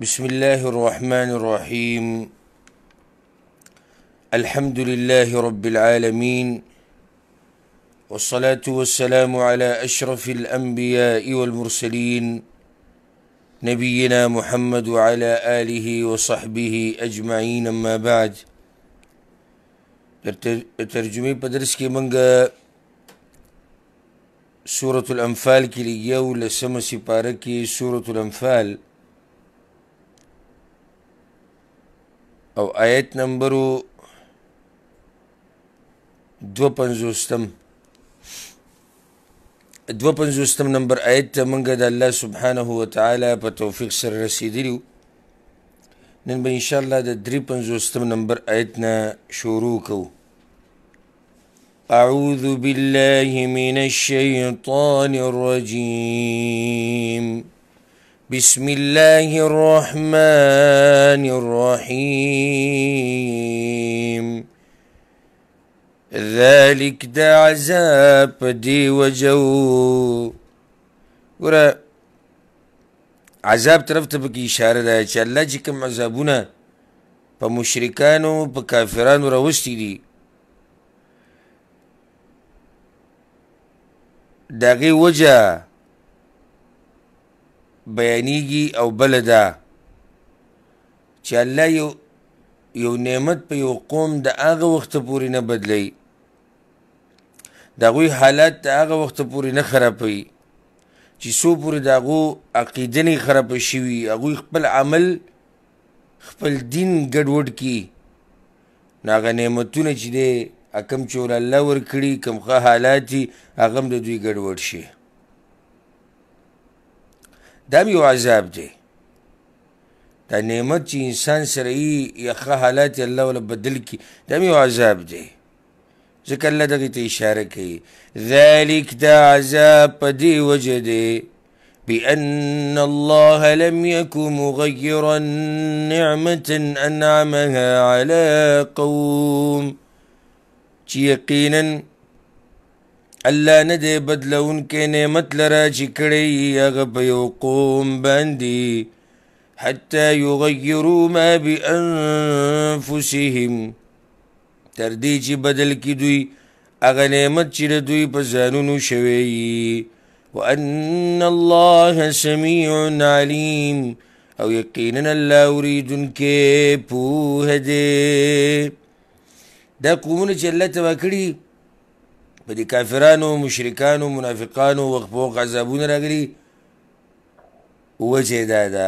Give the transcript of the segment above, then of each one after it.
بسم الله الرحمن الرحيم الحمد لله رب العالمين والصلاة والسلام على أشرف الأنبياء والمرسلين نبينا محمد وعلى آله وصحبه أجمعين أما بعد ترجمه بدرس کې سورة الأنفال كي یو لسمه سپاره کې سورة الأنفال او آیت نمبر دو پنزوستم دو پنزوستم نمبر آیت منگا دا اللہ سبحانه وتعالی پا توفیق سر رسیدی لیو نن با انشاءاللہ دا دری پنزوستم نمبر آیتنا شروع کو اعوذ باللہ من الشیطان الرجیم اعوذ باللہ من الشیطان الرجیم بسم الله الرحمن الرحیم ذالک د عذاب دی وجو ګره عذاب طرف ته پکې اشاره ده چې الله چې کوم عذابونه په مشرکانو په کافرانو راوستي دي دغه وجه بیانیږي او بل ده چې الله یو یو نعمت په یو قوم د هغه وخت پورې نه بدلی د غوی حالت د هغه وخت پورې نه خرابوي چې سو پورې د غو عقیده نه خراب شي غوی خپل عمل خپل دین ګډوډ کی ناغه نعمتونه چې دې اکم چور الله ور کړی کمخه حالات هغه د دوی ګډوډ شي دم یو عذاب دی دا نعمت چې انسان سره یې یخه حالات الله ولا بدل کی دم یو عذاب دی ځکه الله دغه ته اشاره کوي ذالک دا عذاب په دې وجه دی بأن الله لم يك مغيرا نعمة أنعمها على قوم يقينا الله نه دی بدلون کې نعمت لره چې کړی هغه په یو قوم باندې حتی یغیروا ما بانفسهم تر دې چې بدل کی دوی هغه نعمت چې دوی په ځانونو شوی وان الله سميع عليم او یقینا الله اوریدونکې پوه دی دا قومونه چې الله تبا کړي په دې کافرانو مشرکانو منافقانو وخت په وخت عذابونه راغلي وجه دا ده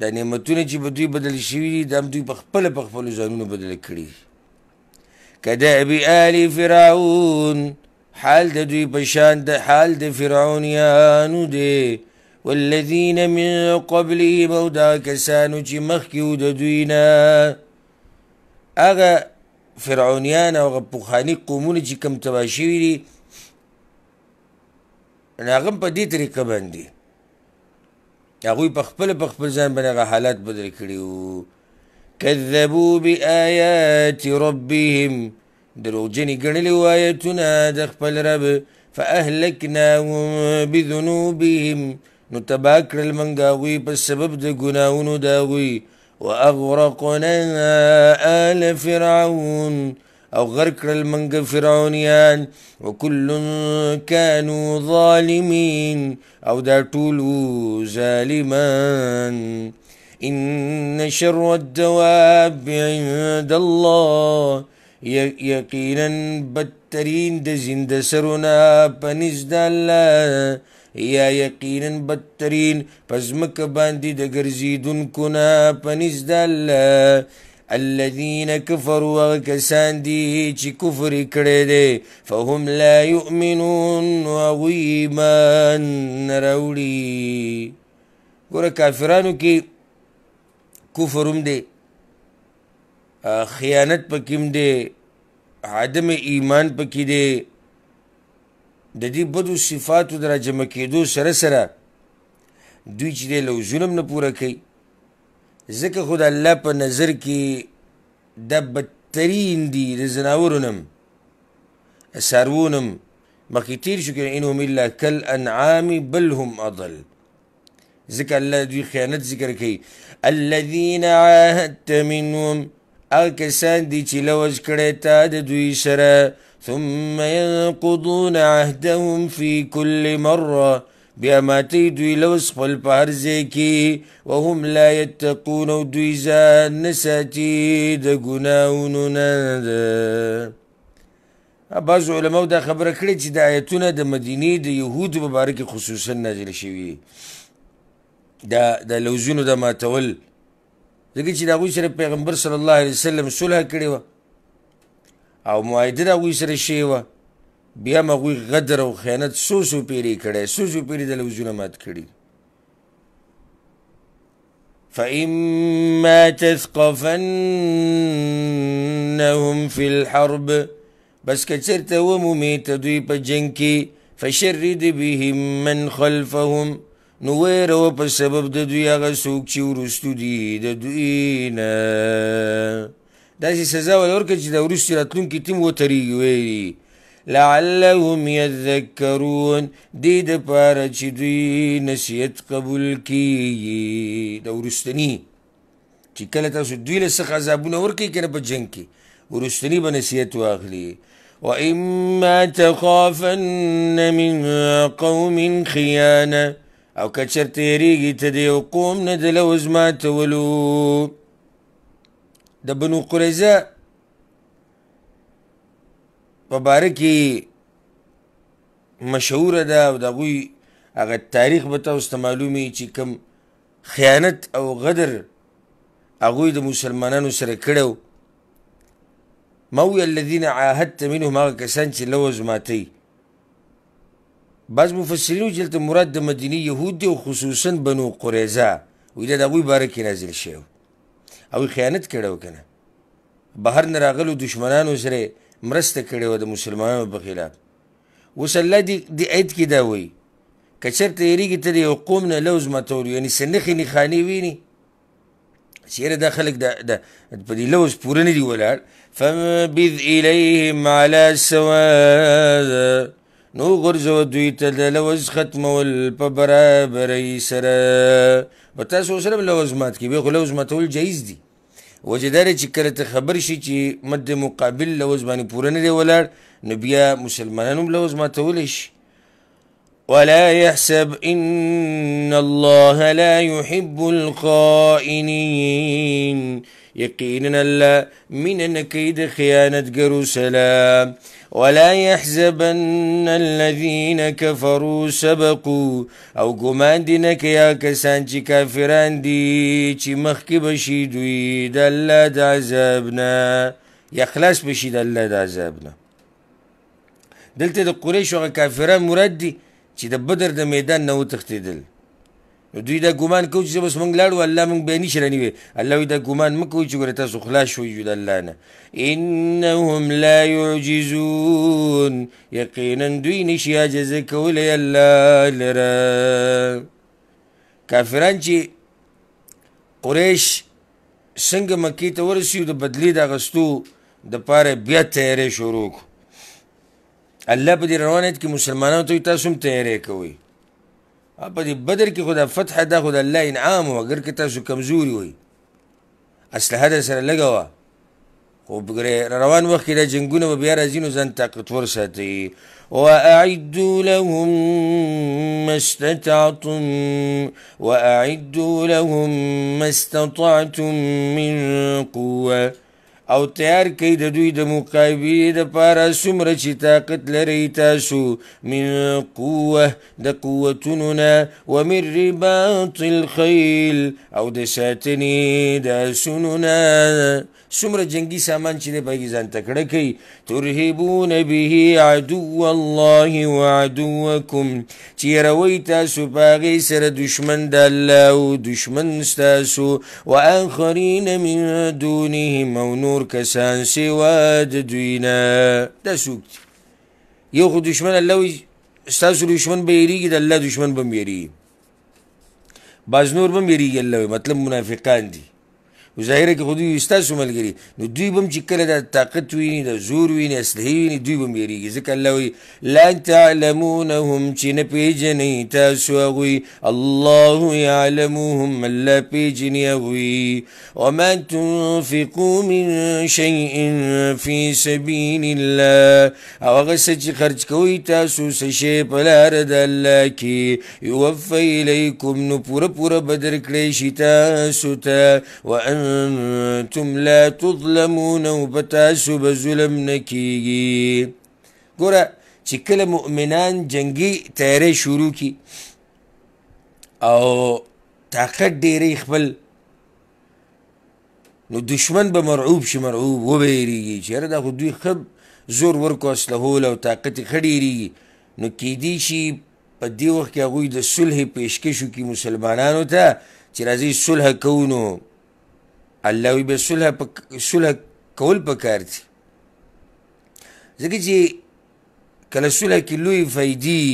دا نعمتونه چې په دوی بدل شوي دي دا هم دوی په خپله په خپلو ځانونو بدله کړي کدعب آل فرعون حال د دوی په شان د حال د فرعونیانو دی والذین من قبلهم او دا کسانو چې مخکې و د دوی نه هغه فرعونیان او غپوخانی قومونه چې کم تبا شوي دي نو هغه په دې طریقه باندې هغوی په خپله په خپل ځان باندې هغه حالات بدل کړي وو کذبوا بآیات ربهم دروغجنې ګڼلې وو آیتونه د خپل رب فأهلكناهم بذنوبهم نو تبا کړل موږ هغوی په سبب د ګناهونو د هغوی واغرقنا آل فرعون او غرق المنق فرعونيان وكل كانوا ظالمين او دا طولو ظالمان ان شر الدواب عند الله يقينا بترين د زند سرنا الله یا یقینا بدترین پزمک باندې د ګرځیدونکو نه پنځ د الله الذين كفروا وكسان دي چې کفر کړي دي فهم لا يؤمنون وغيمان راوړي ګوره کافرانو کې کفر هم دي خیانت پکې هم دي عدم ایمان پکې دي د دې بدو صفاتو در جمع کېدو سره سره دوی چې د لو ظلم نه پوره کوي ځکه خو د الله په نظر کې د بدترین دي د زناورو نم څاروو نم مخکې تیر شو کې انهم الا کالانعام بل هم اضل ذکر الله دوی خیانت ذکر کوي الذين عاهدت منهم اکسان دي چې لوز کړي تا د دوی سره ثم ينقضون عهدهم في كل مرة بیاماتی دوی لوس خپل په هر ځای کې وهم لا یتقون او دوی ځان نه ساتي د ګناهونو نه بعض علماو دا خبره کړې چې د آیتونه د مدینې د یهودو په باره کې خصوصا نازل شوي دا د لوزونو د ماتول ځکه چې د هغوی سره پیغمبر صلی الله علیه وسلم صلح کړې وه او معاهده د هغوی سره شوې وه بیا هم هغوی غدر او خیانت څو څو پیرې کړی څو څو پیرې د لوزونه مات کړي فإما تثقفنهم في الحرب بس که چرته ومومې ته دوی په جنګ کې فشرد بهم من خلفهم نو ویره و په سبب د دوی هغه څوک چې وروستو دي د دوی نه داسې سزا ورکړي چې د وروستي راتلونکي ټیم وترېږي ویلي لعلهم یذکرون دې دپاره چې دوی نصیحت قبول کیږي د وروستني چې کله تاسو دوی له څخه عذابونه ورکوئ که نه په جنګ کې وروستني به نصیحت واخلي واما تخافن من قوم خیانه او که چېرته یریږي ته د یو قوم نه د لوزما تولو د بنو قریزه په باره کې مشهوره ده او د هغوی هغه تاریخ به تاسو ته معلومي چې کوم خیانت او غدر هغوی د مسلمانانو سره کړی ما وویل الذین عاهدت منهم هغه کسان چې لوز ماتی بعض مفسرین ویل مراد د مدینې یهود دی او خصوصا بنو قریزه وی دا د هغوی باره کې نازل شوی او خیانت کړو کنه بهر نه راغلو دشمنانو سره مرسته کړې و د مسلمانانو په خلاف اوس الله دی دی اید کې دا وایي که چېرته یېرېږي ته د یو قوم نه لوز ماتولو یعنې څه نښې نښانې ویني چې یاره دا خلک په دې لوز پوره نه دي ولاړ فانبذ الیهم علی سواد نو غرزو دوی ته د لوز ختمول په برابرۍ سره په تاسو سره به لوز مات کوي خو لوز ماتول جایز دي وجه دا چې کله ته خبر شي چې مد مقابل لوز باندې پوره نه دی ولاړ نو بیا مسلمانانو لوز ماتولی شي ولا يحسب ان الله لا يحب الخائنين يقينا الله من نكيد خيانه سلام ولا يحزبن الذين كفروا سبقوا او ګمان دي نه کیا کسان چې کافران دي چې مخکې بشي دوی د الله د عذاب نه یخلص بشي د الله د عذاب نه دلته د قریش او کافرانو مراد دي چې د بدر د میدان نه وتښتیدل دوی دا ګومان کوي چې بس مونږ لاړو الله مونږ به نشي رانیوي الله وی دا ګومان مکوي چې ګوره تاسو خلاص شوي د الله نه انهم لا يعجزون یقینا دوی نشي عاجز کولی الله لره کافران چې قریش څنګه مکې ته ورسیو د بدلی د اغستو د پاره بیا تیاری شروع الله په دې روانیت کې مسلمانانو ته تاسو هم تیاری کوئ په بدر کې خدا فتح دا خدا الله انعام و اگر کې تاسو کمزوري وي اصل در سره لګه وه خو بګرې روان وخت کې دا جنګونه به بیا راځي نو ځان طاقتور ساتئ وأعدوا لهم ما استطعتم وأعدوا لهم ما استطعتم من قوة او تیار کوي د دوی د مقابله د پاره څومره چې طاقت لري تاسو من قوه د قوتونو نه و من رباط الخيل او د ساتنې د سنونو سمره جنگی سامان چې دی پهکې ځان تکړه کوي ترهبون به عدو الله وعدوکم چې یاروئ تاسو په هغې سره دشمن د الله او دشمن ستاسو وآخرین من دونهم او نور کسان سوا د دوی نه دا څوک یو خو دشمن الله وایي ستاسو دشمن به یریږي د الله دشمن به هم یریږي بعض نور به هم یریږي الله وایي مطلب منافقان دي نو ظاهره کې خو دوی ستاسو ملګري نو دوی به هم چې کله دا طاقت ویني د زور ویني اصلحې ویني دوی به هم یېرېږي ځکه الله وایي لا تعلمونهم چې نه پېژنئ تاسو هغوی الله یعلموهم الله پېژني هغوی وما تنفقوا من شیء فی سبیل الله او هغه څه چې خرج کوئ تاسو څه شی په لاره د الله کې یوفه الیکم نو پوره پوره به درکړی شي تاسو ته وان انتم لا تظلمون او پتاسو به ظلم نکیږي ګوره چې کله مؤمنان جنگي تیاری شروع کی او طاقت ډیری خپل نو دشمن به مرعوب شي مرعوب وبیریږي چې یاره دا خو دوی ښه زور ورکو اسلحول او طاقت یې ښه ډیریږي نو کیدی شي په دې وخت کې هغوی د صلح پیشکشو کې مسلمانانو ته چې راځئ صلح کوو نو الله وی به صلح صلح کول پکار دي ځکه چې کله صلح کې لوی فایدې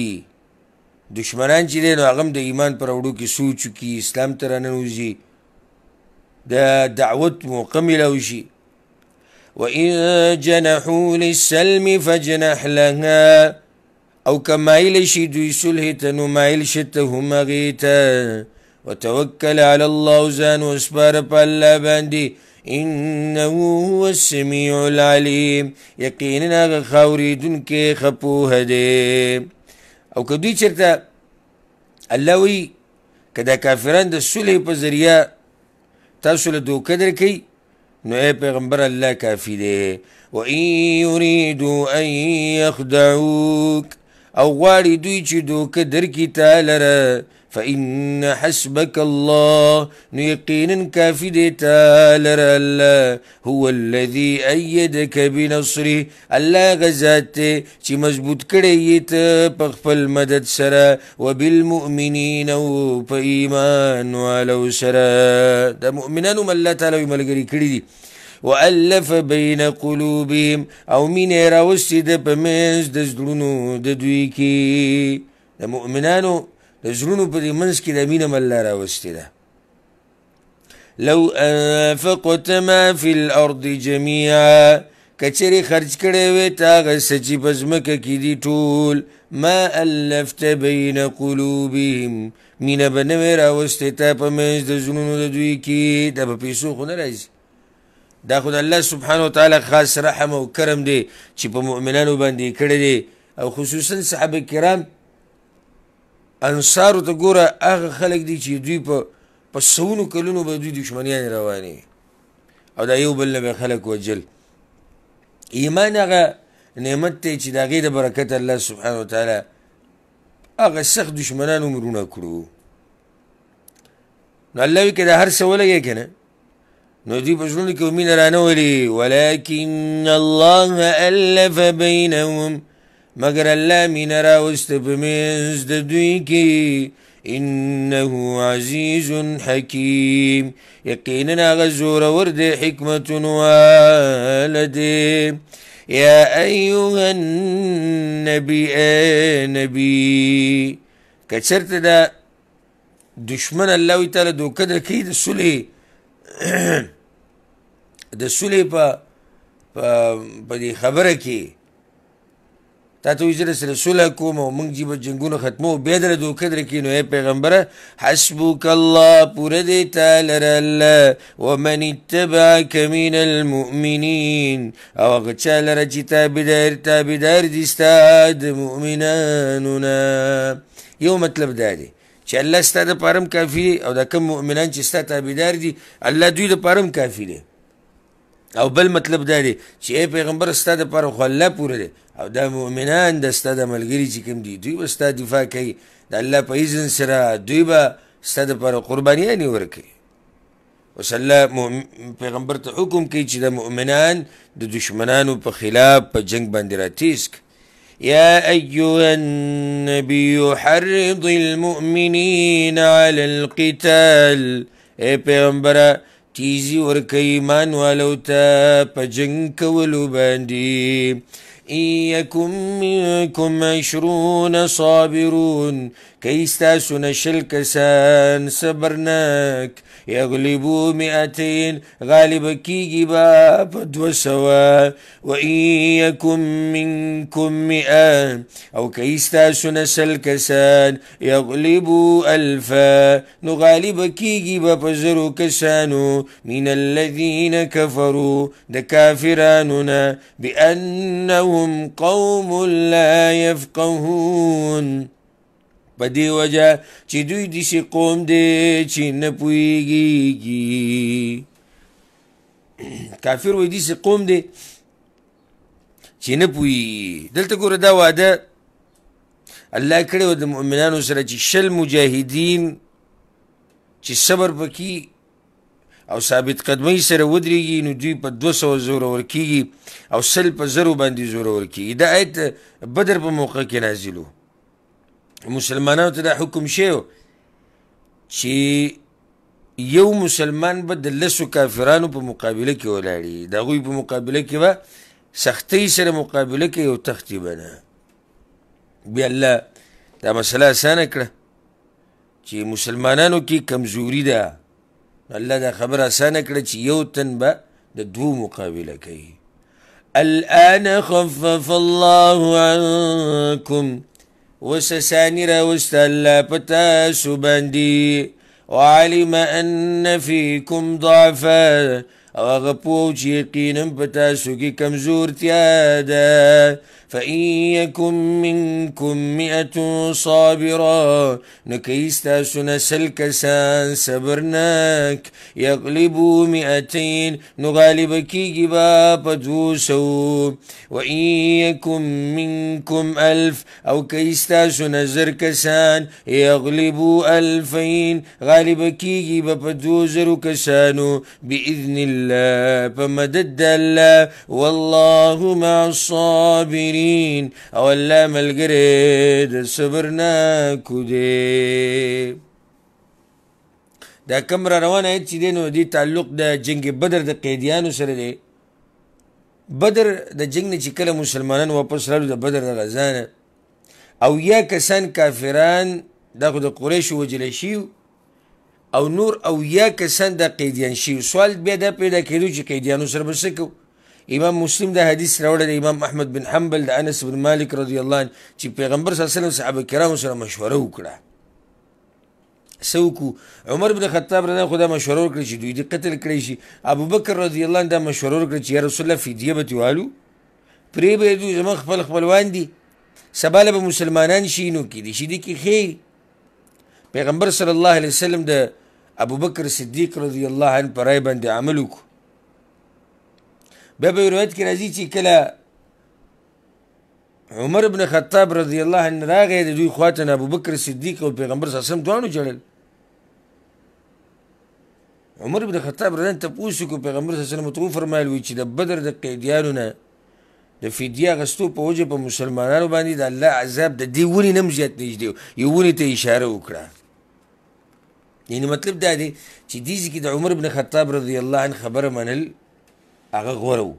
دشمنان چې دی نو هغه د ایمان پر وړو کې سوچ کی اسلام ته راننوځي د دعوت مکمله وشي وإن جنحوا للسلم فجنح لها او کمایل شي دوی صلح ته نو مایل شته هم غیته وتوكل على الله ځان وسپار په الله باندې انه هو السميع العليم یقینا غوري دن کې خپوه دي او کدی چرته الله وی کدا کافران د صلح په ذریعہ تاسو له دوکه درکې نو اے پیغمبر الله کافی دی و ان یریدو ان یخدعوک او غواړي دوی چې دوکه درکې تا لره فإن حسبك الله نيقين كافي ديتا الله هو الذي أيدك بنصره الله غزاتي تي مزبوط كريت ته مدد سرا وبالمؤمنين او ولو سرا دا سره د مؤمنانو مله تعالی ملګری کړی والف بين قلوبهم او مين راوستي د پمنځ د دا د دوی مؤمنانو د زړونو په دې منځ کې د مینه الله راوستې ده لو انفقت ما فی الارض جميعا کچری خرج کړی وې تا غسه چې په ځمکه کې دي ټول ما الفت بین قلوبهم مینه به نه وې راوستې تا په منځ د زړونو د دوی کې دا په پیسو خو نه راځي دا خو د الله سبحانه وتعالی خاص رحم او کرم دی چې په مؤمنانو باندې کړی دی او خصوصا صحابه کرام انصارو ته ګوره هغه خلک دي چې دوی په په سونو کلونو به دوی دشمنیان رواني او دا یو بل نه به خلک وجل ایمان هغه نعمت دی چې د هغې د برکت الله سبحانه وتعالی هغه سخت دشمنان عمرونه کړو نو الله وي که دا هر څه ولګی که نه نو دوی په زړونو کې امید رانه ولي ولکن الله الف بینهم مگر الله مین را واست په منځ د دوی کې انه عزیز حکیم یقینا غزور ورد حکمت والدی یا ایها النبی نبی کچرت دا دشمن الله تعالی دوکه د کی د سولې د سولې په په دې خبره کې تا ته ویل سره سوله کوم مونږ جيب جنگونو ختمو به در دوکه در کینو اے پیغمبر حسبك الله پوره دې تعالی الله ومن اتبعك من المؤمنين او غچاله رچ تابدار تابدار دي استاد مؤمنانو یو مطلب دا دی چې الله ستاسو لپاره کافی دی او دا کوم مؤمنان چې ستاسو تابعدار دي الله دوی لپاره کافی دی او بل مطلب دا دی چې پیغمبر ستاسو لپاره خو الله پوره دی او دا مؤمنان د ستا د ملګری چې کوم دي دوی به ستا دفاع کوي د الله په اذن سره دوی به ستا دپاره قربانیانې ورکوي اوس الله پیغمبر ته حکم کوي چې د مؤمنان د دشمنانو په خلاف په جنگ باندې راتیز يا أيها النبي حرض المؤمنين على القتال اے پیغمبره تیزی ورکی ایمان والو ته په جنگ کولو باندې إن يكن منكم عشرون صابرون كيستا سنشل كسان صبرناك يغلبو مئتين غالب كيجي باب وسوا وإن يكن منكم مئة أو كيستا سنسل كسان يغلبو ألفا نغالب كيجي باب زرو كسانو من الذين كفروا دكافراننا بأنهم قوم لا يفقهون په دی وجه چې دوی داسې قوم دی چې نه پوهېږي کافر وایي داسې قوم دی چې نه پوهېږي دلته ګوره دا واده الله کړی و د مؤمنانو سره چې شل مجاهدین چې صبر پکې او ثابت قدمی سره ودرېږي نو دوی په دو سوه زورور کېږي او سل په زرو باندې زورور کېږي دا آیت بدر په موقع کې نازل و مسلمانانو ته دا حکم شیو چې یو مسلمان به د لسو کافرانو په مقابله کې ولاړي د هغوی په مقابله کې به سختۍ سره مقابله کوي او تختي به نه بیا الله دا مسله اسانه کړه چې مسلمانانو کې کمزوري ده الله دا خبره اسانه کړه چې یو تن به د دوو مقابله کوي الآن خفف الله عنكم وسساني راوست الله پتا سو وعلم ان فيكم ضعفا وغبوش يقينا چې كي پتا تيادا فإن يكن منكم مئة صابرا نکیستا سنا سل سبرناك يغلبوا مئتين نغالب کیگی با وإن سو منكم الف او کیستا سنا زركسان يغلبوا ألفين غالب کیگی با پدو بإذن الله فمدد الله والله مع الصابرين الصابرين او الله ملګری د صبر نه کو دی دا کم را روانه چې دی نو دی تعلق د جنگ بدر د قیدیانو سره دی بدر د جنگ نه چې کله مسلمانان واپس رالو د بدر د غزانه او یا کسان کافران دا خو د قریش وجل شي او نور او یا کسان د قیدیان شي سوال بیا دا پیدا کېدو چې قیدیانو سره بسکو امام مسلم دا حدیث راوړی د امام احمد بن حنبل د انس بن مالک رضی الله عنه چې پیغمبر صلی الله علیه وسلم صحابه کرامو سره مشوره وکړه سوکو عمر بن خطاب رضی الله خدا مشوره وکړه چې دوی دې قتل کړی شي ابو بکر رضی الله عنه دا مشوره وکړه چې یا رسول الله فدیه به تیوالو پرې به دوی زموږ خپل خپلوان دي سبا به مسلمانان شي نو کې دي شي دي کې خې پیغمبر صلی الله علیه وسلم د ابو بکر صدیق رضی الله عنه پرای باندې عمل وکړ به به روایت کې راځي چې کله عمر ابن خطاب رضی الله عنه راغی د دوی خواته نه ابو بکر صدیق او پیغمبر صلی الله علیه وسلم دوانو جړل عمر ابن خطاب رضی الله عنه تاسو کو پیغمبر صلی الله علیه وسلم تو فرمایل وی چې د بدر د قیدیانو نه د فدیه غستو په وجه په مسلمانانو باندې د الله عذاب د دې ونی نم زیات نږدې یو ونی ته اشاره وکړه یعنی مطلب دا دی چې دیږي کې د عمر ابن خطاب رضی الله عنه خبره منل هغه غوره و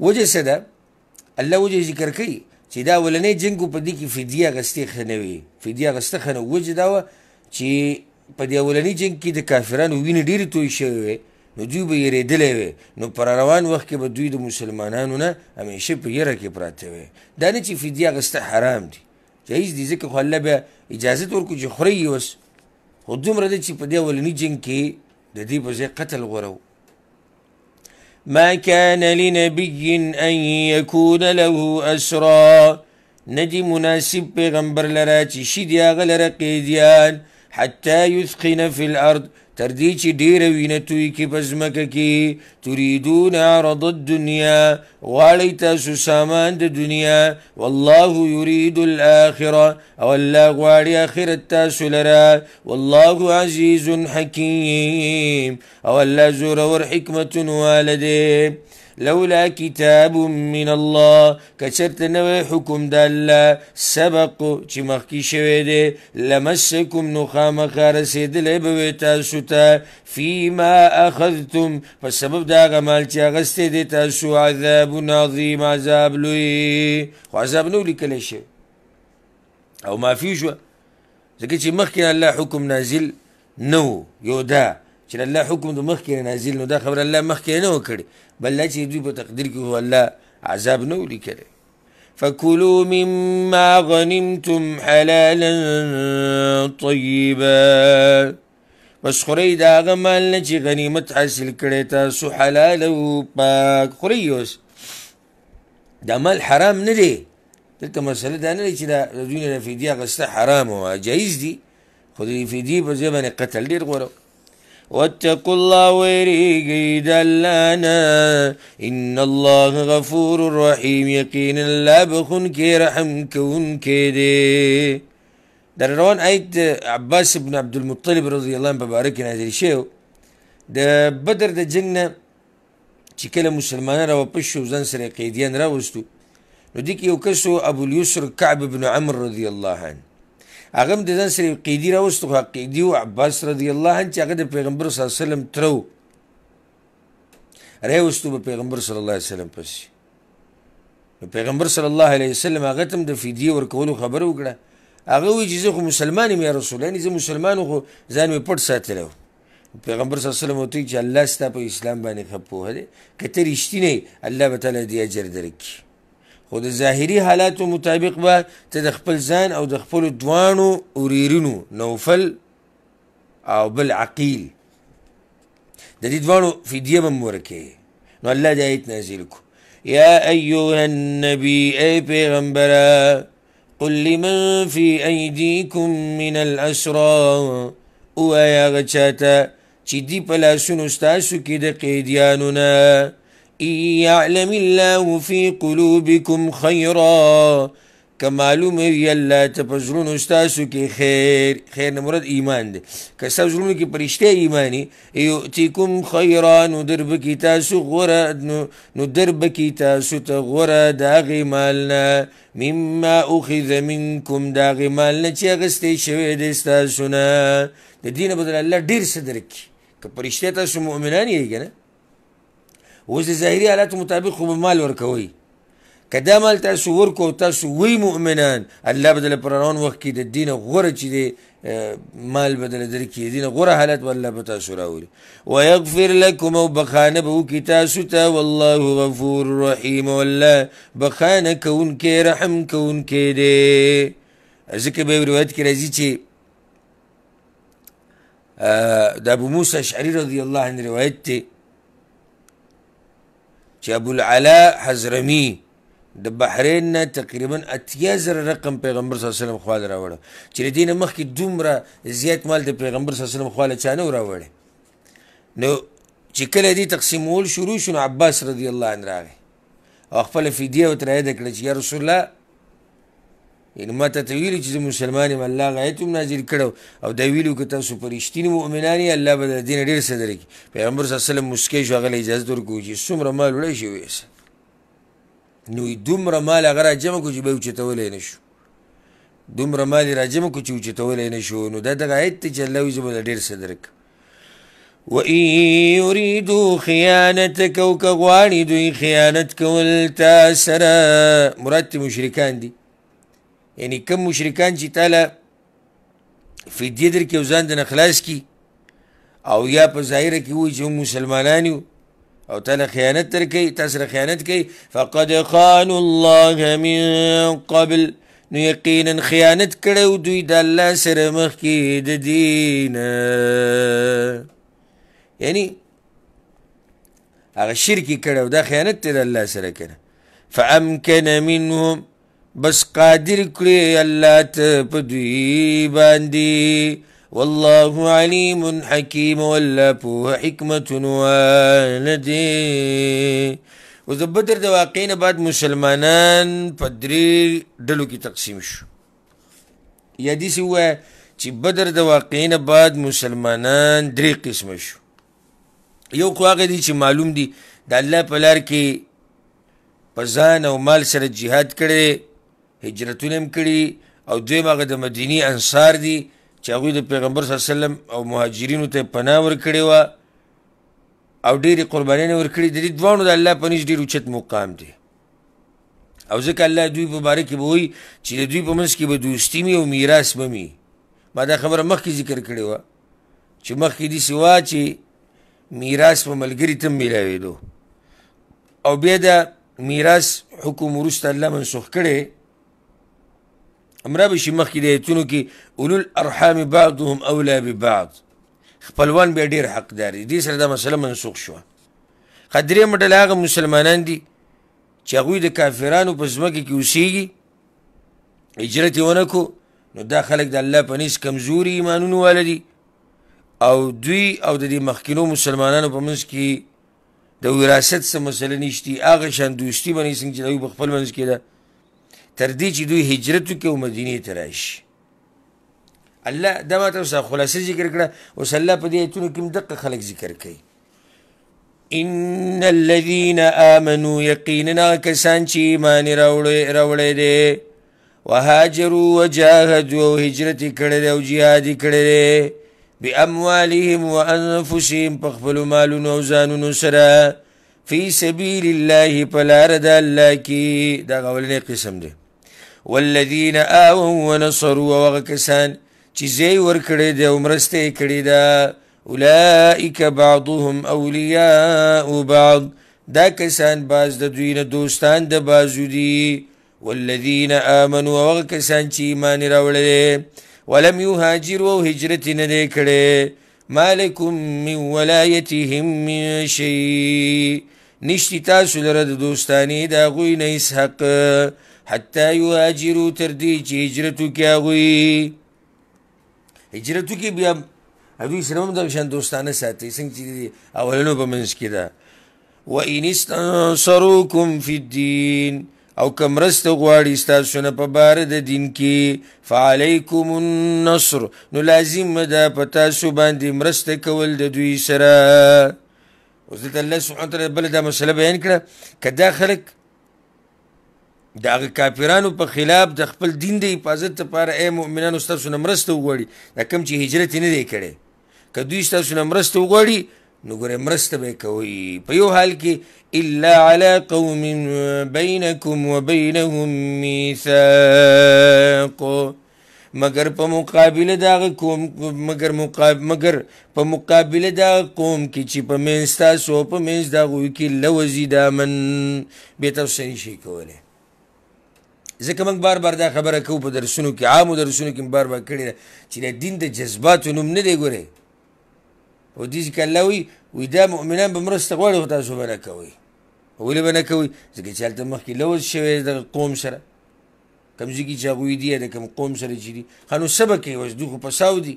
وجه څه ده الله وجه ذکر کوي چې دا ولنې جنگ په دې کې فدیه غستې خنوي فدیه غسته خنو وجه دا و چې په دې ولنې جنگ کې د کافرانو وینې ډېرې توی شوې وې نو دوی به یېرېدلی وې نو پر روان وخت کې به دوی د مسلمانانو نه همیشه په یره کې پراته وې دا نه چې فدیه غسته حرام دي جایز دي ځکه خو الله بیا اجازت ورکړو چې خورئ یې اوس خو دومره ده چې په دې ولنې جنګ کې د دې په ځای قتل غوره و ما كان لنبي ان يكون له اسرا ندي مناسب بغمبر لرا شديا غلر قيديان حتى يثقن في الارض تر دې چې ډېر وینه توی کې پزمک کې تريدون عرض الدنيا غواړئ تاسو سامان د دنیا والله يريد الاخره او الله غواړي اخرت تاسو لره والله عزيز حكيم او الله زورور حکمت والده لولا کتاب من الله کچرت نوې حکم د الله سبق چې مخکې شوی دی لمسکم نو خامخا رسیدلې به تاسو ته فيما اخذتم په سبب دا غمال چې اغستې دی تاسو عذاب عظیم عذاب لوی خو عذاب نو لیکلی شي او ما فيه شو ځکه چې مخکې الله حکم نازل نو یو ده چې الله حکم د مخ کې نازل نو دا خبر الله مخ کې نه وکړي بل چې دوی په تقدیر کې هو الله عذاب نه ولیکره فكلوا مما غنمتم حلالا طيبا بس خوري دا غمال چې غنیمت حاصل کړی تاسو حلال او پاک خوري اوس دا مال حرام نه دی دلته مسله دا نه دی چې دا د دوی نه فدیه اخیسته حرام وه جایز دي خو د فدیې په ځای باندې قتل ډېر غوره واتقوا الله ويريقي دلانا إن الله غفور رحيم يقينا لا بخن كي رحم كون كيدي در روان آيت عباس بن عبد المطلب رضي الله عنه ببارك نازل شيو د بدر د جنگ چې کله مسلمانان را وپښ شو ځان سره قیدیان راوستو نو دي کې یو کس ابو اليسر كعب بن عمرو رضي الله عنه هغه د ځان سره قیدی راوستو خو قیدی او عباس رضی الله عنه چې هغه د پیغمبر صلی الله علیه وسلم ترو راوستو په پیغمبر صلی الله علیه وسلم پسې پیغمبر صلی الله علیه وسلم هغه تم د فدیه ورکولو خبر وکړه هغه وی چې زه خو مسلمان یم یا رسول الله زه مسلمان خو ځان مې پټ ساتلو پیغمبر صلی الله علیه وسلم وتی چې الله ستا په اسلام باندې خپوه دي کته رښتینی الله تعالی دې اجر درکړي خو د ظاهري حالاتو مطابق به ته د خپل ځان او د خپل دوانو اوریرینو نوفل او بل عقیل د دې دوانو فدیه به مورکه نو الله د آیت نازل کو یا ایها النبی ای پیغمبره قل لمن فی ایدیکم من الاسرى او یا غچاته چې دی په لاسونو ستاسو کې د قیدیانو نه ان يعلم الله في قلوبكم خيرا که معلوم وي الله ته پزړونو استاسو کې خیر خیر نه مراد ایمان دی که تاسو زړونو کې پرشته ایمانی یوتیکم خیرا نو درب کې تاسو غره نو درب کې تاسو ته غره دا غمالنا مما اخذ منکم دا غمالنا چې غستې شوی دی تاسو نه د دین بدل الله ډیر صدر کې که پرشته تاسو مؤمنان یې کنه اوس د ظاهري حالاتو مطابق خو مال ورکوي که دا مال تاسو ورکو تاسو وی مؤمنان الله بدل پر روان وخت کې د دین غوره چې دی مال بدل درکې دین غوره حالت والله به تاسو راوړي ويغفر لكم وبخانه به کی تاسو ته والله غفور رحیم والله بخانه کون کې رحم کون کې دی ځکه به روایت کې راځي چې د ابو موسی اشعری رضی الله عنه روایت ته چې ابو العلا حزرمی د بحرین نه تقریبا اتیا زره رقم پیغمبر صلی الله علیه وسلم خوا له راوړه چې دین مخکې دومره زیات مال د پیغمبر صلی الله علیه وسلم خوا له چانه راوړي نو چې کله دې تقسیمول شروع شو نو عباس رضی الله عنه راغی او خپل فدیه وترایده کړه چې یا رسول الله یعنی ما ته ویل چې مسلمان یم الله غایت هم نازل کړو او دا ویلو که تاسو پرشتینی مؤمنان یې الله به د دین ډیر څه درکړي پیغمبر صلی الله علیه وسلم مسکی شو هغه اجازه درکو چې څومره مال وړی شي نو دومره مال هغه راجمع کو چې به وچتولی نه شو دومره مال راجمع کو چې وچتولی نه شو نو دا دغه آیت دی چې الله وایي زه به ډیر څه درکړم وَإِن يُرِيدُوا خِيَانَتَكَ وَكَ غَوَانِ دُوِي خِيَانَتْ كَوَلْتَا سَرَا مراد مشرکان دي یعنی کم مشرکان چې تعالی فدیه در کې ځان د نخلاص کی او یا په ظاهره کې وي چې مسلمانان یو او تعالی خیانت تر کوي تاسو خیانت کوي فقد خان الله من قبل نو یقینا خیانت کړو دوی د الله سره مخ کې د دین یعنی هغه شرک کړو دا خیانت د الله سره کړه فامكن منهم بس قادر کړی الله ته په دوی باندې والله علیم حکیم ولا په حکمت ولدی او د بدر د واقعین بعد مسلمانان په درې ډلو کې تقسیم شو یا دې سو چې بدر د واقعین بعد مسلمانان درې قسم شو یو خو هغه دي چې معلوم دي د الله په لار کې په ځان او مال سره jihad کړي هجرتونه کړي او دوی ماغه د مدینی انصار دي چې هغه د پیغمبر صلی الله علیه وسلم او مهاجرینو ته پناه ورکړي و او ډېری قربانیان ورکړي د دې دوانو د الله په نس ډېر اوچت مقام دی او ځکه الله دوی په باره کې وایي چې د دوی په منځ کې به دوستي می او میراث به می ما دا خبره مخکې ذکر کړې وه چې مخکې داسې وه چې میراث په ملګري ته ملاوېدو او بیا د میراث حکم وروسته الله منسوخ کړی امره بشي مخکې د ایتونو کې اولو الارحام بعضهم اولا ببعض خپلوان به ډیر حقدار دي دې سره دا مسله منسوخ شوه قدرې مډل هغه مسلمانان دي چې هغوی د کافرانو په ځمکه کې اوسیږي هجرت یې ونه کو نو دا خلک د الله په نیز کمزوري ایمانونو واله دي او دوی او د دې مخکینو مسلمانانو په منځ کې د وراثت څه مسله نشتی هغه شان دوستي باندې څنګه چې دوی په خپل منځ کې ده تر دې چې دوی هجرت وکړي او مدینه ته راشي الله دا ما تاسو خلاصې ذکر کړه او الله په دې ایتونو کې دقه خلک ذکر کوي ان الذين امنوا يقينا كسان چې ایمان راوړې راوړې دي وهاجروا وجاهدوا هجرت کړي او jihad کړي باموالهم وانفسهم پخپل مالونو او ځانونو سره فی سبیل الله پلار د الله کی دا غولنې قسم دی والذین آووا ونصروا وغکسان چې زی ور کړی دی او مرسته کړی دا اولائک بعضهم اولیاء بعض دا کسان باز د دوی نه دوستان د بازو دي والذین آمنوا وغکسان چې ایمان راوړل ولم یهاجروا هجرت نه دی کړی مالکم من ولایتهم من شیء نشتی تاسو لره د دوستانی دا غوی نه حق حتی یهاجروا تر دې چې هجرت وکړي هجرت کې بیا دوی سره هم د شان دوستانه ساتي څنګه چې اولنو په منځ کې ده و ان استنصروکم فی الدین او کمرست غواړي تاسو نه په بار د دین کې فعلیکم النصر نو لازم ده په تاسو باندې مرسته کول د دوی سره اوس دلته الله سبحانه وتعالی بل دا مسله بیان کړه کدا خلک د هغه کافرانو په خلاف د خپل دین د حفاظت لپاره اي مؤمنانو ستاسو نمرسته وغوړي دا کم چې هجرت نه دی کړي که دوی ستاسو نمرسته وغوړي نو ګوره مرسته به کوي په یو حال کې الا على قوم بينكم وبينهم ميثاق مگر په مقابله دا قوم مگر مقاب مگر په مقابله دا قوم کې چې په منځ تاسو په منځ دا غوي کې لوزي دامن به تاسو شي کوله ځکه موږ بار بار دا خبره کوو په درسونو کې عامو درسونو کې بار بار کړې ده چې د دین د جذباتو نوم نه دی ګورئ په دې کې الله وي وي دا مؤمنان به مرسته غواړي خو تاسو به نه کوئ ولې به نه کوئ ځکه چې هلته مخکې لوز شوی د قوم سره کمزي کې چې هغوی دي د کوم قوم سره چې دي ښه نو څه به کوي اوس دوی خو په ساو دي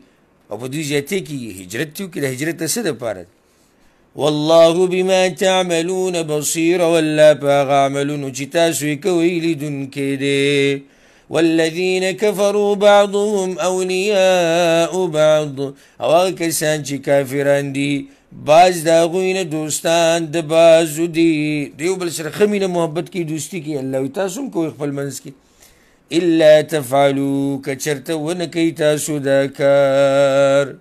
او په دوی زیاتې کې هجرت دي وکړي د هجرت نه څه دپاره والله بما تعملون بصير والله باغ عملون جتاسو كوي لدن كده والذين كفروا بعضهم أولياء بعض او کسان چې کافران دي باز دا غوینه دوستان د بازو دي دیو بل سره خمینه محبت کی دوستی کی الله تاسو کوی خپل منس کی الا تفعلوا کچرته ونه کی تاسو دا کار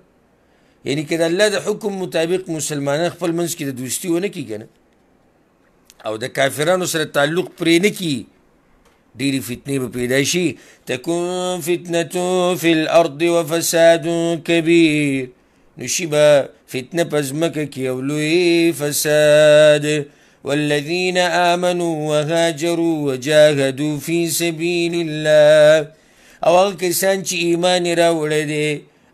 یعنی که د الله د حکم مطابق مسلمانان خپل منځ کې د دوستی ونه کی کنه او د کافرانو سره تعلق پرې نه کی ډېری فتنې به پیدا شي تکون فتنه فی الارض وفساد کبیر نشي به فتنه په ځمکه کې یو لوی فساد والذین آمنوا وهاجروا وجاهدوا فی سبیل الله او هغه کسان چې ایمان راوړی دی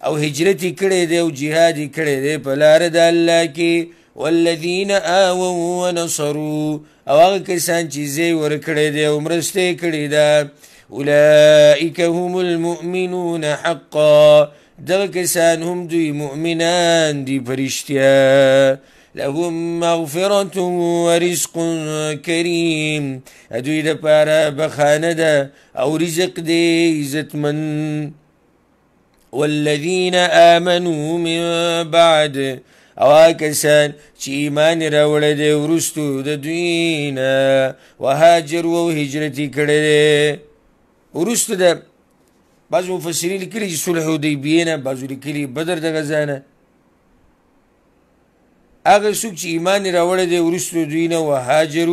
او هجرتي کړي دي او جهاد کړي دي په لار د الله کې والذین آووا ونصروا او هغه کسان چې زی ور کړي او مرسته کړي ده اولئک هم المؤمنون حقا دغه کسان هم دوی مؤمنان دي پرشتیا لهم مغفرة ورزق كريم ادوی د پاره بخانه او رزق دي زتمن والذین آمنوا من بعد او کسان چې ایمان راوړی دی ورستو د دوی نه وهاجر او هجرت کړی دی ورستو د بعض مفسرین لیکلي چې صلح حدیبیه نه بعض لیکلي بدر د غزا نه هغه څوک چې ایمان راوړی دی ورستو دوی نه وهاجر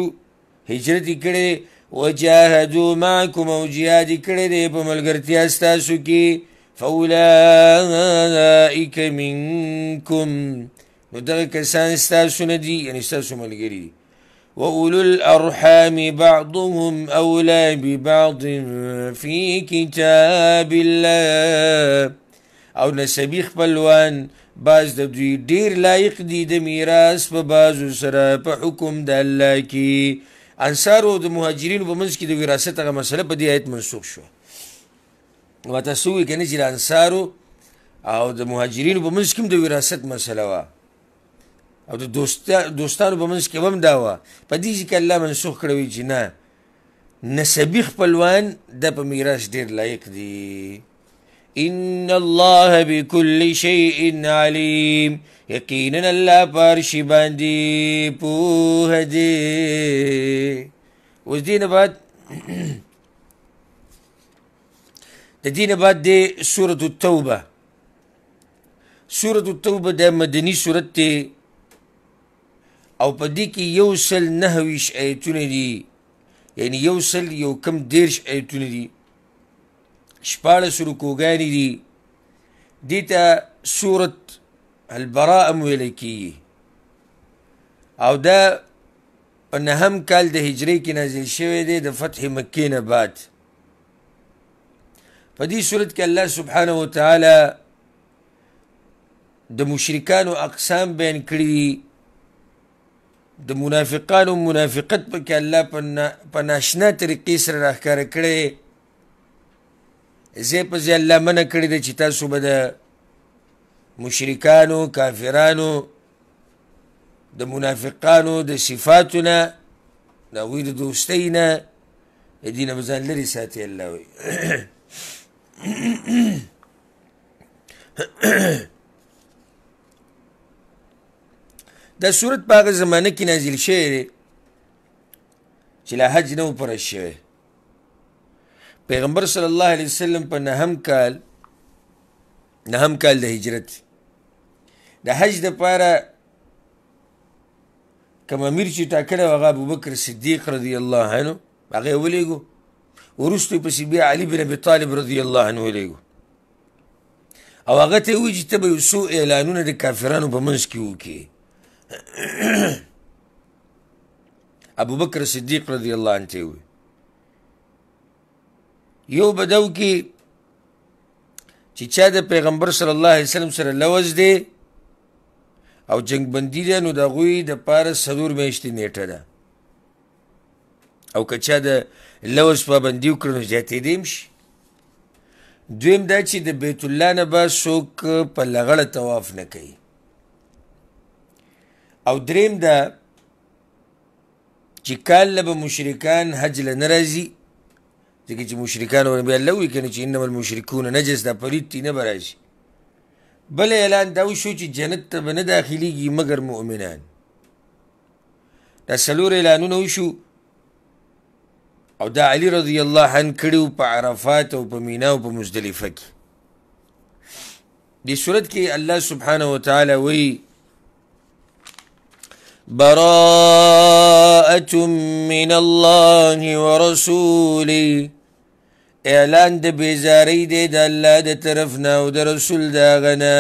هجرت کړی وجاهدوا معكم او جهاد کړی دی په ملګرتیا ستاسو کې فاولائک منکم نو دغه کسان ستاسو نه دي یعنی ستاسو ملګري دي وأولو الأرحام بعضهم أولى ببعض في كتاب الله او نسبی خپلوان باز د دوی ډیر لایق دي د میراث په بازو سره په حکم د الله کې انصار او د مهاجرینو په منځ کې د وراثت هغه مسله په دې آیت منسوخ شو و تاسو وی کنه چې انصارو او د مهاجرینو په منځ کې د وراثت مسله و او د دوستانو په منځ کې هم دا و په دې کې الله منسوخ کړوي چې نه نسبی خپلوان د په میراث ډیر لایق دي ان الله بكل شيء عليم یقینا الله پر شی باندې پوه دی اوس دینه بعد د دینه بعد د سوره التوبه سوره التوبه د مدنی سوره ته او په دې کې یو سل نه ویش آیتونه دي یعنی یو سل یو کم دیرش آیتونه دي شپاړه سوره کوګانی دي دې ته سوره البراء ویل کی او دا په نهم کال د هجری کې نازل شوی دی د فتح مکې نه بعد په دې صورت کې الله سبحانه و تعالی د مشرکانو اقسام بیان کړی د منافقانو منافقت په کې الله په ناشنا طریقې سره راخاره کړي زه په ځې الله منع کړی د چې تاسو به د مشرکانو کافرانو د منافقانو د صفاتونه د هغوی د دوستۍ نه د دې نه به ځان لرې ساتي الله وایي دا صورت په هغه زمانه کې نازل شوی دی چې لا حج نه و پرش شوی پیغمبر صلی الله علیه وسلم په نهم کال نهم کال د هجرت د حج د پاره کوم امیر چې ټاکلی هغه ابوبکر صدیق رضی الله عنه هغه یې ولیږو ورستو پسې بیا علي بن ابي طالب رضی الله عنه لګو او هغه ته وی چې ته به سو اعلانونه د کافرانو په منځ کې وکې ابو بکر صدیق رضی الله عنه ته وی یو بدو کې چې چا د پیغمبر صلی الله علیه وسلم سره لوز دی او جنگ بندی ده نو د غوی د پاره سرور میشتي نیټه ده او کچا د لوز پابندي وکړي نو زیاتېدی هم شي دویم دا چې د بیت الله نه به څوک په لغړه طواف نه کوي او دریم دا چې کال له به مشرکان حج له نه راځي ځکه چې مشرکان ونه بیا الله وایي کنه چې انما المشرکون نجس دا پلید دي نه به راشي بل اعلان دا وشو چې جنت ته به نه داخلیږي مګر مؤمنان دا څلور اعلانونه وشو او دا علی رضی الله عنه کړیو په عرفات او په مینا او په مزدلفه کې دی صورت کې الله سبحانه و تعالی وی براءة من الله ورسوله اعلان د بیزاری دی د الله د طرف نه او د رسول دا غنه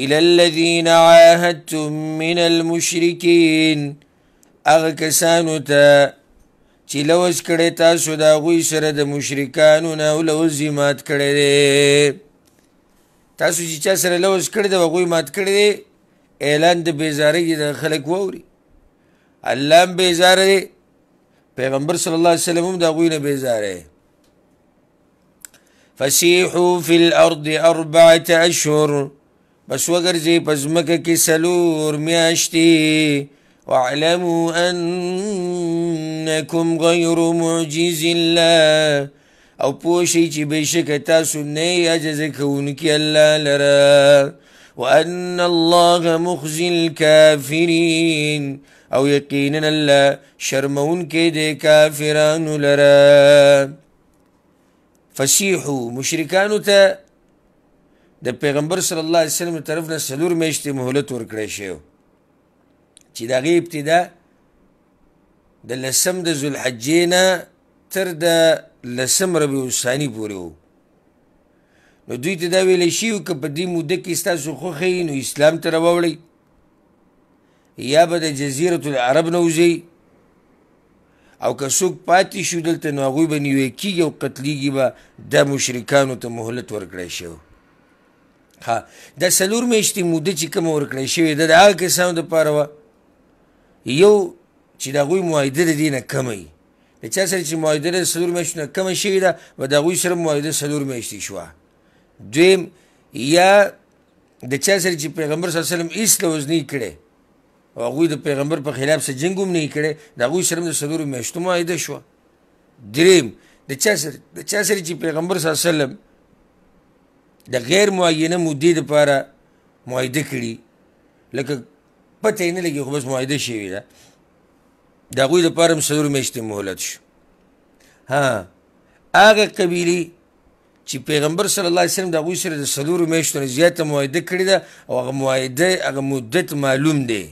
الى الذين عاهدتم من المشركين اغه کسانو ته چې لوز کړي تاسو دا غوي سره د مشرکانو نه لوز مات کړي دي تاسو چې چا سره لوز کړي دا غوي مات کړي دي اعلان د بیزاری د خلک ووري الله بیزار دی پیغمبر صلی الله علیه وسلم هم دا غوي نه بیزار دی فسیحو فی الارض اربعه اشهر بس وګرځي پزمکه کې سلور میاشتي واعلموا انکم غیر معجز الله او پوشی چې بشک تاسو نه عجز کوونکی الله لره وان الله مخزي الكافرين او یقینا الله شرمون کې د کافرانو لره فسيحو مشرکانو ته د پیغمبر صلی الله علیه وسلم طرف نه سلور میشته مهلت ورکړی شوی چې د غیب ابتدا د لسم د ذوالحجې نه تر د لسم ربیع الثاني پورې وو نو دوی ته دا ویل شي که په دې موده کې ستاسو خوښي نو اسلام ته راوړي یا به د جزیرة العرب نه او که څوک پاتې شو دلته نو هغوی به نیوی کیږي او قتلیږي به دا مشرکانو ته مهلت ورکړی شو ها دا څلور میاشتې موده چې کومه ورکړی شوې ده د هغه کسانو دپاره وه یو چې د هغوی معاهده د دې نه کمه د چا سره چې معاهده د څلور میاشتو نه کمه شوې ده و د هغوی سره معاهده څلور میاشتې شوه دویم یا د چا سره چې پیغمبر صلی الله علیه وسلم هیڅ لوز نه کړي او هغوی د پیغمبر په خلاف څه جنګ هم نه کړي د هغوی سره د څلورو میاشتو معاهده شوه دریم د چا سره د چا سره چې پیغمبر صلی الله علیه وسلم د غیر معینه مودې لپاره معاهده کړي لکه پته یې نه لګي خو بس معاهده شوې ده د هغوی دپاره هم څلور میاشتې مهلت شو ها هغه قبیلې چې پیغمبر صلی الله علیه وسلم د هغوی سره د څلورو میاشتو نه زیاته معاهده کړې ده او هغه معاهده هغه مدت معلوم دی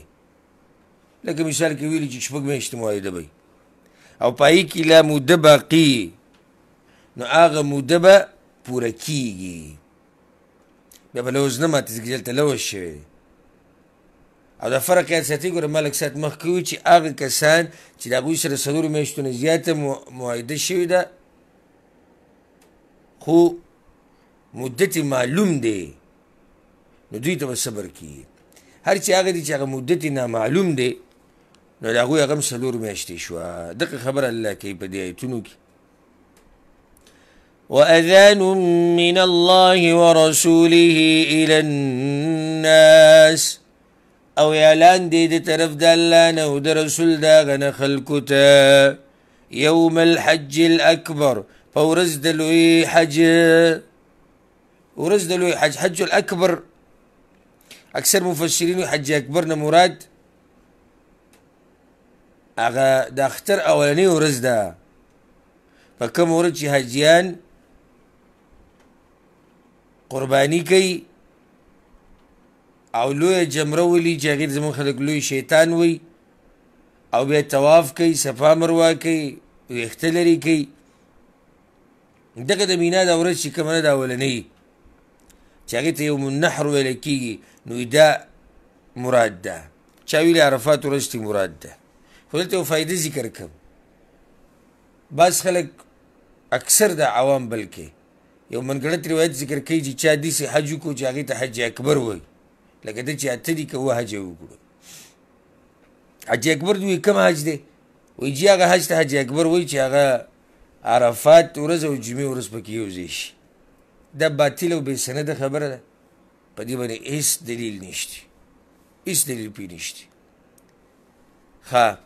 لکه مثال کې ویلي چې شپږ میاشتې معاهده به او پای کې لا موده باقي نو هغه موده به پوره کیږي بیا به لوز نه ماتېږي دلته لوز شوی دی او د فرق یاد ساتي ګوره ملک سات مخکې وي چې هغه کسان چې د هغوی سره څلورو میاشتو نه زیاته معاهده شوې ده خو مدت معلوم دی نو دوی ته به صبر کیږي هر چې هغه دی چې هغه مدت نامعلوم دی نو د هغوی هغه هم څلور میاشتې شوه دغه خبره الله کوي په دې ایتونو کې وأذان من الله ورسوله إلى الناس او اعلان دی د طرف د الله نه او د رسول دا غنه خلکو ته یوم الحج الاکبر فورز د لوی حج ورز د لوی حج حج الاکبر اکثر مفسرین حج اکبر نه مراد هغه د اختر اولنی ورز ده په کوم ورځ چې حجیان قربانی کوي او لوی جمره ولی جاغیر زمون خلق لوی شیطان وی او بیا تواف کوي صفا مروا کوي ویخته لري کوي دغه د مینا د ورځ چې کومه ده اولنۍ چې هغې ته یوم النحر ویله کیږي نو دا مراد ده چا ویلې عرفات ورځ تی مراد ده خو دلته یو فایده ذکر کوم بعض خلک اکثر د عوام بلکې یو منګړت روایت ذکر کوي چې چا داسې حج وکړو چې هغې ته حج اکبر وایي لکه د چې اته دي که وحج وکړو حج اکبر دوی کوم حج دی وایي چې هغه حج ته حج اکبر وایي چې هغه عرفات ورځ او جمعې ورځ پکې یوځای شي دا باطل او بېسنده خبره ده په دې باندې هېڅ دلیل نشته هېڅ دلیل پې نشته ښه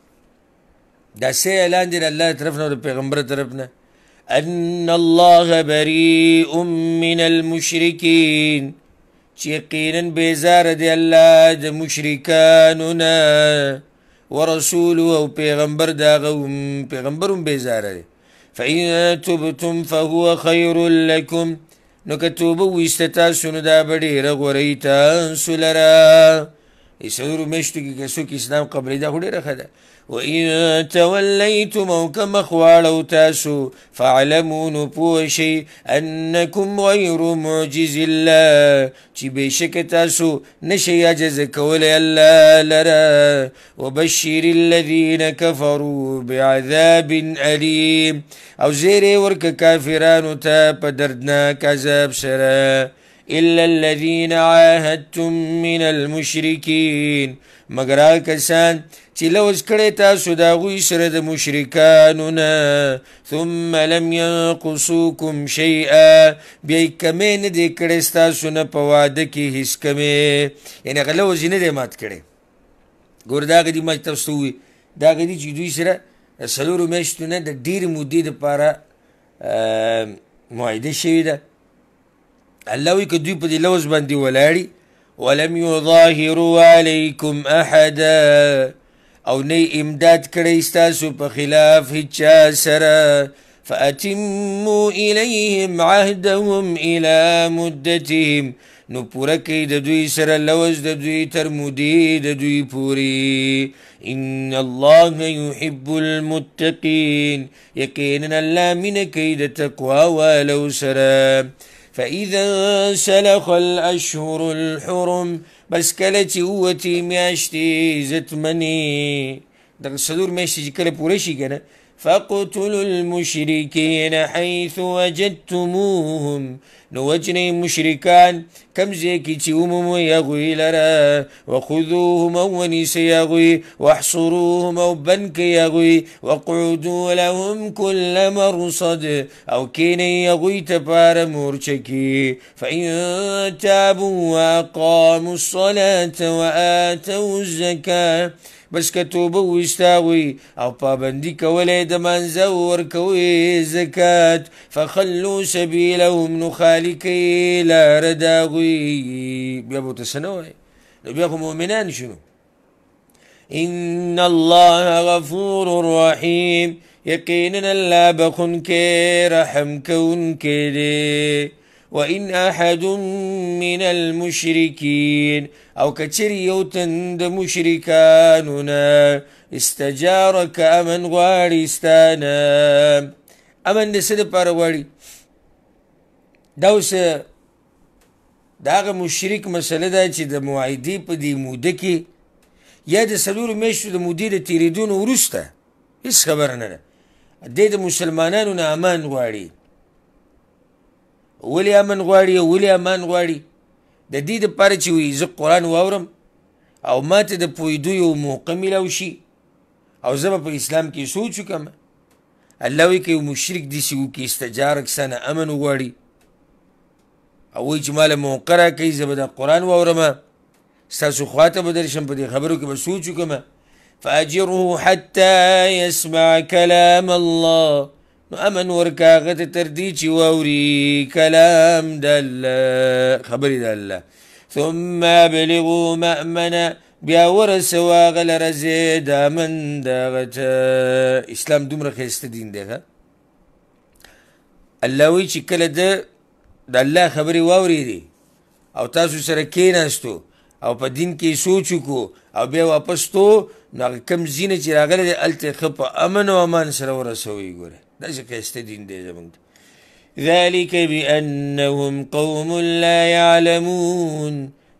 دا سه اعلان دی د الله طرف نه او د پیغمبر طرف نه ان الله بریء من المشرکین چیقینا بیزار دی الله د مشرکانو نه ورسول او پیغمبر دا غوم پیغمبرم بیزار دی فإن تبتم فهو خير لكم نو کتوبه وستتا سنو دا بډې رغوري تاسو لرا ایسورو مشتو کې کسو کې اسلام قبلې دا هډې راخه ده وإن توليتم أو كما خوالو تاسو فاعلموا نبوشي أنكم غير معجز الله چې بشک تاسو نشي عجز کولای الله لرا وبشر الذين كفروا بعذاب أليم او زيري ورك كافران تاب دردنا كذاب سرا إلا الذين عاهدتم من المشركين مقرأ كسان چې لوز کړی تاسو د هغوی سره د مشرکانو نه ثم لم ينقصوکم شیئا بیا یې کمی نه دی کړی ستاسو نه په واده کې هیڅ کمی یعنې هغه لوز یې نه دی مات کړی ګوره دا هغه دي ما چې تاسو ته ووایي دا هغه دي چې دوی سره د څلورو میاشتو نه د ډېرې مودې دپاره معاهده شوې ده الله وی که دوی په دې لوز باندې ولاړي ولم يظاهروا عليكم احدا او نه امداد کړی ستاسو په خلاف هیچا سره فاتموا اليهم عهدهم الى مدتهم نو پورا کوي د دوی سره لوز د دوی تر مودې د دوی پوری ان الله يحب المتقين یقینا الله من کوي د تقوا والو فاذا سلخ الاشهر الحرم بس کله چې وتی میاشتې عزت منی د سلور میاشتې کله پوره شي کنه فاقتلوا المشركين حيث وجدتموهم نوجني مشركان كم زيكي تيومم يغوي لرا وخذوهم ونيس يغوي واحصروهم أو بنك يغوي وقعدوا لهم كل مرصد أو كين يغوي تبار مرشكي فإن تابوا وأقاموا الصلاة وآتوا الزكاة بس که توبه او پابندی کولای دمان زور ورکوي زکات فخلوا سبيلهم نخالکی لار داغوي بیا به ته څه نه بیا خو مؤمنان شنو ان الله غفور رحیم یقینا الله بخونکی رحم کوونکی دی وإن أحد من المشركين أو كتر يوتند مشركاننا استجارك أمن غارستانا أمن دسد پر واري داوس داغه مشرک مسله ده چې د موعدی په دی موده کې یا د سلور میشتو د مودې د تیریدون وروسته هیڅ خبره نه ده د مسلمانانو نه امان غواړي ولی امن غواړي او ولی امان غواړي د دې دپاره چې وي زه قرآن واورم او ما ته د پوهېدو یو موقع میلاو شي او زه به په اسلام کې سوچ وکم الله وایي که یو مشرک داسې وکړي استجارک سنه امن وغواړي او وایي چې ما له موقع راکوي زه به د قرآن واورم ستاسو خوا ته به درشم په دې خبرو کې به سوچ وکم فأجره حتى يسمع كلام الله نو امن ورکاغه تر دې چې ووري کلام د الله خبرې د الله ثم بلغوا مأمنا بیا ورسوا غل رزي د من دغه اسلام دومره خسته دین دی الله وی چې کله د د الله خبرې ووري دي او تاسو سره کېناستو او په دین کې سوچ وکړو او بیا واپس تو نو کم زینه چې راغله د الته خپ امن او امان سره ورسوي ګوره نجك يستدين دي زمانك ذلك بأنهم قوم لا يعلمون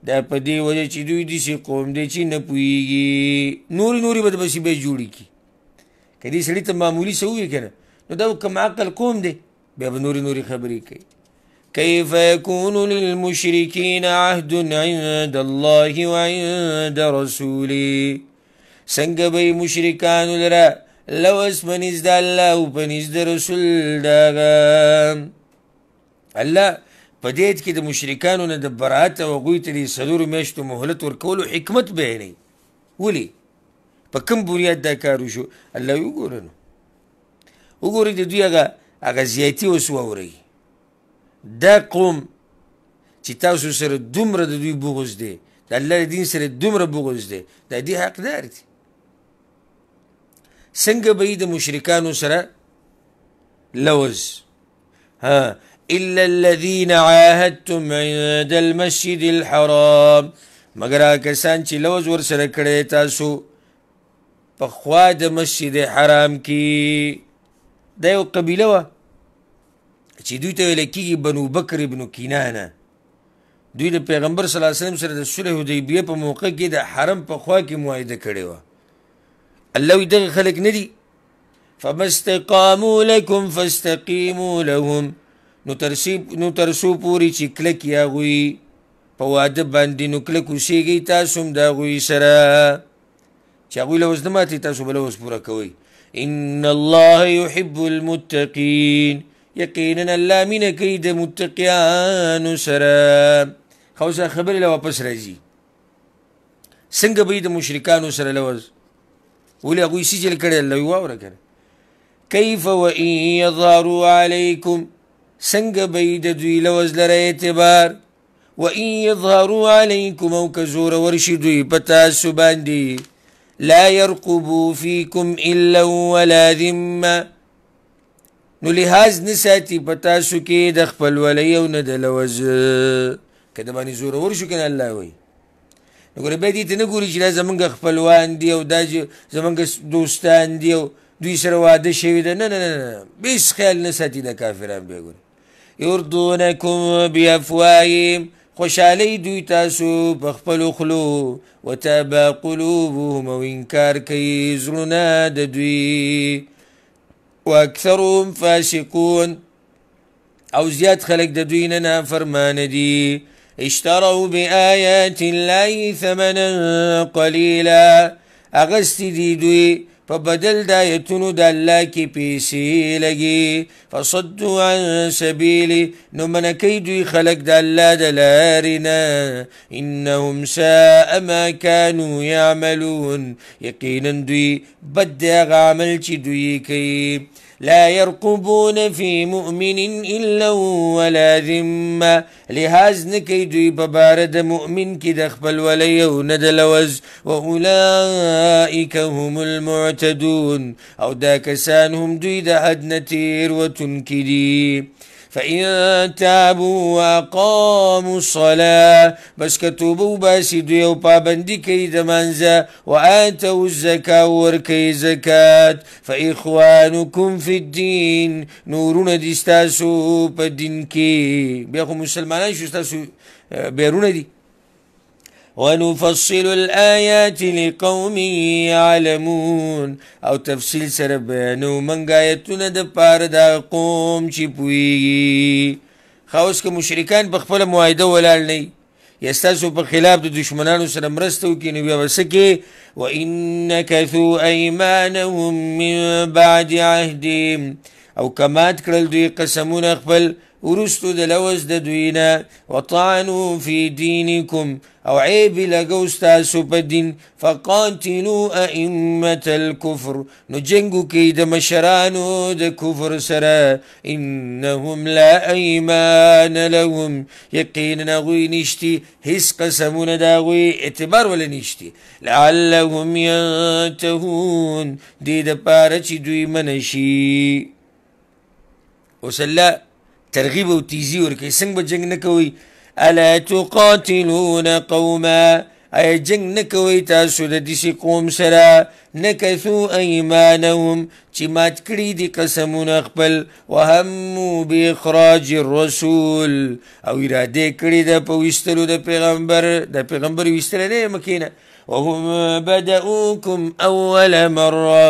دا په دې وجه چې دوی د شي قوم دي چې نه پويږي نور نوري بده بشي به جوړي کی کدي سړی ته معمولی سوې کنه نو دا کوم عقل قوم دي بي نور نوري خبرې کوي كيف يكون للمشركين عهد عند الله وعند رسوله سنگ بي مشركان لرأ لوس پنیز دا اللہ و پنیز دا رسول داغا الله په دې کې د مشرکانو نه د برات او غوی ته د سلور میشتو مهلت ورکول حکمت به نه ولي په کوم بنیاد دا کار وشو الله یو ګورنو وګورئ د دوی هغه هغه زیاتی اوس واورئ دا قوم چې تاسو سره دومره د دوی بغوز دی د الله دین سره دومره بغوز دی د دې حقدار دي څنګه به د مشرکانو سره لوز ها الا الذين عاهدتم عند المسجد الحرام مگر کسان چې لوز ور سره کړی تاسو په خوا د مسجد حرام کې دا یو قبیله وه چې دوی ته ویل کېږي بنو بکر ابن کینانه دوی د پیغمبر صلی الله علیه وسلم سره د صلح حدیبیه په موقع کې د حرم په خوا کې معاهده کړې وه الله دغه خلق نه دي فما استقاموا لكم فاستقيموا لهم نو ترسیب نو ترسو پوری چې کلک یا غوي په واده باندې نو کلک وسیږي تاسو هم دا غوي سره چې غوي له وزدماتي تاسو بل اوس پوره کوي ان الله يحب المتقين یقینا الله مين کوي د متقیان سره خو ځا خبر له واپس راځي څنګه به د مشرکانو سره لوز ولې هغه سجل کړي الله یو اور کړي کیف و ان یظهروا علیکم څنګه به د دوی لوز لره اعتبار و ان یظهروا علیکم او کزور ورشي دوی پتا سبان دی لا يرقبوا فيكم الا ولا ذمه نو لحاظ نساتی پتا سو کې د خپل ولی او نه د لوز کده باندې زور ور شو کنه الله وای نګوره به دې ته نه ګوري چې دا زمونږ خپلوان دي او دا زمونږ دوستان دي او دوی سره واده شوي ده نه نه نه بیس خیال نه ساتي د کافران بیا ګوري یردونکم بیافواهیم خوشحالی دوی تاسو په خپلو خلو وتابا قلوبهم او انکار کوي زړونه د دوی واکثرهم فاسقون او زیات خلک د دوی نه نافرمانه دي اشتروا بآيات الله ثمنا قليلا اغست دي دوي فبدل بدل د آیتونو الله کې فصدوا عن سبيلي نمنا منکی خلق دالا الله انهم ساء ما كانوا يعملون يقينا دوي بدأ هغه عمل دوي دوی لا يرقبون في مؤمن الا ولا ذمه لهذا نكي دوي ببارد مؤمن كي دخبل وليو ندلوز وأولئك لوز هم المعتدون او دا سانهم دوي دوی د حد فإن تابوا وأقاموا الصلاة بس كتبوا باسي ديو بابندي كي دمانزا وآتوا الزكاة وركي زكاة فإخوانكم في الدين نورنا دي ستاسو په دین کې بیا خو مسلمانان شو ستاسو آه، بيرون دي ونفصل الآيات لقوم يعلمون او تفصیل سره بیانو منګ آیتونه د پاره د قوم چې پوي خاص که مشرکان په خپل موعده ولال نه یستاسو په خلاف د دشمنانو سره مرسته وکي نو بیا وسکه وان كثوا ايمانهم من بعد عهدهم او کمات کړل دوی قسمونه خپل ورستو د لوز د دوینا وطعنو فی دینکم او عیب لګو تاسو په دین فقاتلو ائمه الكفر نو جنگو کې د مشرانو د کفر سره انهم لا ايمان لهم یقینا غوی نشتی هیڅ قسمونه دا غوی اعتبار ول نشتی لعلهم ينتهون دې د پاره چې دوی منشي وسله ترغیب او تیزی ورکوي څنګه به جنگ نه کوئ الا تقاتلون قوما اي جنگ نکوي تاسو د دې قوم سره نکثو ايمانهم چې مات کړی دي قسمونه خپل وهمو باخراج الرسول او اراده کړی د پويستلو د پیغمبر د پیغمبر ويستل نه مکینه وهم بدؤوکم اول مره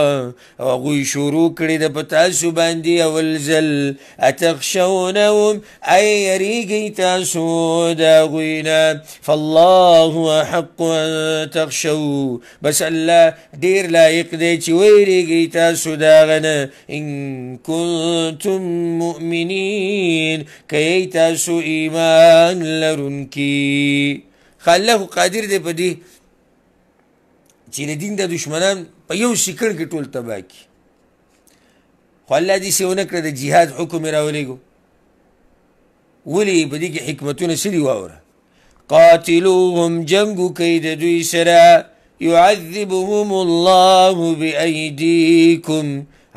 او غوی شروع کړی د پتاسو باندې اول زل اتخشونهم ای یریږي تاسو د غوینا فالله حق تخشو بس الله ډیر لایق دی چې ویریږي تاسو دا غنه ان کنتم مؤمنین کای تاسو ایمان لرونکي خلق قادر دی په دې چې د دین د دشمنان په یو سکړ کې ټول تباہ کی خو الله دې سونه کړ د جهاد حکم راولېګو ولی په دې کې حکمتونه سړي واوره قاتلوهم جنگ کوي د دوی سره يعذبهم الله بأيديكم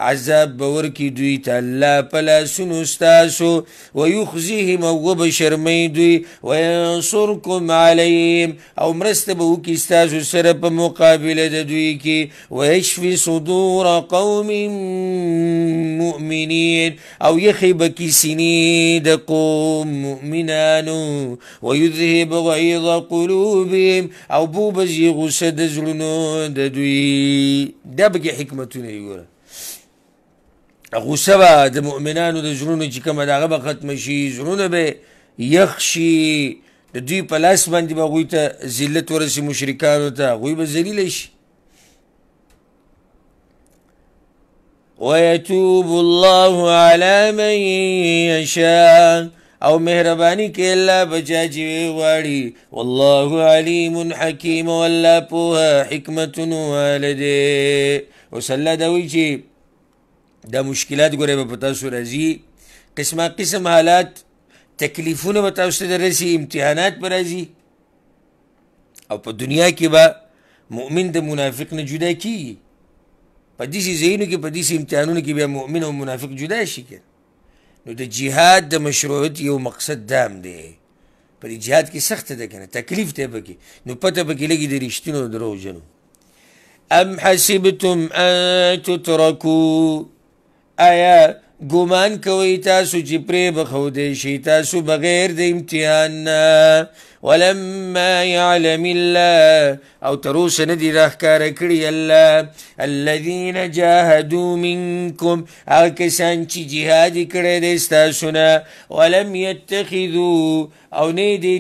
عذاب باور کی دوی تا اللہ پلا سنستاسو ویخزیهم او بشرمی دوی وینصرکم علیهم او مرست باو کی استاسو سر پا مقابل دوی کی ویشفی صدور قوم مؤمنین او یخی بکی سینی دا قوم مؤمنانو ویذهب غیظ قلوبهم او بو بزی غصد زلنو دا دوی دا بگی حکمتو نیورا غوسه به د مؤمنانو د زړونو چې کومه دغه به ختمه شي زړونه به یخ شي د دوی په لاس باندې به هغوی ته ذلت ورسي مشرکانو ته هغوی به ذلیله شي ويتوب الله على من يشاء او مهرباني کې الله بچاجي واړي والله عليم حكيم ولا په حکمت والده وسله دوی چې دا مشکلات ګوره به تاسو راځي قسمه قسم حالات تکلیفونه به تاسو ته رسی امتحانات به راځي او په دنیا کې به مؤمن د منافق نه جدا کیږي په دې ځایونو کې په دې امتحانونو کې بیا مؤمن او منافق جدا شي نو د جهاد د مشروعیت یو مقصد دام دی پر جهاد کې سخت ده کنه تکلیف ته پکې نو پته پکې لګي د رښتینو درو جنو ام حسبتم ان تتركوا آیا گمان کوي تاسو چې پرې بخو دی شي تاسو بغیر د امتحان نه ولما يعلم الله او تروس ندي راخکار کړی الله الذين جاهدوا منكم هغه کسان چې جهاد کړی دی ستاسو ولم يتخذوا او نه دي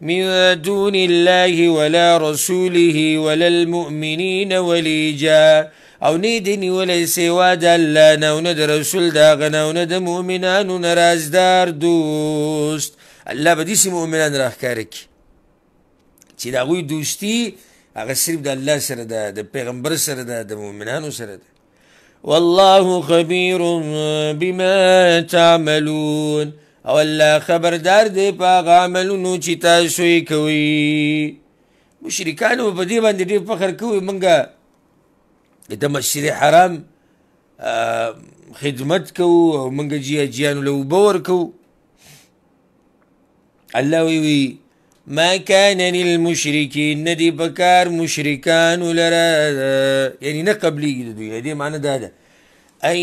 من دون الله ولا رسوله ولا المؤمنين وليجا او نی دی نیولې سیوا د الله نهونه د رسول د هغه نهونه د مؤمنانو نه رازدار دوست الله به داسې مؤمنان راښکاره کړي چې د هغوی دوستي هغه صرف د الله سره ده د پیغمبر سره ده د مؤمنانو سره ده والله خبير بما تعملون او الله خبردار دی په هغه عملونو چې تاسو یې کوئ مشرکانو په دې باندې ډېر فخر کوي موږ د مسجد حرام خدمت کوو او منګه جیاجیانو له اوبه ورکوو الله وی وی ما كان للمشركين ندي بكار مشركان لرا يعني نه قبلي دوی دې معنی دا ده ان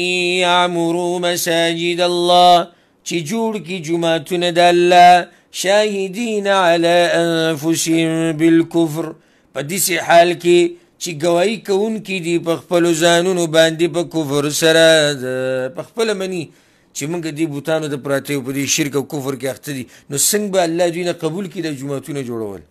يعمروا مساجد الله چې جوړ کی جمعتونه د الله شاهدين على انفسهم بالكفر په دې حال کې چې گواہی کوونکې دي په خپل ځانونو باندې په کفر سره په خپل منی چې موږ دې بوتانو د پراته په دې شرک او کفر کې اخته دي نو څنګه به الله دوی نه قبول کړي د جمعتون جوړول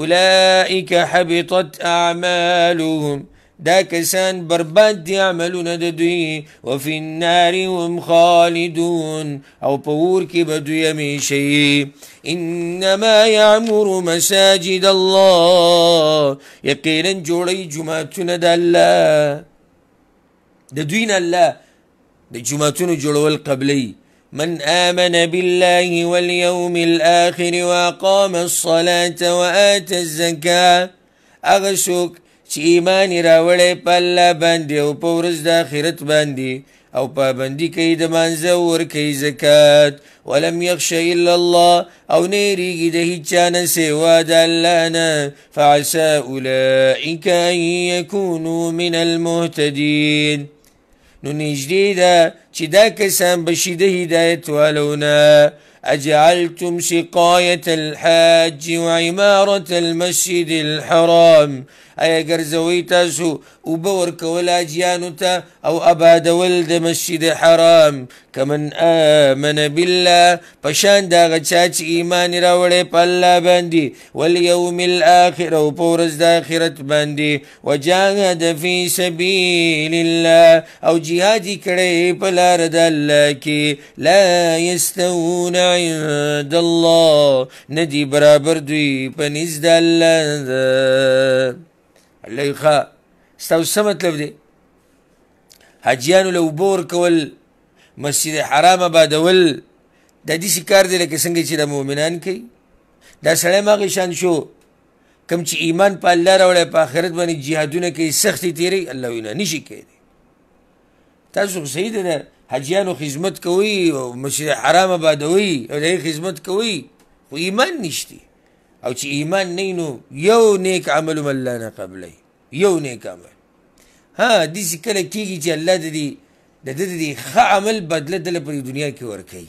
اولئک حبطت اعمالهم دا کسان برباد دی عملونه د دوی او فی النار هم خالدون او پور کې به دوی همیشه انما یعمر مساجد الله یقینا جوړی جمعتون دا الله دا دوی نه الله دا جمعتون جوڑو قبلی من آمن بالله واليوم الآخر وقام الصلاة وآت الزكاة أغسوك چې ایمان راوړې په باندې او په ورځ د آخرت باندې او پابندي کوي د مانځه ور زکات ولم یخش الا الله او نيريږي د هیچا نه سوا د الله نه فعسى اولئك ان يكونوا من المهتدين نو نږدې ده چې دا کسان بشي د هدایت والونه أجعلتم سقاية الحاج وعمارة المسجد الحرام ایا ګرځوي تاسو اوبه ورکول اجیانو ته او ابادول د مسجد حرام کمن آمن بالله پشان دا غچا چې ایمان راوړې په الله باندې والیوم الاخر او پورز د آخرت باندې وجاهد فی سبیل الله او جهادی کړي په لار د الله کې لا یستوون عند الله ندی برابر دوی په نزد الله الله ښا ستاسو څه مطلب دی حاجیانو له اوبه ورکول مسجد حرام آبادول دا داسې کار دی لکه څنګه چې د مؤمنان کوي دا سړی مغې شان شو کم چې ایمان په الله راوړی په آخرت باندې جهادونه کوي سختې تیری الله وینا نشي کوي تاسو صحیح ده حجیانو خدمت کوي او مسجد حرام آبادوي او دې خدمت کوي خو ایمان نشته او چې ایمان نه نو یو نیک عمل هم الله نه قبلای یو نیک عمل ها دې کله کیږي چې الله دې د دې ښه عمل بدله د په دنیا کې ورکړي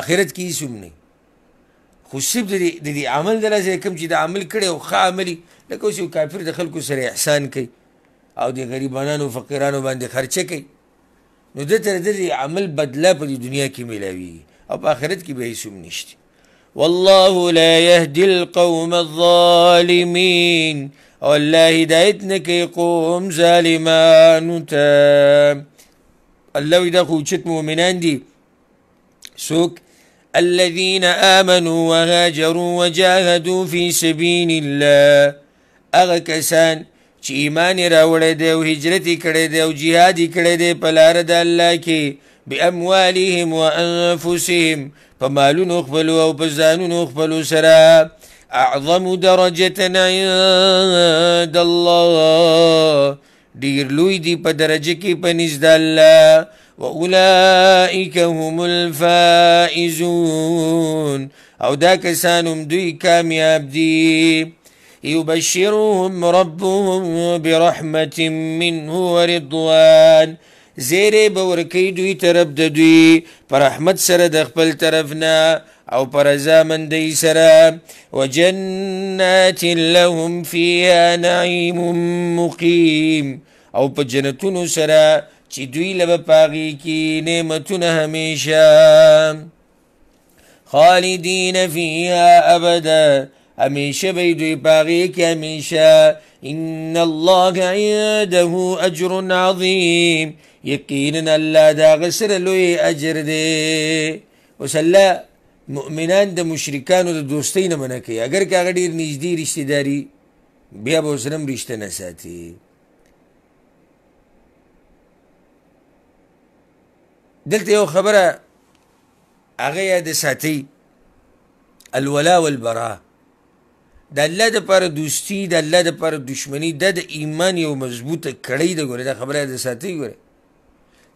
آخرت کې هیڅ هم نه خو صرف د دې عمل د لاسه کم چې د عمل کړي او ښه عملي لکه اوس یو کافر د خلکو سره احسان کوي او د غریبانو فقیرانو باندې خرچه کوي نو د تر دې عمل بدله په دنیا کې ملاوي او په آخرت کې به هیڅ هم نشته والله لا يهدي القوم الظالمين والله هدايتنا كيقوم ظالمان تام الله إذا شت مؤمنان دي سوك الذين آمنوا وهاجروا وجاهدوا في سبيل الله أغا كسان چې ایمان راوړی دی او هجرت کړی دی او الله كي بأموالهم وأنفسهم فمال نخفل او بزانون خپل سرا أعظم درجة عند الله دير لويدي دی په الله واولئك هم الفائزون او دا کسانم دوی کامیاب دي يبشرهم ربهم برحمة منه ورضوان زیره باور کی دوی طرف دوی پر احمد سره د خپل طرف نه او پر ازامندی سره وجنات لهم فيها نعيم مقيم او په جنتونو سره چې دوی لبه پاغي کی نعمتونه همیشه خالدين فيها ابدا همیشه به دوی پاغي کې ان الله عنده اجر عظيم یقینا الله دا غسر لوی اجر دی اوس الله مؤمنان د مشرکانو د دوستی نه منع کوي اگر که هغه ډېر نږدې رشتهداري بیا به ورسره هم رشته نه ساتي دلته یو خبره هغه یاد ساتي الولا والبرا د الله دپاره دوستي د الله دپاره دشمني دا د ایمان یو مضبوطه کړۍ ده ګوره دا خبره یاد ساتي ګوره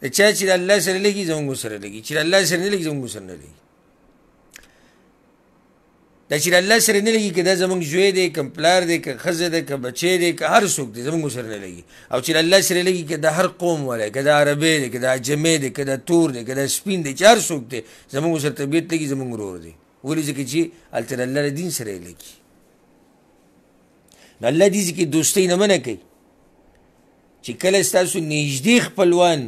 چا چې الله سره لګي زموږ سره لګي چې الله سره نه لګي زموږ سره نه لګي دا چې الله سره نه لګي کدا زمونږ جوې دې کم پلار دې ک خزه دې ک بچې دې ک هر څوک دې زمونږ سره نه لګي او چې الله سره لګي کدا هر قوم ولا کدا عربي دې کدا جمع دې کدا تور دې کدا سپین دې چار څوک دې زمونږ سره طبيعت لګي زمونږ ورور دې ولې ځکه چې التر الله دین سره لګي نو الله دې چې دوستۍ نه منه کوي چې کله تاسو نږدې خپلوان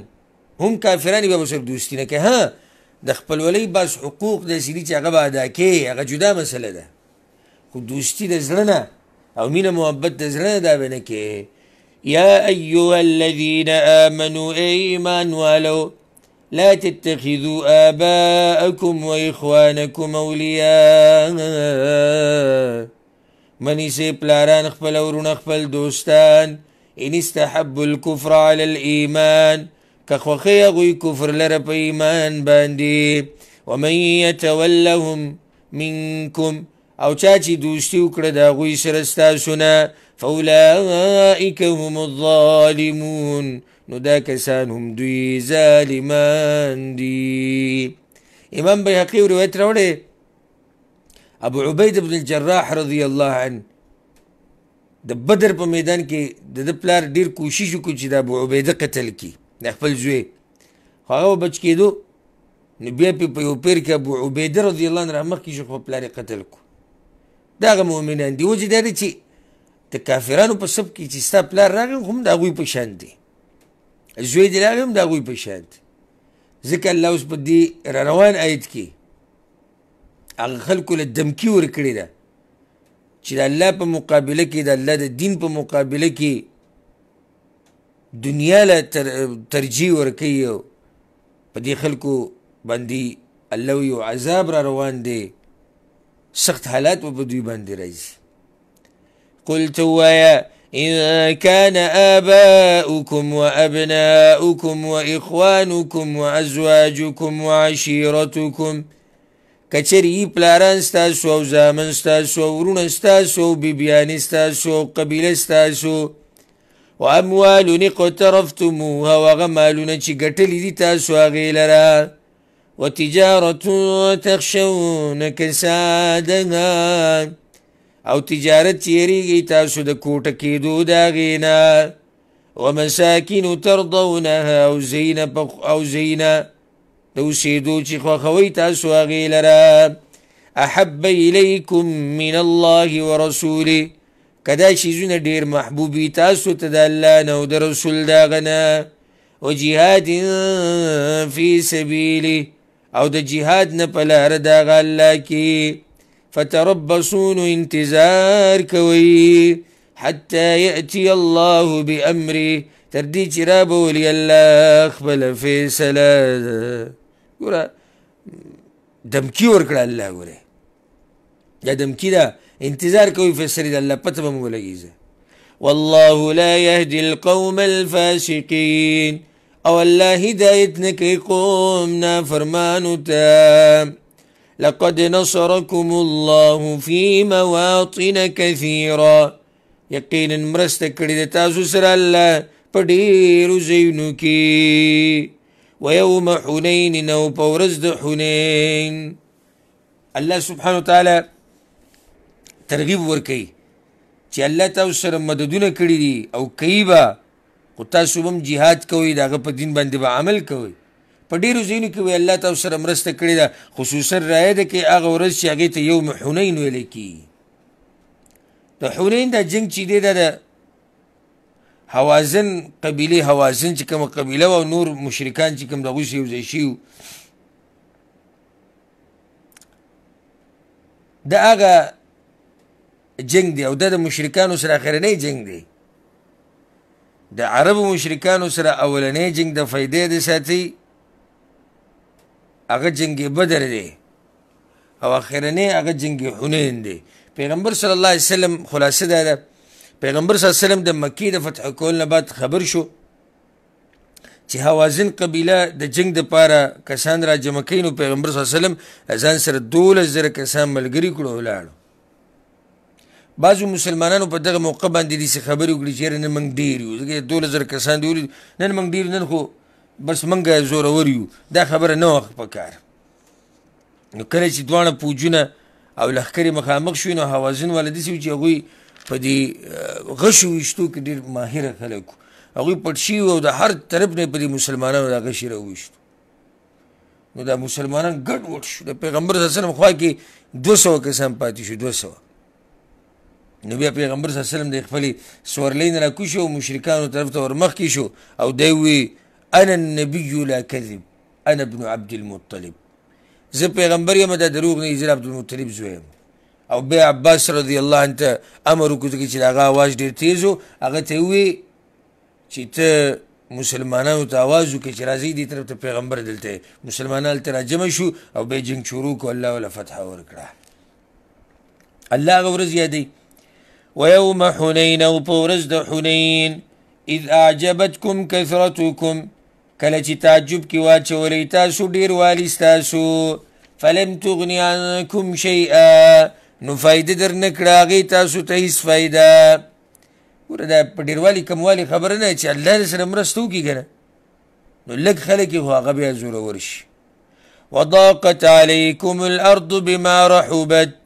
هم کافرانی به سره دوستی نه کوي ها د خپلولۍ بس حقوق د سړي چې هغه به ادا کوي هغه جدا مسله ده خو دوستی د زړه نه او مینه محبت د زړه نه دا به نه کوي يا أيها الذين آمنوا إيمان ولو لا تتخذوا آباءكم وإخوانكم أولياء منی سے پلاران خپل ورونه خپل دوستان ان استحب الكفر على الايمان که خوخی اغوی کفر لره په ایمان باندې ومن یتولهم منکم او چا چې دوستی وکړه د هغوی سره ستاسونه فاولئک هم الظالمون نو دا کسان هم دوی ظالمان دي امام بیحقی روایت راوړی ابو عبید بن الجراح رضی الله عنه د بدر په میدان کې د پلار ډیر کوشش وکړ چې د ابو عبیده قتل کړي د خپل زوی هغه بچ کېدو نو بیا په یو پیر کې ابو عبیده رضی الله عنه مخکې شو خپل پلار قتل کو دغه مؤمنان دی وجه دی چې د کافرانو په سب کې چې ستا پلار راغی هم د هغوی په شان دی زوی دی راغی هم د هغوی په شان دی ځکه الله اوس په دې را روان آیت کې هغه خلکو له دمکي ورکړې ده چې د الله په مقابله کې د الله د دین په مقابله کې دنیا له تر ترجیح ورکي په دې خلکو باندې الله یو عذاب را روان دی سخت حالات په دوی باندې راځي قلت وایا إن كان آباؤكم وأبناؤكم وإخوانكم وأزواجكم وعشيرتكم کچری پلاران ستاسو او زامن ستاسو او ورونه ستاسو او بیبیان ستاسو او قبیله ستاسو واموال اقترفتموها وغمالون چې ګټلې دي تاسو هغه لره وتجاره تخشون کسادها او تجارت چیریږي تاسو د کوټه کېدو دا غینا ومساکن ترضونها او زین او زین د اوسېدو چې خوښوي تاسو هغې لره احب الیکم من الله ورسوله کدا شیزونه ډیر محبوبی تاسو ته د الله نه او د رسول دا غنه او جهاد فی سبیل او د جهاد نه په لار دا الله کې فتربصون انتظار کوي حتى ياتي الله بامره تر دې چې را بولي الله خپل فیصله ګوره دمکی ورکړه الله ګوره یا دمکی ده انتظار کوئی فیصله دا اللہ پتہ به موږ زی والله لا يهدي القوم الفاسقين او الله ہدایت نکی قوم نا فرمانو تا لقد نصركم الله في مواطن کثیرا یقینا مرست کړی د تاسو سره الله په ډیرو ويوم حنين نوب ورزد حنين الله سبحانه وتعالى ترغیب ورکړي چې الله تاسو سره مددونه کړی دي او کوي به خو تاسو هم jihad کوي دا په دین باندې به عمل کوي په ډیرو ځینو کې وی الله تاسو سره مرسته کړی ده خصوصا راي ده کې هغه ورځ چې هغه ته یوم حنین ویل کی د حنین دا جنگ چې دی دا حوازن قبیله حوازن چې کوم قبیله او نور مشرکان چې کوم دغه شی وزي شي د هغه جنگ دی او د مشرکانو سره اخرنۍ جنگ دی د عربو مشرکانو سره اولنې جنگ د فائدې د ساتي هغه جنگ بدر دی او اخرنې هغه جنگ حنین دی پیغمبر صلی الله علیه وسلم خلاصه ده پیغمبر صلی الله علیه وسلم د مکی د فتح کول نه بعد خبر شو چې حوازن قبیله د جنگ د پاره کسان را جمع کینو پیغمبر صلی الله علیه وسلم ځان سره 12 زره کسان ملګری کړو ولاړو بعضو مسلمانانو په دغه موقع باندې دې خبرې وکړي چې نه موږ ډیر یو ځکه دوله زر کسان دی نن موږ ډیر نن خو بس موږ زورور یو دا خبره نه وخت پکار نو کله چې دواړه پوجونه او لخکرې مخامخ شوي نو حوازن والا داسې و چې هغوی په دې غشو ویشتو کې ډېر ماهره خلک هغوی پټ شوي او د هر طرف نه په دې مسلمانانو دا غشې راوویشتو نو دا مسلمانان ګډ وډ شو د پیغمبر صلی الله علیه وسلم خوا کې دوه سوه کسان پاتې شو دوه سوه نو بیا پیغمبر صلی الله علیه وسلم د خپل سورلین را کوشو مشرکانو طرف ته ورمخ کی شو او دی وی انا النبي لا كذب انا ابن عبد المطلب زه پیغمبر یم د دروغ نه زه عبد المطلب زویم او بیا عباس رضی الله عنه امر وکړ چې هغه आवाज ډیر تیز او هغه ته وی چې ته مسلمانانو ته आवाज وکړي چې راځي دې طرف ته پیغمبر دلته مسلمانان تر جمع شو او به جنگ شروع کړ الله ولا فتح ورکړه الله غوړ زیاده ويوم حنين او پورز د حنين اذ اعجبتكم كثرتكم کله چې تعجب کې واچولې تاسو ډیر والی تاسو فلم تغني عنكم شيئا نو فائدې در نکړه هغې تاسو ته هیڅ فائده ګوره دا په ډیروالي کموالي خبره نه چې الله در سره مرسته وکړي که نه نو لږ خلک یې خو هغه بیا زورور شي وضاقت عليكم الارض بما رحبت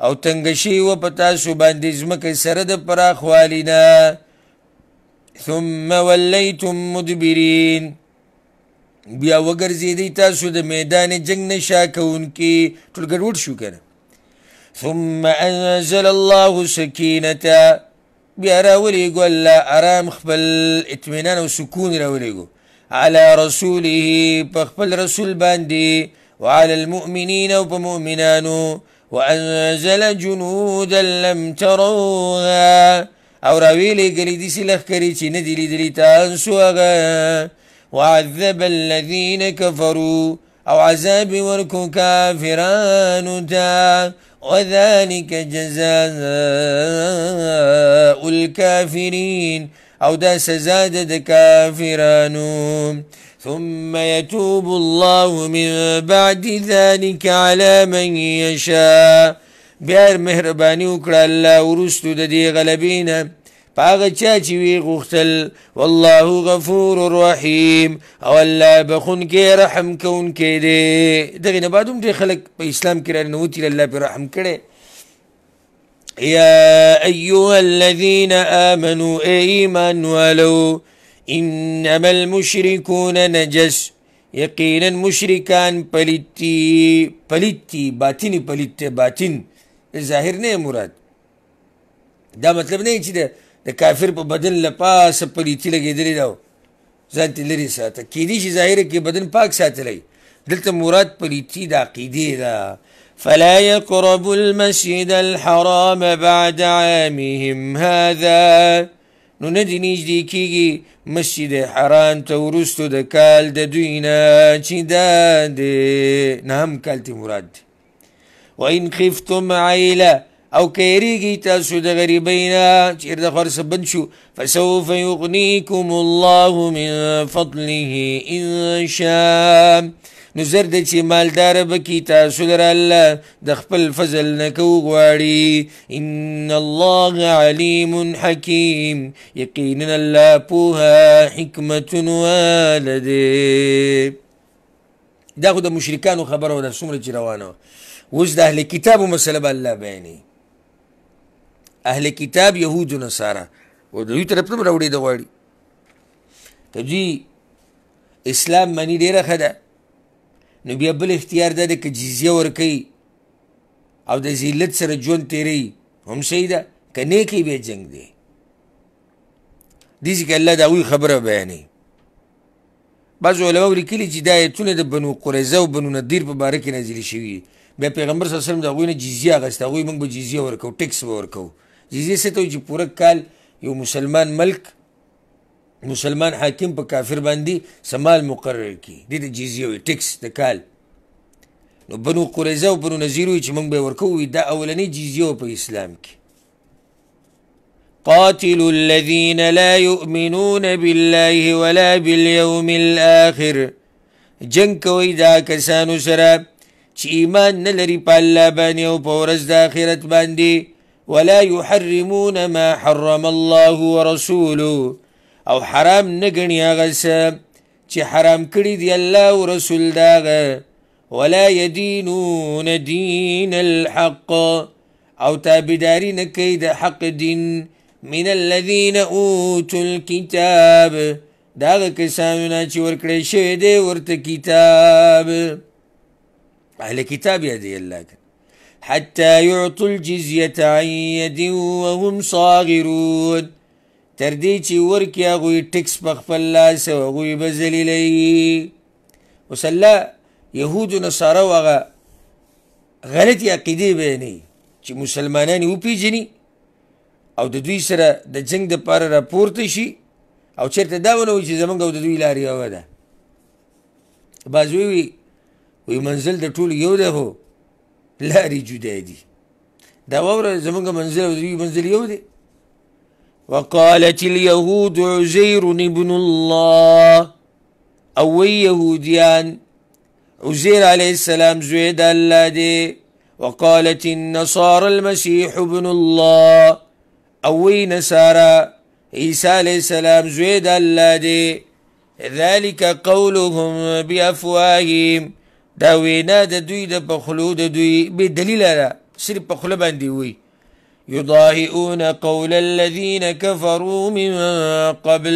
او تنگشی و پتا سو باندې ځمکه سره د پراخوالینا ثم ولیتم مدبرین بیا وګرځیدئ تاسو د میدان جنگ نه شا کوونکي ټول ګډوډ شو کنه ثم انزل الله سکینته بیا راولیږو الله ارام خپل اطمینان او سکون راولیږو على رسوله په خپل رسول باندې وعلى المؤمنين او په مؤمنانو وانزل جنودا لم تروها او راویلی گلی دي سلخ کری چی ندیلی دلی تانسو وعذب الذين كفروا او عذاب وركو كافران تا وذلك جزاء الكافرين او دا سزاد د ثم يتوب الله من بعد ذلك على من يشاء بیا مهرباني وکړه الله ورستو د دې غلبینه پاغه چا چې وی غختل والله غفور رحیم او الله بخون کې رحم کون کې دې دغه نه بعدوم دې خلک په اسلام کې رانه وتی الله پر رحم کړي یا ایها الذين امنوا ایمان ولو انما المشركون نجس يقينا مشركان پلتی پلتی باطن پلتی باطن ظاهر نه مراد دا مطلب نه چې د کافر په بدن لپاس پلیتی لګېدلې دا ځان تل لري ساته کې دي چې ظاهر کې بدن پاک ساتلی دلته مراد پلتی دا عقیده دا فلا يقرب المسجد الحرام بعد عامهم هذا نو نه دی نږدې کیږي مسجد حرام ته وروستو د کال د دوی نه چې دا د نهم کال ته مراد دی وان خفتم عیله او کیریږي تاسو د غریبینا چیر د خر سبن شو فسوف یغنیکم الله من فضله ان شاء نو زر د چې مالدار به کی تاسو در الله د خپل فضل نکو غواړي ان الله علیم حکیم یقینا الله پوها حکمت والده دا خو د مشرکانو خبره ده څومره چې روانه اوس د اهل کتابو مسله به الله بیانوي اهل کتاب یهود و نصارا او دوی طرف نه راوړي د غواړي که دوی اسلام منی ډېره ښه ده نو بیا بل اختیار ده که جزیه ورکي او د ذلت سره ژوند تیری هم شي ده که نیکی بیا جنگ دی دیسی که الله دا اوی خبره بیانی بعض علماء لیکلي چې دا آیتونه د بنو قریظه او بنو نذیر په باره کې نازل شوي بیا پیغمبر صلی الله علیه وسلم د هغوی نه جزیه اخیسته هغوی موږ به جزیه ورکو ټیکس به ورکو جزیه څه ته چې پوره کال یو مسلمان ملک مسلمان حاکم په کافر باندې سمال مقرر کی د دې جزیه وي ټیکس د کال نو بنو قریظه او بنو نذیر چې موږ به ورکوې دا اولنی جزیه په اسلام کې قاتل الذين لا يؤمنون بالله ولا باليوم الاخر جنگ کوي دا کسانو سره چې ایمان نه لري په الله باندې او په ورځ د آخرت باندې ولا يحرمون ما حرم الله ورسوله او حرام نه غني هغه چې حرام کړی دی الله او رسول داغه ولا يدينون دين الحق او تابداري نه کوي د حق دین من الذين اوتوا الكتاب داغه کسانو نه چې ورکړی شوی دی ورته کتاب اهل کتاب یادی الله حتى يعطوا الجزية عن يد وهم صاغرون تر دې چې ورکی هغه ټیکس په خپل لاس او هغه بزلیلې وسله يهود او نصارا هغه غلطي عقيدي بیني چې مسلمانان یې پیژني او د دوی سره د جنگ د پاره راپورته شي او چیرته دا ونه چې زمونږ د دوی لارې یو ده بازوی وی وی منزل د ټول یو ده هو لارې جدا دي دا وره زمونږ منزل او دوی منزل یو دی وقالت اليهود عزير ابن الله او يهوديان عزير عليه السلام زويد اللادي وقالت النصارى المسيح ابن الله او نصارى عيسى عليه السلام زويد اللادي ذلك قولهم بافواههم دا وینا د دوی د پخلو د دوی به دلیل وي يضاهئون قول الذين كفروا من قبل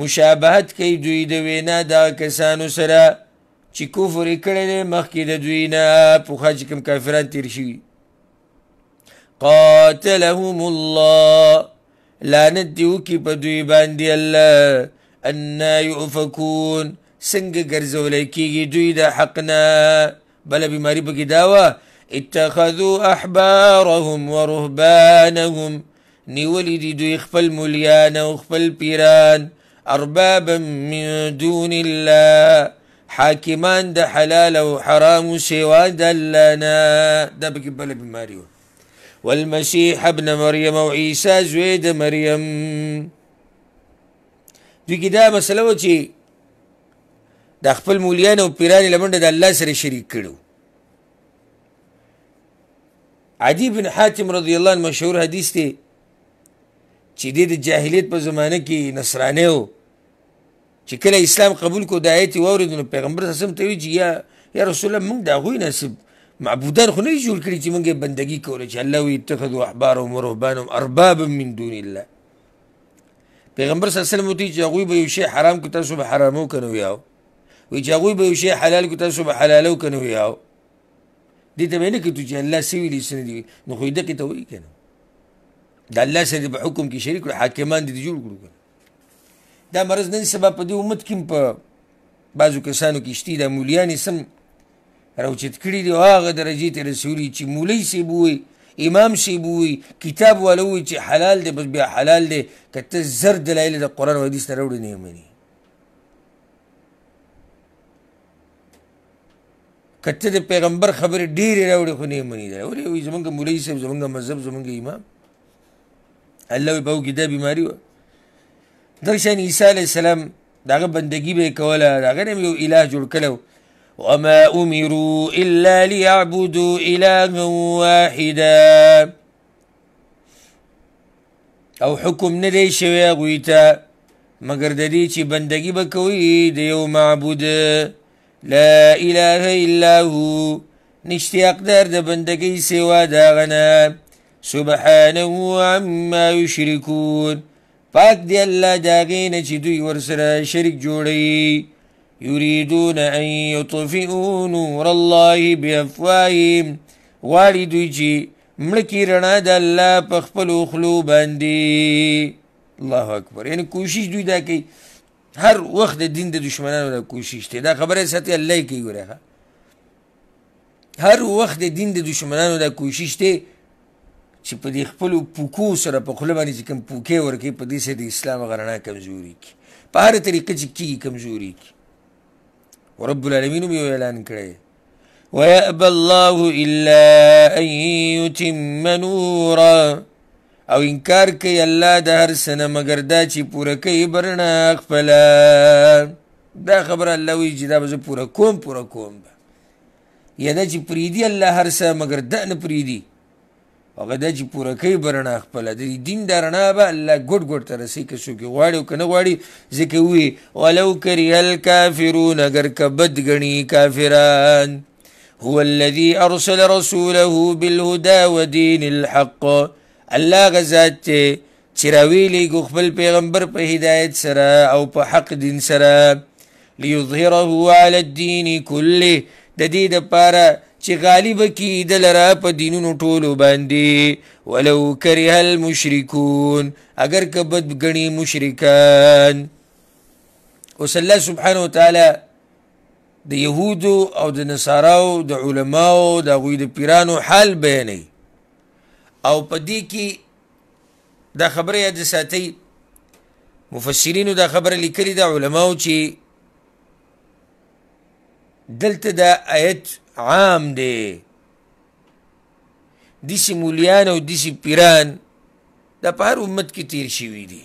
مشابهت کوي دوی د وینا دا کسانو سره چې کفر کړل مخکې د دوی نه په خج کوم کافران تیر شي قاتلهم الله لعنت دیو کی په دوی باندې الله ان يؤفكون څنګه ګرځول کیږي دوی د حقنا بل بیماری پکې داوه اتخذوا احبارهم ورهبانهم نیولی دوی خپل مليان او خپل اربابا من دون الله حاكمان دا حلال او حرام سوا د لنا دا بکی بل والمسيح ابن مريم وعيسى زويد مريم دي كدا مسلوتي کې دا مسله و چې د خپل الله سر شريك کړو عدی بن حاتم رضی الله عنه مشهور حدیث دی چې د جاهلیت په زمانه کې نصرانی و چې کله اسلام قبول کو د آیت واورید نو پیغمبر صلی الله علیه وسلم ته وی چې یا یا رسول الله موږ د هغوی نصیب معبودان خو نه دي جوړ کړي چې موږ بندګي کوله چې الله وی اتخذوا احبارهم ورهبانهم اربابا من دون الله پیغمبر صلی الله علیه وسلم وی چې هغوی به یو شی حرام کو تاسو به حرامو کنو یاو وی چې هغوی به یو شی حلال کو تاسو به حلالو کنو یاو دې ته ویل کې چې الله سوي لې سن دي نو خو دې کې ته وایي کنه د الله سره په حکم کې شریک حاکمان دې جوړ کړو دا مرز نن سبا په دې امت کې په بازو کسانو کې شتي د مولیان سم راوچت کړي دی هغه درجه ته رسولي چې مولوي سی بوي امام سی بوي کتاب ولوي چې حلال دی بس بیا حلال دی کته زر دلایل د قران او حدیث نه راوړي نه مني کته د پیغمبر خبره ډیره راوړي خو نه مني دا ورې وي زمونږ مولوی صاحب زمونږ مذهب زمونږ امام الله به وګي دا بیماری و درشان عیسی علی السلام داغه بندگی به کوله داغه نه یو الہ جوړ کلو وما امروا الا ليعبدوا الها واحدا او حکم نه دی شوی غویته مگر د دې چې بندگی به کوي د یو معبود لا إله إلا هو نشتي دار دبندقي سوى داغنا سبحانه عما يشركون فاك دي الله داغې نه چې شرك جوري يريدون ان يطفئوا نور الله بافواههم والدو جي ملكي رنا دا الله په خپلو باندي الله أكبر يعني کوشش دوی داكي هر وخت د دین د دشمنانو نه کوشش ته دا خبره ساتي الله کوي ګوره هر وخت د دین د دشمنانو نه کوشش ته چې په دې خپل پوکو سره په خله باندې چې کوم پوکې ورکی په دې سره د اسلام غرنا کمزوري کی په هر طریقه چې کی کمزوري کی ورب العالمین مې اعلان کړی ويأبى الله إلا أن يتم نوره او انکار کوي الله د هر سنه مگر دا چې پوره کوي برنا خپل دا خبره الله وی چې دا به پوره کوم پوره کوم یا دا چې پریدي الله هر څه مگر دا نه پریدي هغه دا چې پوره کوي برنا خپل د دین د رڼا به الله ګډ ګډ تر رسي که څوک غواړي او که نه غواړي ځکه وي ولو کره الکافرون اگر که بد ګڼي کافران هو الذي ارسل رسوله بالهدى ودين الحق الله غزاد چې چرویلی خپل پیغمبر په هدایت سره او په حق دین سره ليظهره على الدين كله د دې لپاره چې غالب کی د لره په دینونو ټولو باندې ولو کره المشركون اگر کبد غني مشرکان اوس الله سبحانه وتعالى د يهودو او د نصاراو د علماو د غوی د پیرانو حال بیانوي او په دې کې دا خبره یاد ساتي مفسرینو دا خبره لیکلي دا علماو چې دلته دا آیت عام دی دیسی مولیان او دیسی پیران دا په هر امت کې تیر شوي دي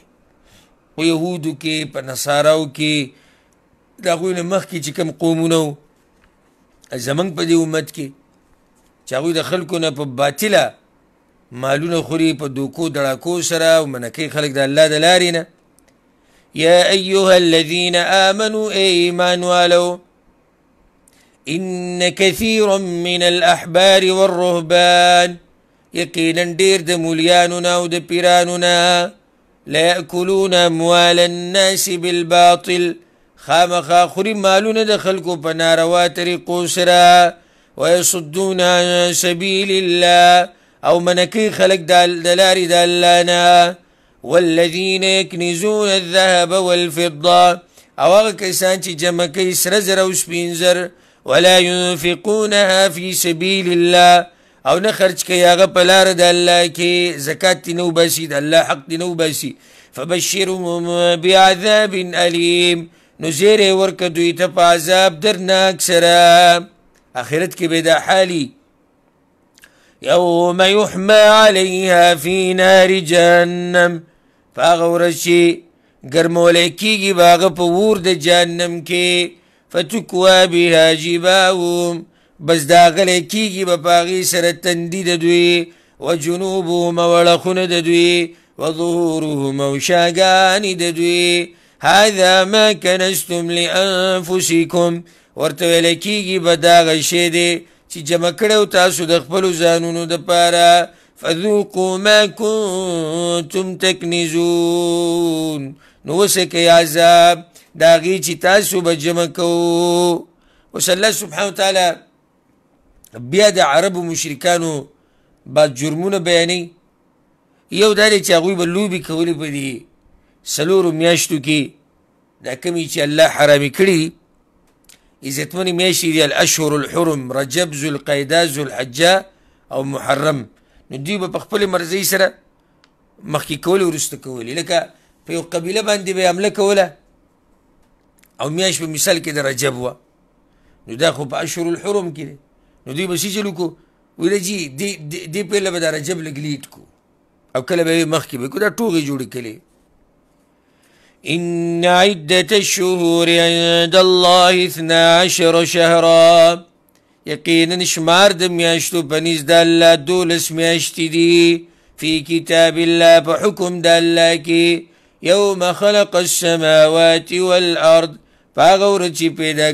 خو یهودو کې په نصاراو کې د هغوی نه مخکې چې کوم قومونه وو زمونږ په دې امت کې چې هغوی د خلکو نه په باطله مالونه خوري په دوکو دړاکو سره او منکی خلک د الله د لارې نه یا ایها الذین آمنوا ای ایمان والو ان كثيرا من الاحبار والرهبان یقینا ډیر د مولیانو نه او د پیرانو نه لا ياكلون اموال الناس بالباطل خامخا خوري مالونه د خلکو په ناروا طریقو سره ويصدون عن سبيل الله او منکی خلق دلار دلانا والذین یکنزون الذهب والفضة او هغه کسان چې جمع کوي سره زر او سپین زر ولا ينفقونها في سبيل الله او نه خرج کوي هغه په لار د الله کې زکات نو باسي د الله حق نو باسي فبشرهم بعذاب الیم نو زیر ورکه دوی ته په عذاب درناک سره اخرت کې به دا حالي يوم يحمى عليها في نار جهنم فاغورشي گرمولیکیږي باغ په ور د جهنم کې فتکوا بها جباههم بس دا غلیکیږي په پاغي سره تندید دوی او جنوبهم ولخن د دوی وظهورهم وشاغان د دوی هذا ما كنستم لانفسكم ورته لکیږي په دا غشې دي چې جمع کړو تاسو د خپل ځانونو د پاره فذوقوا ما کنتم تکنزون نو وسکه عذاب دا غي چې تاسو به جمع کوو وصلی سبحانه وتعالى بیا د عربو مشرکانو با جرمونه بیانې یو دا چې هغوی به لوبې کولې په دې څلورو میاشتو کې دا کمی چې الله حرامې کړي عزتمنی میاشي دی الاشهر الحرم رجب ذو القعده ذو الحجه او محرم نو دوی په خپل مرزي سره مخکې کول ورسته کول لکه په یو قبيله باندې به حمله کوله او میاش په مثال کې د رجب و نو دا خو په اشهر الحرم کې نو دوی به سې چلو کو ویل جی دی دی په لبه د رجب لګلیټ کو او کله به مخکې به کو دا ټوغي جوړ کړي إن عدة الشهور عند الله اثنا عشر شهرا يقينا شمار دم میاشتو بنيز دالا دول دولس میاشتې دي في كتاب الله بحكم دالاكي يوم خلق السماوات والارض فهغه ورځ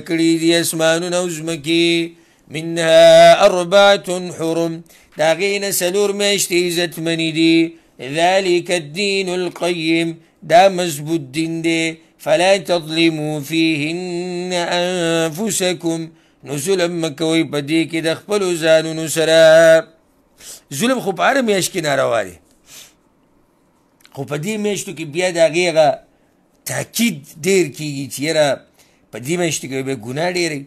كريدي پیدا نوزمكي دي منها اربعة حرم داغين سلور ما اشتيزت مني دي ذلك الدين القيم دا مضبوط دین دی فلا تظلموا فيهن انفسكم نو ظلم مکوي په دې کې د خپل ځانونو سره ظلم خو په اړه میاش کې ناروا دی خو په دې میاشتو کې بیا د هغې تاکید ډېر کېږي چې یاره په دې میاشتو کې به ګناه ډېری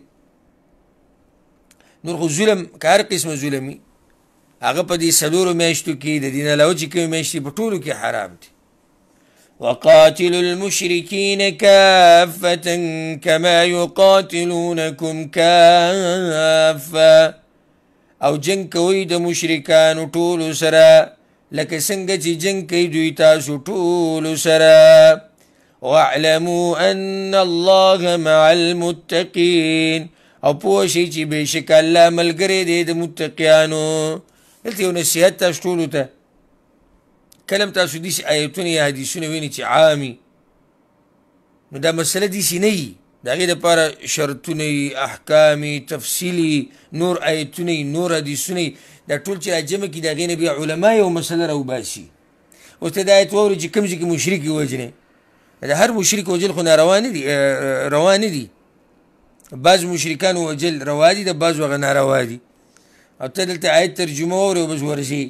نور خو ظلم که هر قسمه ظلم وي هغه په دې څلورو میاشتو کې د دین علاوه چې کومې میاشتې په ټولو کې حرام دي وقاتلوا المشركين كافة كما يقاتلونكم كافة او جنك ويد مشركان طول سرا لك لکه جنك چې جنگ سرا واعلموا ان الله مع المتقين او بوشيتي شئ چې بېشکه الله ملګری دی د متقیانو دلته کلم تاسو دیسی آیتونه یا حدیثونه ویني چې عامي نو دا مسله دیسی نه وي د هغې دپاره شرطونه وي احکامې تفصیلي نور آیتونه نور حدیثونه دا ټول چې راجمع کړي د هغې نه بیا علما یو مسله راوباسي اوس ته دا آیت واورې چې کوم ځای کې مشرک ووژنې د هر مشرک وجل خو ناروا نه دي روا نه دي بعض مشرکان وجل روا دي د بعضو هغه ناروا دي او ته دلته آیت ترجمه واورې او بس ورځي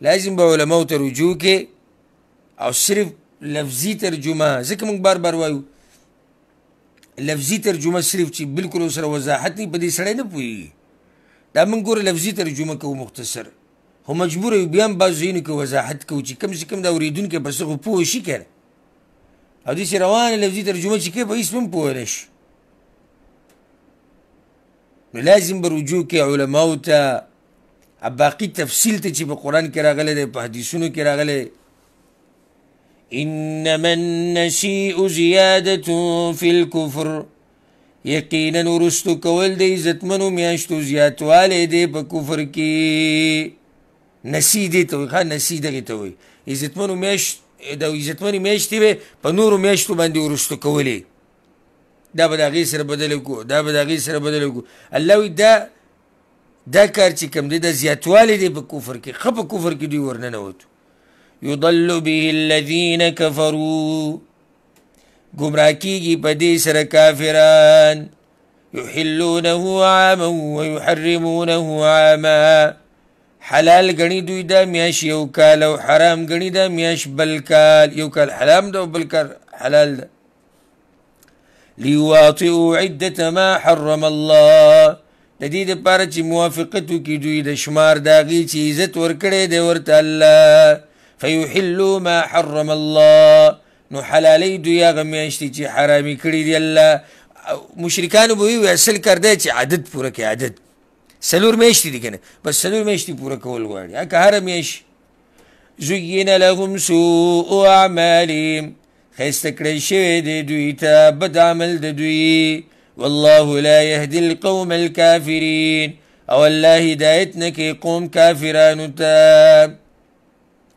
لازم به علماو ته رجوع کې او صرف لفظي ترجمه ځکه موږ بار بار وایو لفظي ترجمه صرف چې بالکل سره وضاحت نه پدې سړی نه پوي دا موږ ګور لفظي ترجمه کوو مختصر هو مجبور یو بیان بازینو کې وضاحت کوو چې کم څه کم دا اوریدونکو بس غو پوه شي کنه او دې روان لفظي ترجمه چې کې به اسم پوه نشي نو لازم برجوع کې علماو ته باقی تفصیل ته چې په قران کې راغلی دی په حدیثونو کې راغلی انما النسیء زیاده فی الكفر یقینا ورستو کول د عزتمنو میاشتو زیاتوالی دی په کفر کې نسی دی ته وي ښه نسی دغې ته وي عزتمنو میاشت د عزتمنې میاشتې به په نورو میاشتو باندې ورستو کولې دا به د هغې سره بدل کړو دا به د هغې سره بدل کړو الله وایي دا دا کار چې کم دی د زیاتوالی دی په کفر کې خپ کفر کې دی ورنه نه وته یضل به الذين كفروا گمراه کیږي په دې سره کافران یحلونه عاما ويحرمونه عاما حلال غني دوی دا میاش یو کال او حرام غني دا میاش بل کال یو کال حرام دا بل کال حلال دا ليواطئوا عدة ما حرم الله د دې لپاره چې موافقت وکړي دوی د شمار داغي چې عزت ورکړي دی ورته الله فيحلوا ما حرم الله نو حلالي دوی هغه میاشتې چې حرامي کړي دی الله مشرکان به وی اصل کړی چې عادت پوره کړي عادت سلور میاشتې دي کنه بس سلور میاشتې پوره کول غواړي هغه هر میاشت زين لهم سوء اعمالهم خسته کړی شوی دی دوی ته بد عمل د دوی والله لا يهدي القوم الكافرين او الله هدایت نکي قوم کافرانو ته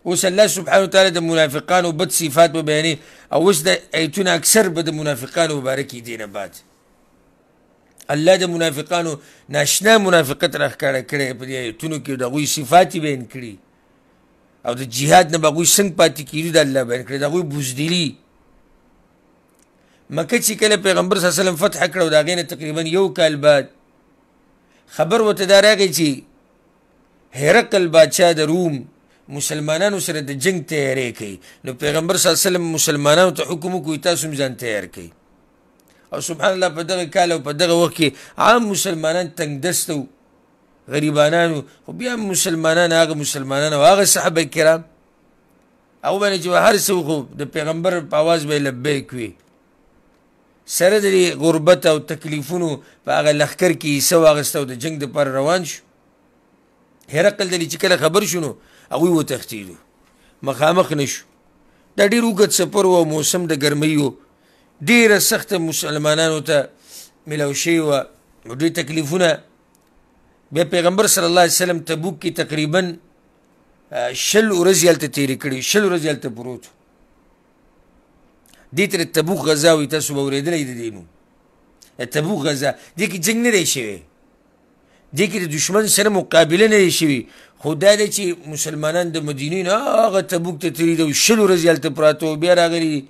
اوس الله سبحانه وتعالى د منافقانو بد صفات به بیانې او اوس د ایتونه اکثر به د منافقانو مبارکي دي نه بعد الله د منافقانو ناشنا منافقت راخکاره کړی په دې ایتونو کې د غوي صفات بیان کړي او د جهاد نه به غوي څنګه پاتې کیږي د الله بیان کړي د غوي بوزدلی مکه چې کله پیغمبر صلی الله علیه وسلم فتح کړو دا غینه تقریبا یو کال بعد خبر وته دا راغی چې هرقل بادشاہ د روم مسلمانانو سره د جنگ تیارې کوي نو پیغمبر صلی الله علیه وسلم مسلمانانو ته حکم کوي تاسو ځان تیار کړئ او سبحان الله په دغه کال او په دغه وخت کې عام مسلمانان تنگ دستو غریبانانو خو بیا مسلمانان هغه مسلمانان او هغه صحابه کرام او باندې چې هر څوک د پیغمبر په आवाज به لبیک وي سره د غربت او تکلیفونو په هغه لخر کې سو اغستو د جنگ د پر روان شو هرقل د چې کله خبر شونو هغه و تختیلو مخامخ نشو د ډیر وګت سفر او موسم د ګرمۍ ډیره سخت مسلمانانو ته ملو شي و ډېر تکلیفونه بیا پیغمبر صلی الله علیه وسلم تبوک کې تقریبا شل ورځې هلته تیرې کړې شل ورځې هلته پروت دې تر تبوک غزا وي تاسو به اورېدلی د دې نوم تبوک غزا دې کې جنګ نه دی شوی دې کې د دشمن سره مقابله نه دی شوي خو دا دی چې مسلمانان د مدینې نه هغه تبوک ته تللي دي او شل ورځې هلته پراته وو بیا راغلي دي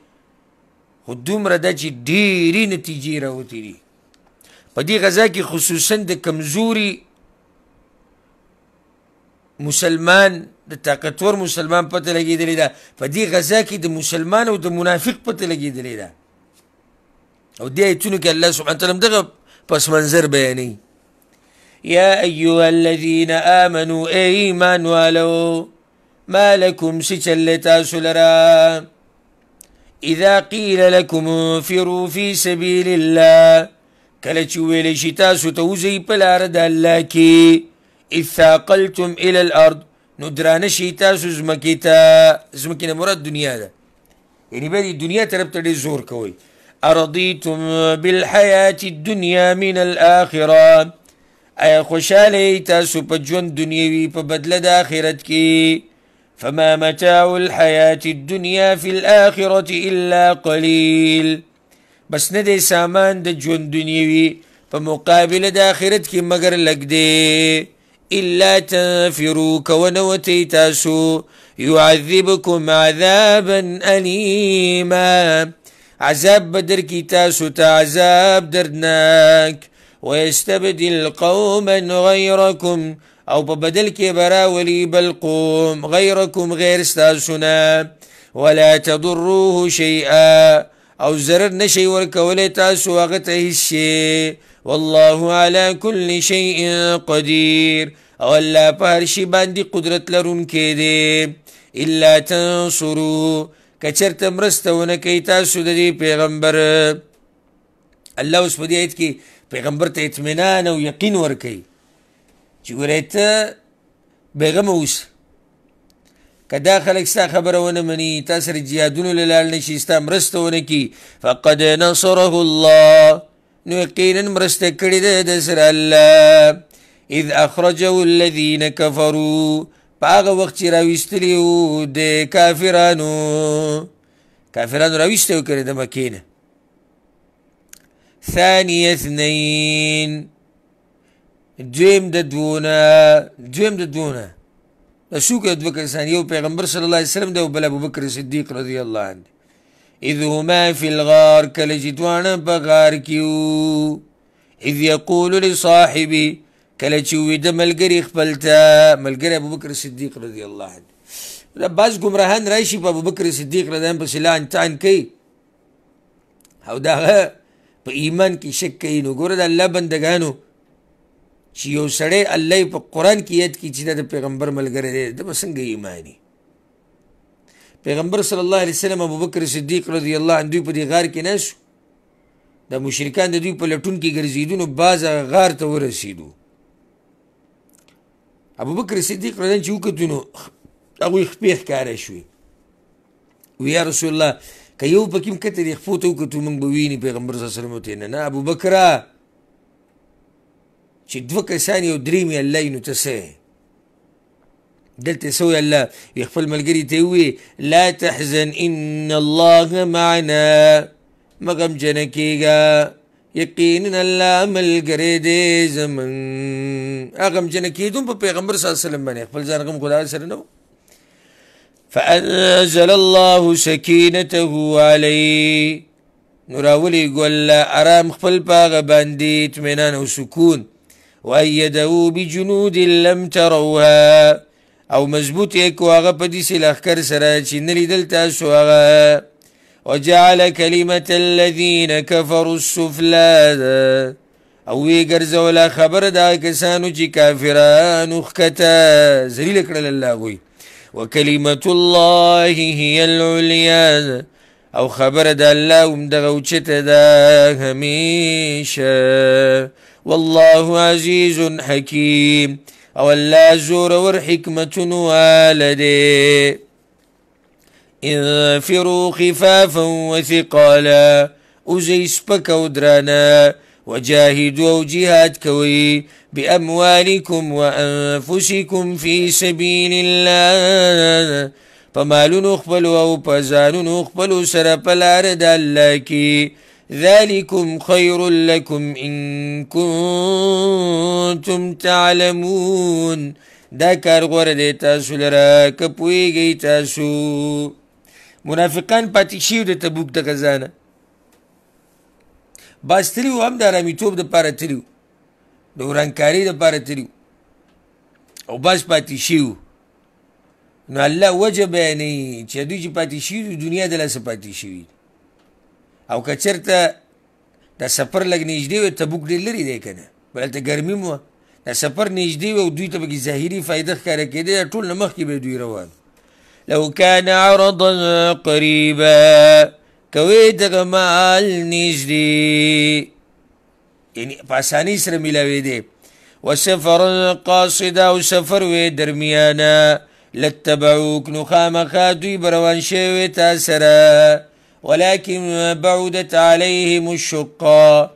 خو دومره ده چې ډېرې نتیجې راوتې دي په دې غزا کې خصوصا د کمزوري مسلمان د طاقتور مسلمان پته لګیدلی ده په دې غزا کې د مسلمان او د منافق پته لګیدلی ده او دې ایتونو کې الله سبحانه وتعالى دغه پس منظر بیانوي يا أيها الذين آمنوا إيمان ولو ما لكم سجلتا سلرا إذا قيل لكم انفروا في سبيل الله كلت ويلشتا ستوزي بلارد الله كي إذ ثاقلتم إلى الأرض نو درانه شي تاسو زمکی ته زمکی نه مراد دنیا ده یعنی به دنیا طرف ته ډیر زور کوي ارضیتم بالحیات الدنیا من الاخره ایا خوشاله تاسو په ژوند دنیوي په بدله د آخرت کې فما متاع الحیات الدنیا فی الاخره الا قلیل بس نه دی سامان د ژوند دنیوي په مقابله د آخرت کې مگر لګ دی إلا تنفروا كونوتي تاسو يعذبكم عذابا أليما عذاب بدر كيتاسو تعذاب دردناك ويستبدل قوما غيركم او ببدل كبرا ولي بلقوم غيركم غير استاسنا ولا تضروه شيئا او زررنا شيء ورکولې تاسو هغه الشيء والله على كل شيء قدير او الله په هر شي باندې قدرت لرونکی دی الا تنصروا کچرته مرسته ونه کوي تاسو د پیغمبر الله اوس په دې آیت کې پیغمبر ته اطمینان او یقین ورکوي چې ورته بیغم اوس کدا خلک ستا خبرونه مني تاسو رجیادونو لاله نشي ستا مرسته ونه کی فقد نصره الله نو یقینا مرسته کړی ده د سر الله اذ اخرجه الذين كفروا پاغه وخت چې راويستلی وو د کافرانو کافرانو راويسته کړی د مکینه ثاني اثنين دویم د دوونه دویم د دوونه د شوکه دوه کسان یو پیغمبر صلی الله علیه وسلم دی او بل ابو بکر صدیق رضی الله عنه اذ هما فی الغار کله چې دوانه په غار کې وو اذ یقول لصاحبی کله چې وې د ملګری خپل ته ملګری ابوبکر صدیق رضی الله عنه دا بعض ګمراهان راشي په ابوبکر صدیق رضی الله عنه په سلان تان کوي او دا په ایمان کې شک کوي نو ګوره د الله بندگانو چې یو سړی الله په قران کې یاد کې چې د پیغمبر ملګری دی د بسنګ ایمانی پیغمبر صلی الله علیه وسلم ابو بکر صدیق رضی الله عنه په دې غار کې نشو د مشرکان د دوی په لټون کې ګرځیدونو باز غار ته ورسیدو ابو بکر صدیق رضی الله عنه کتونو هغه خپې ښکارا شوی وی یا رسول الله که یو پکې کتر یې خپوت وکړو موږ به ویني پیغمبر صلی الله علیه وسلم ته نه ابو بکر چې دوه کسان یو درې مې الله نو تسه دلته سوی الله خپل ملګری ته وی لا تحزن ان الله معنا مغم جن کیګا یقینا الله ملګری دې زمن اغم جن کیدوم په پیغمبر صلی الله علیه وسلم باندې خپل ځان غم خدای سره نو فأنزل الله سكينته عليه نراولي قول أرام خفل باغ بانديت منان وسكون وأيده بجنود لم تروها او مضبوط یک واغه په دې سلخکر سره چې نلیدل تاسو هغه وجعل كلمة الذين كفروا السفلى او وی ګرځول خبر دا کسانو چې کافرانو خکته ذلیل کړل الله وی وکلمة الله هي العليا او خبر د الله ومدغه اوچته ده همیشه والله عزیز حکیم او الله زور ور حکمتون والده انفروا خفافا وثقالا اوزی سپک او درانه وجاهدوا وجهاد كوي بأموالكم وأنفسكم في سبيل الله فمالون نخبل أو پزانون اخبلوا سر پلار دالله ذلكم خير لكم إن كنتم تعلمون دا کار غوره دی تاسو لره که پوهیږئ تاسو منافقان پاتې شوي د تبوک د غزانه باز تلي هم د آرامیتوب دپاره تلي د ورانکارۍ دپاره تلي او باز پاتې شوي نو الله وجه بیانوي چې دوی چې پاتې شوي دنیا د لاسه پاتې شوي دي او کچرته د سفر لګ نږدې وي تبوک ډېر لري دی کنه بلته ګرمي مو د سفر نږدې وي او دوی ته به ظاهري فایده ښکاره کېدې ټول مخ کې به دوی روان لو كان عرضا قريبا کوي دغه مال نږدې یعنی په اسانۍ سره ملاوي دی وسفر قاصدا او سفر وي درمیانه لتبعوک نو خامخا دوی بروان شوي تا سره ولكن بعدت عليهم الشقه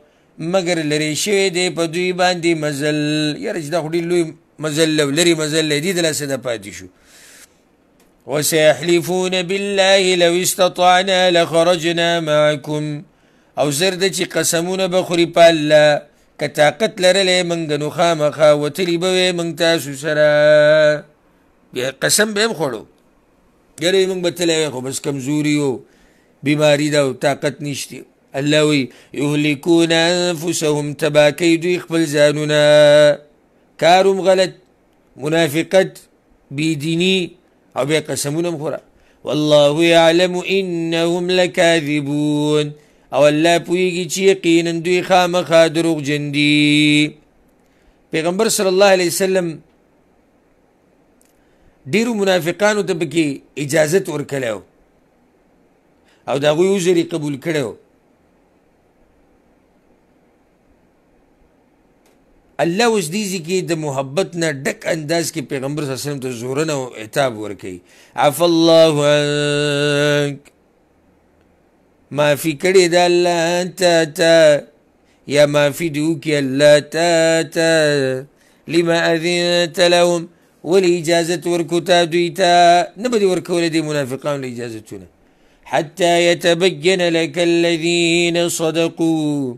مگر لری شوی دی په دوی باندې مزل یاره چې دا خو ډېر لوی مزل لري مزل دی د لاسه نه پاتې شو وسيحلفون بالله لو استطعنا لخرجنا معكم او زرد چې قسمونه بخوري په الله که طاقت لرلې موږ د نو خامخا وتلی به موږ تاسو سره بیا قسم به هم خوړو یاره موږ به تللی خو بس کمزوري وو بیماری ده او طاقت نشتی الله وی یهلکون انفسهم تباکی دوی خپل ځانونه کاروم غلط منافقت بیدینی او بیا قسمونه مخوره والله يعلم انهم لكاذبون او الله پویږي چې یقینا دوی خامخا دروغ جن دي پیغمبر صلی الله علیه وسلم ډیرو منافقانو ته به اجازه ورکړو او دا غوی وزری قبول کړو الله اوس دیږي کې د محبت نه ډک انداز کې پیغمبر صلی الله علیه وسلم ته زورنه او اعتاب ورکړي عف الله عنك ما فی کړي د الله انت تا یا ما فی دیو کې الله تا تا لما اذنت لهم ولی اجازت ورکو تا دوی ته نه به دي ورکول منافقان لی اجازتونه حتى يتبين لك الذين صدقوا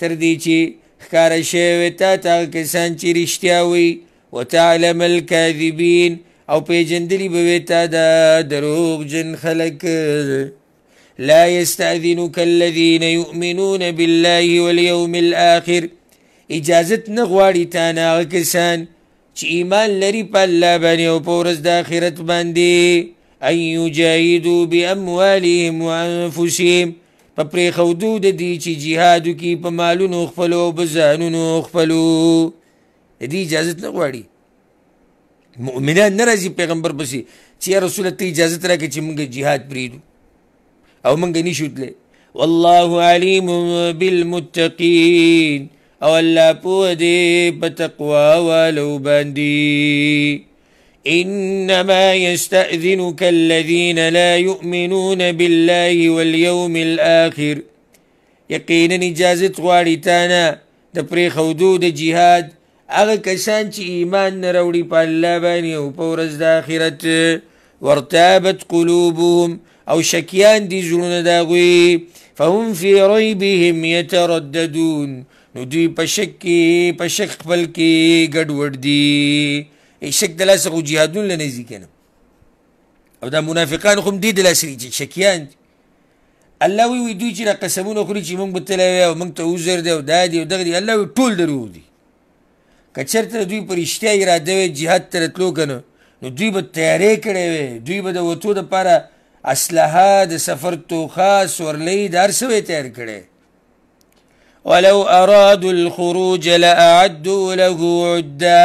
تر دې چې ښکار شوی تا ته کسان چې رښتیا وي وتعلم الكاذبين او پیجندلی به تا دا دروغ جن خلق لا يستأذنك الذين يؤمنون بالله واليوم الآخر اجازت نغواړي تا نه کسان چې ایمان لري په الله باندې او په ورځ د آخرت باندې ان یجاهدوا باموالهم وانفسهم په پریخودو د دې چې جهاد کوي په مالونو خپل او بزانونو خپل دې اجازه نه غواړي مؤمنان ناراضي پیغمبر پسې چې رسول ته اجازه راکړي چې موږ جهاد پریدو او موږ نشو تللی والله علیم بالمتقین او الله پوه دی په تقوا والو باندې إنما يستأذنك الذين لا يؤمنون بالله واليوم الآخر يقينا نجازت غارتانا تا خودود جهاد أغا كسان چه إيمان نرولي راوړي او بورز ورځ وارتابت قلوبهم او شكيان دي زړونه داغوي فهم في ريبهم يترددون ندوي بشكي په شک قد وردي شک د لاسه خو جهادون له نه ځي کنه او دا منافقان خو هم دې د لاسه چې شکیان دي الله وی وی دوی چې قسمونه خوري چې مونږ بتل او مونږ ته عذر دی او دا دی او دغه دی الله وی ټول درو دی که چېرته دوی په رښتیا اراده وی جهاد ته راتلو کنه نو دوی به تیاری کړی وی دوی به د وتو دپاره اسلحه د سفر توخه سورلۍ د هر څه تیار کړی ولو ارادوا الخروج لاعدوا له عدا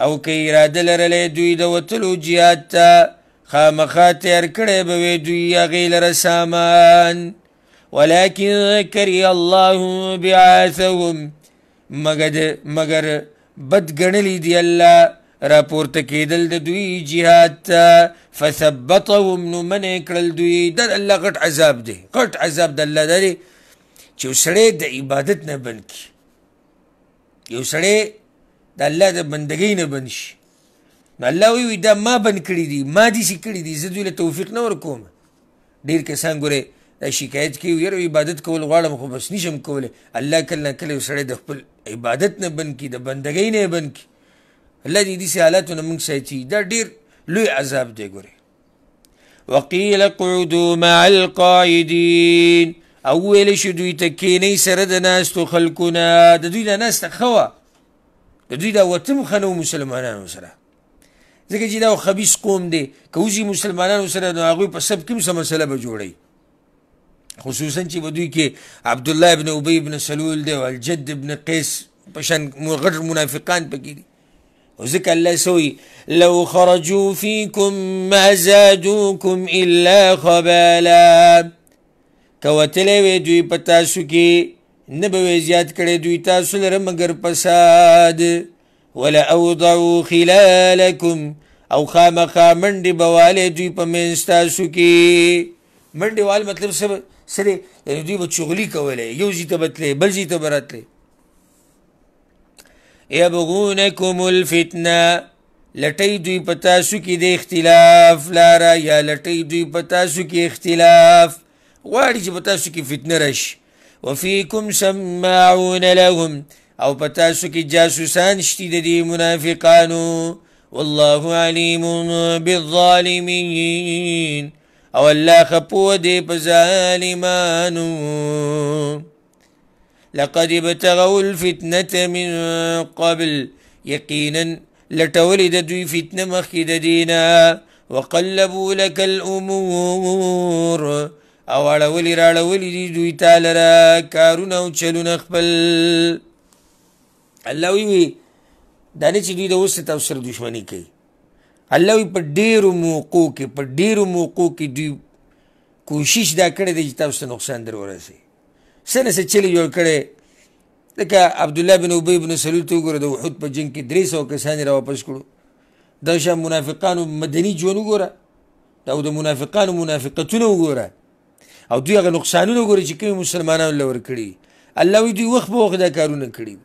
او که اراده لرلی دوی د وتلو جهاد ته خامخا تیار کړی به وی دوی هغې لره سامان ولكن كره الله بعاثهم مگر بد ګڼلی دی الله راپورته کېدل د دوی جهاد ته فثبطهم نو منې کړل دوی د الله غټ عذاب دی غټ عذاب د الله دی چې سړی د عبادت نه بند کی یو سړی د الله د بندګۍ نه بند شي نو الله وی دا ما بند کړی دي ما دي سي کړی دي زه دوی له توفیق نه ورکوم ډیر کسان ګوره دا شکایت کوي یاره عبادت کول غواړم خو بس نشم کولی الله کله کله سړی د خپل عبادت نه بند کی د بندګۍ نه بند کی الله دې دې حالاتونه موږ ساتي دا ډیر لوی عذاب دی ګوره وقيل قعدوا مع القاعدين اول شدوی تکینی سره د ناستو خلقونه د دوی د ناست خوا د دوی دا وتم خنو مسلمانانو سره ځکه چې دا خبيس قوم دی که وزي مسلمانانو سره نو هغوی په سب کوم څه مسله به جوړوي خصوصا چې په دوی کې عبدالله ابن ابی ابن سلول دی او الجد ابن قیس په شان غټ منافقان پکې دي او ځکه الله سوی لو خرجوا فيكم ما زادوكم الا خبالا کوتلې وې دوی په تاسو کې نه به زیات کړي دوی تاسو لره مگر فساد ولا اوضعوا خلالکم او خامخا منډي بواله دوی په منستا شو کې منډي وال مطلب سب سره یعنی دوی به چغلي کوله یو زی ته بتله بل زی ته براتله یبغونکم الفتنه لټي دوی پتا شو کې د اختلاف لارا یا لټي دوی پتا شو کې اختلاف واړي چې پتا شو کې فتنه راشي وفيكم سماعون لهم او بتاسو كي جاسوسان شتي دي منافقانو والله عليم بالظالمين او الله خبو دي په لقد ابتغوا الفتنة من قبل يقينا لتولد دي فتنة مخید دينا وقلبوا لك الأمور او اړولی راړولی دی دوی تا لرا کارونه او چلونه خپل الله وی دا نه چې دوی د اوس ته سر دښمنی کوي الله وی په ډیرو موقو کې په ډیرو موقو کې دوی کوشش دا کړی دی چې تاسو نقصان در ورسي سنه څه چلی جوړ کړي لکه عبد الله بن ابي بن سلول ته وګوره د وحود په جنگ کې 300 کسان را واپس کړو دا شام منافقانو مدني جون وګوره دا د منافقانو منافقتونه وګوره او دوی هغه نقصانونه ګوري چې کوم مسلمانانو لور کړی الله وی دوی وخت په وخت دا کارونه کړی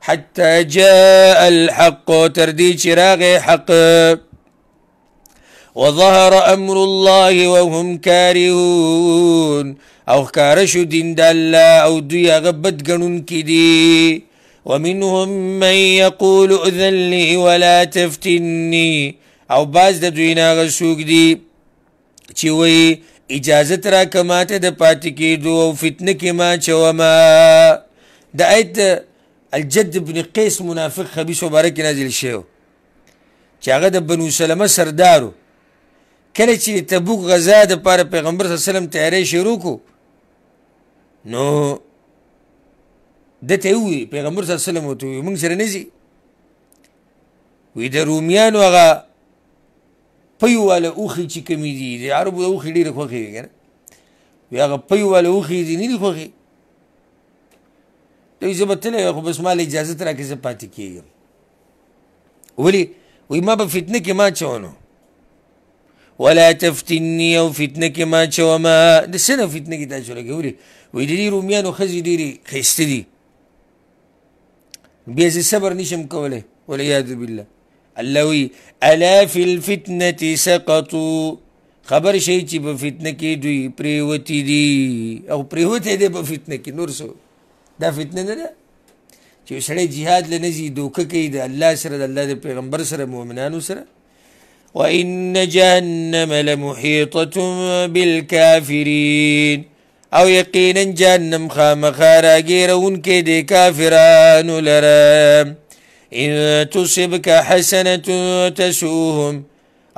حتى جاء الحق تر دې چې راغی حق وظهر امر الله وهم كارهون او ښکاره شو دین د الله او دوی هغه بد ګڼونکي دي ومنهم من یقول اذن لي ولا تفتني او بعض د دوی نه هغه څوک دي چې وایي اجازت را کماته د پاتې کېدو او فتنه کې ما چوما د آیت الجد بن قیس منافق خبیث مبارک نازل شو چې هغه د بنو سلمه سردارو کله چې تبوک غزا د پاره پیغمبر صلی الله علیه وسلم تیاری شروع کو نو د ته وی پیغمبر صلی الله علیه وسلم ته موږ سره نزي وی د رومیانو هغه پيواله اوخي چې کمی دي د عربو د اوخي ډیره خوخي وي کنه بیا هغه پيواله اوخي دي نه دي خوخي دوی زه به تللی خو بس مال اجازه ته راکې زه پاتې کېږم ولې وایي ما به فتنه کې ما چونو ولا تفتني او فتنه کې ما چوما د سنه فتنه کې تاسو لګي وري وې دې روميانو خزي ډيري خيسته دي بیا زه صبر نشم کولای ولیا ذ بالله اللوي الا في الفتنه سقطوا خبر شي چې په فتنه کې دوی پریوتی دي او پریوته دي په فتنه کې نور سو دا فتنه نه ده چې سړی jihad لنزي دوکه کوي د الله سره د الله د پیغمبر سره مؤمنانو سره وان جهنم لمحيطه بالكافرين او يقينا جهنم خامخا راګیرون كي دي كافران لرام ان تصبك حسنه تسوهم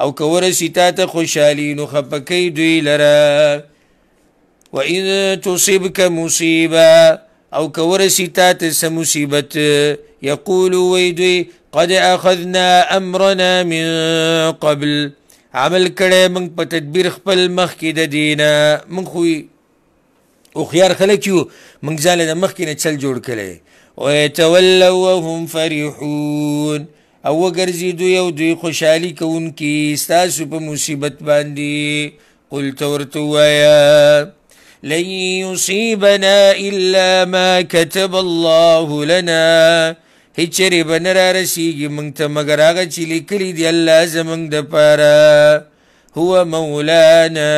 او کورسی تا ته خوشحالی نو خپکی دوی لرا و ان تصبك مصیبه او کورسی تا ته سم مصیبت یقول ویدوی قد اخذنا امرنا من قبل عمل کړه موږ په تدبیر خپل مخ کې د دینه موږ خو او خيار خلک یو موږ ځاله د مخ کې نه چل جوړ کړي ويتولوا وهم فرحون او وګرځي دوی او دوی خوشحالي کوونکي ستاسو په مصیبت باندې قل تورتو وایا لن يصيبنا الا ما كتب الله لنا هچری بنر رسیږي موږ ته مگر هغه چې لیکلي دی الله زموږ د پاره هو مولانا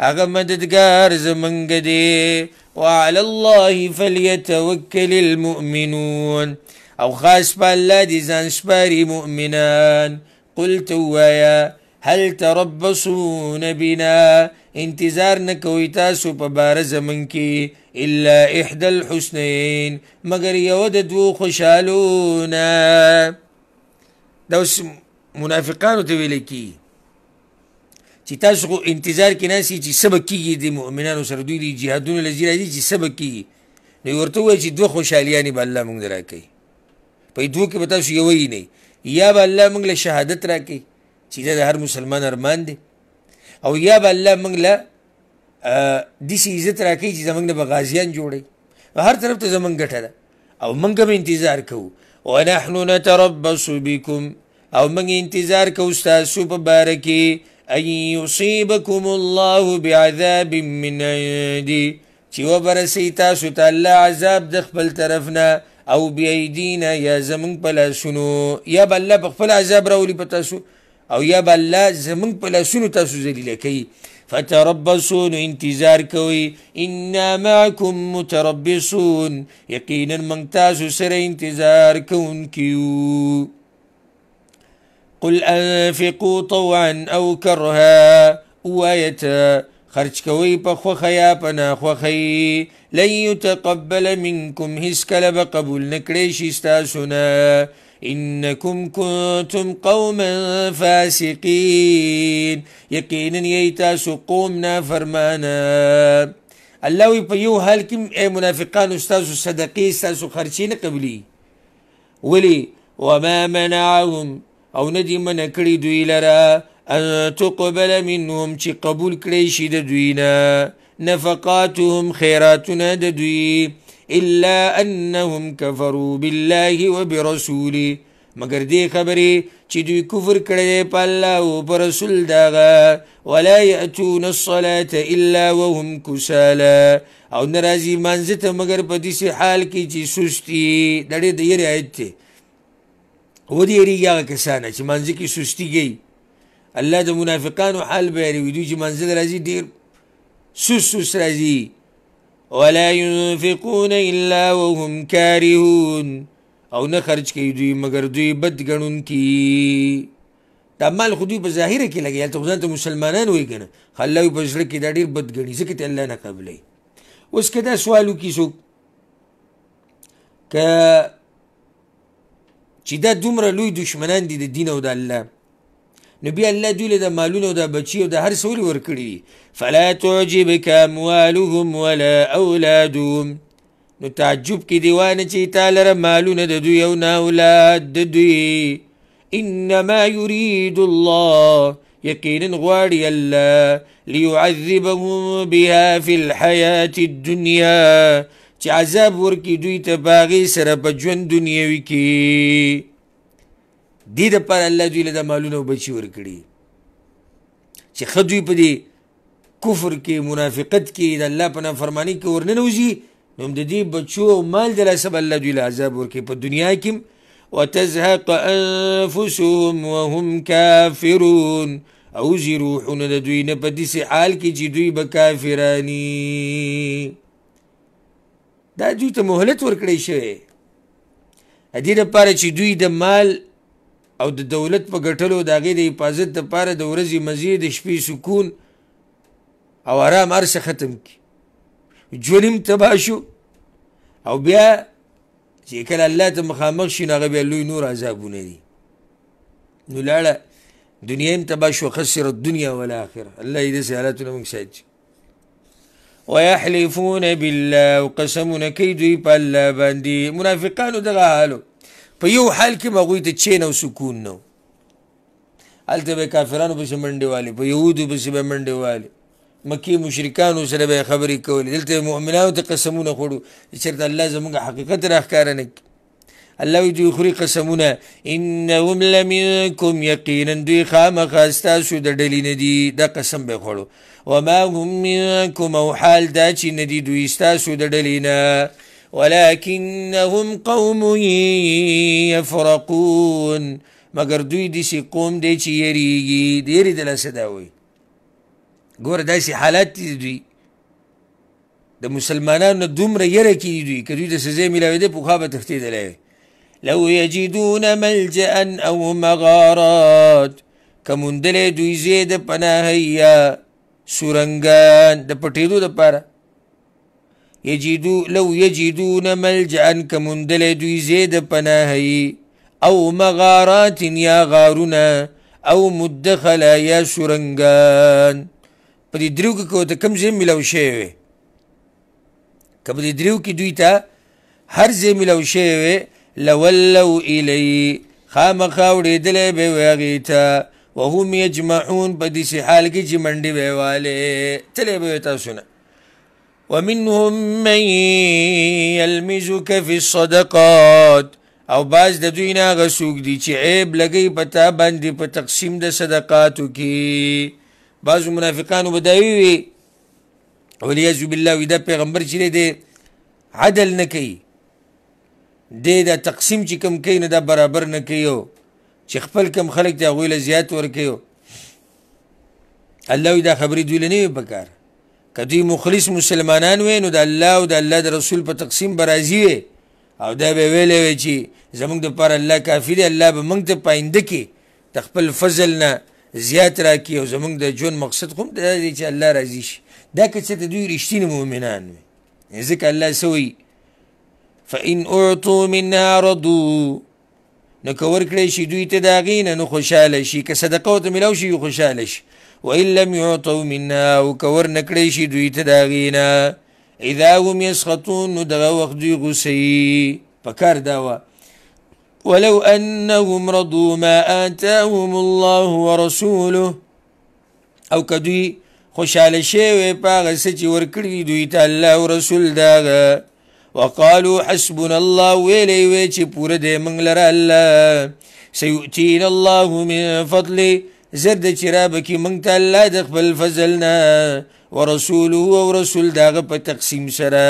هغه مددگار زموږ دی وعلى الله فليتوكل المؤمنون او خاص په الله دي ځان سپاري مؤمنان قلت وایا هل تربصون بنا انتظار نه کوي تاسو په بار زمن کې الا احد الحسنين مگر یو د دوه خوشالونه دا منافقانو ته ویل کی چې تاسو خو انتظار کې ناسي چې سبق کیږي د مؤمنانو سره دوی د جهادونو لږی راځي چې سبق کیږي نو ورته وایي چې دوه خوشحالیانې به الله موږ راکړي په دوه کې به تاسو یو نه یا به الله موږ له شهادت راکړي چې دا د هر مسلمان ارمان دی او یا به الله موږ له داسې عزت راکړي چې زموږ نه به غازیان جوړي هر طرف ته زموږ ګټه ده او موږ به انتظار کوو ونحن نتربص بكم او موږ انتظار کوو ستاسو په باره کې ان يصيبكم الله بعذاب من عندي چې وبرسي تاسو ته الله عذاب د خپل طرفنا او بيدینا یا زمون په لاسونو یا بل په خپل عذاب راولي په تاسو او یا بل زمون په لاسونو تاسو ذلیل کوي فتربصون انتظار کوي ان معكم متربصون یقینا من تاسو سره انتظار کوونکیو قل انفقوا طوعا او كرها وایته خرج كوي په خوخه خوخي لن يتقبل منكم هسكل بقبول نكريش استاسنا إنكم كنتم قوما فاسقين يقينا ييتاس قومنا فرمانا الله يبيو هالكم اي منافقان استاذ الصدقي استاذ خرچې قبلي ولي وما منعهم او ندی من کړی دوی لره ان تقبل منهم چې قبول کړی شي د دوی نه نفقاتهم خیراتنا د دوی الا انهم كفروا بالله وبرسوله مگر دې خبرې چې دوی کفر کړي په الله او پر رسول داغه ولا ياتون الصلاه الا وهم كسالى او ناراضي منځ ته مگر په دې حال کې چې سستی دړي د یری ایت ودیریږي هغه کسانه چې منځ کې سستی کوي الله د منافقانو حال بیانوي دوی چې منزل راځي ډیر سست سست راځي ولا ينفقون الا وهم كارهون او نه خرج کوي دوی مگر دوی بد ګڼونکي دا مال خو دوی په ظاهره کې لګي هلته ځان ته مسلمانان وایي که نه خو الله په زړه کې دا ډېر بد ګڼي ځکه ته الله نه قبلوي اوس که دا سوال وکړي څوک که چې دا دومره لوی دشمنان دي د دین او د الله نبی الله دوی له د مالونو د بچي او د هر سولي ورکړي فلا تعجبك اموالهم ولا اولادهم نو تعجب کې دیوانه چې تعالی را مالونه د دوی او نه اولاد د دوی انما يريد الله یقینا غواړي الله ليعذبهم بها في الحياه الدنيا چې عذاب ورکی دوی ته باغی سره په ژوند دنیوي کې دې د پر الله دوی له مالونو بچي ورکړي چې خدوی په دې کفر کې منافقت کې د الله په نافرمانی کې ورننوځي نو د دې بچو او مال د لاسب الله دوی له عذاب ورکی په دنیا کې وتزهق انفسهم وهم كافرون او زی روحونه د دوی نه په دې حال کې چې دوی به کافرانی دا دوی ته مهلت ورکړی شوی دې لپاره چې دوی د مال او د دولت په ګټلو د هغې د حفاظت دپاره د ورځې مزې د شپې سکون او آرام هرڅه ختم کړي ژوند هم تباه شو او بیا چې کله الله ته مخامخ شي نو هغه بیا لوی نور عذابونه دي نو لاړه دنیا هم تباه شو خسر الدنیا والآخره الله دې داسې حالاتونه موږ ساتي ويحلفون بالله وقسمونه کوي دوی په الله باندې منافقانو دغه حالو په یو حال کې مغوی ته چین او سکون نو هلته به کافرانو پسې منډې والي په یهودو پسې به منډې والي مکی مشرکانو سره به خبرې کولې دلته مؤمنانو ته قسمونه خوړو چېرته الله زموږ حقیقت راښکاره نه کړي الله وی دوی خوري قسمونه انهم لمنکم یقینا دوی خامخاستا شو د ډلې نه دي دا قسم به خوړو وما هم منكم او حال دا چې ندي دوی ستاسو د ډلینا ولكنهم قوم يفرقون مگر دوی د شي قوم دی چې یریږي ډېر د لسداوي ګور داسې حالت دي دوی د مسلمانانو دومره یره کې دوی که دوی د سزا ملاوي ده په خوا به تښتېدلی لو یجدون ملجا او مغارات کموندلې دوی زید پناهیه سورنګان د پټېدو لپاره یجیدو لو یجیدون ملجا کمندل دوی زید پناهی او مغارات یا غارونه او مدخلا یا سورنګان په دې درو کې کو ته کم ځای ملو شوی وي که په دې درو کې دوی ته هر ځای ملو شوی وي لولو الی خامخا وړېدلی به وي هغې ته وهم يجمعون په دې حال کې چې منډي ویواله چلے به تاسو نه ومنهم من يلمزك في الصدقات او باز د دوی نه غسوک دي چې عیب لګي پتا باندې په تقسیم د صدقاتو کې بعض منافقانو بدایوي وي ولیاذ بالله ودا پیغمبر چې دی عدل نه کوي د تقسیم چې کم کوي نه دا برابر نه کوي چې خپل کم خلک ته غویل زیات ورکیو الله دا خبرې دوی لنی پکار کدی مخلص مسلمانان وي نو د الله او د الله د رسول په تقسیم برازي وي او دا به ویلې وي چې زمونږ د پر الله کافی دی الله به موږ ته پاینده کې تخپل فضل نه زیات راکی او زمونږ د جون مقصد کوم د دې چې الله راضي شي دا که څه دوی رښتینی مؤمنان وي ځکه الله سوی فإن أعطوا منها رضوا نو که ورکړی شي دوی ته د هغې نه نو خوشحاله شي که صدقه ته میلاو شي خوشحاله شي وان لم یعطو منا او که ور نکړی شي دوی ته د هغې نه اذا هم يسخطون نو دغه وخت دوی غوسوي په کار دا وه ولو انهم رضوا ما آتاهم الله ورسوله او که دوی خوشحاله شوی په هغه څه چې ورکړي دوی ته الله او رسول داغه وقالو حسبنا الله ویلی وی چې پوره دی موږ لره الله سيؤتين الله من فضله زرد چې را بکې موږ ته الله د خپل فضل نه ورسوله او رسول داغه په تقسیم سره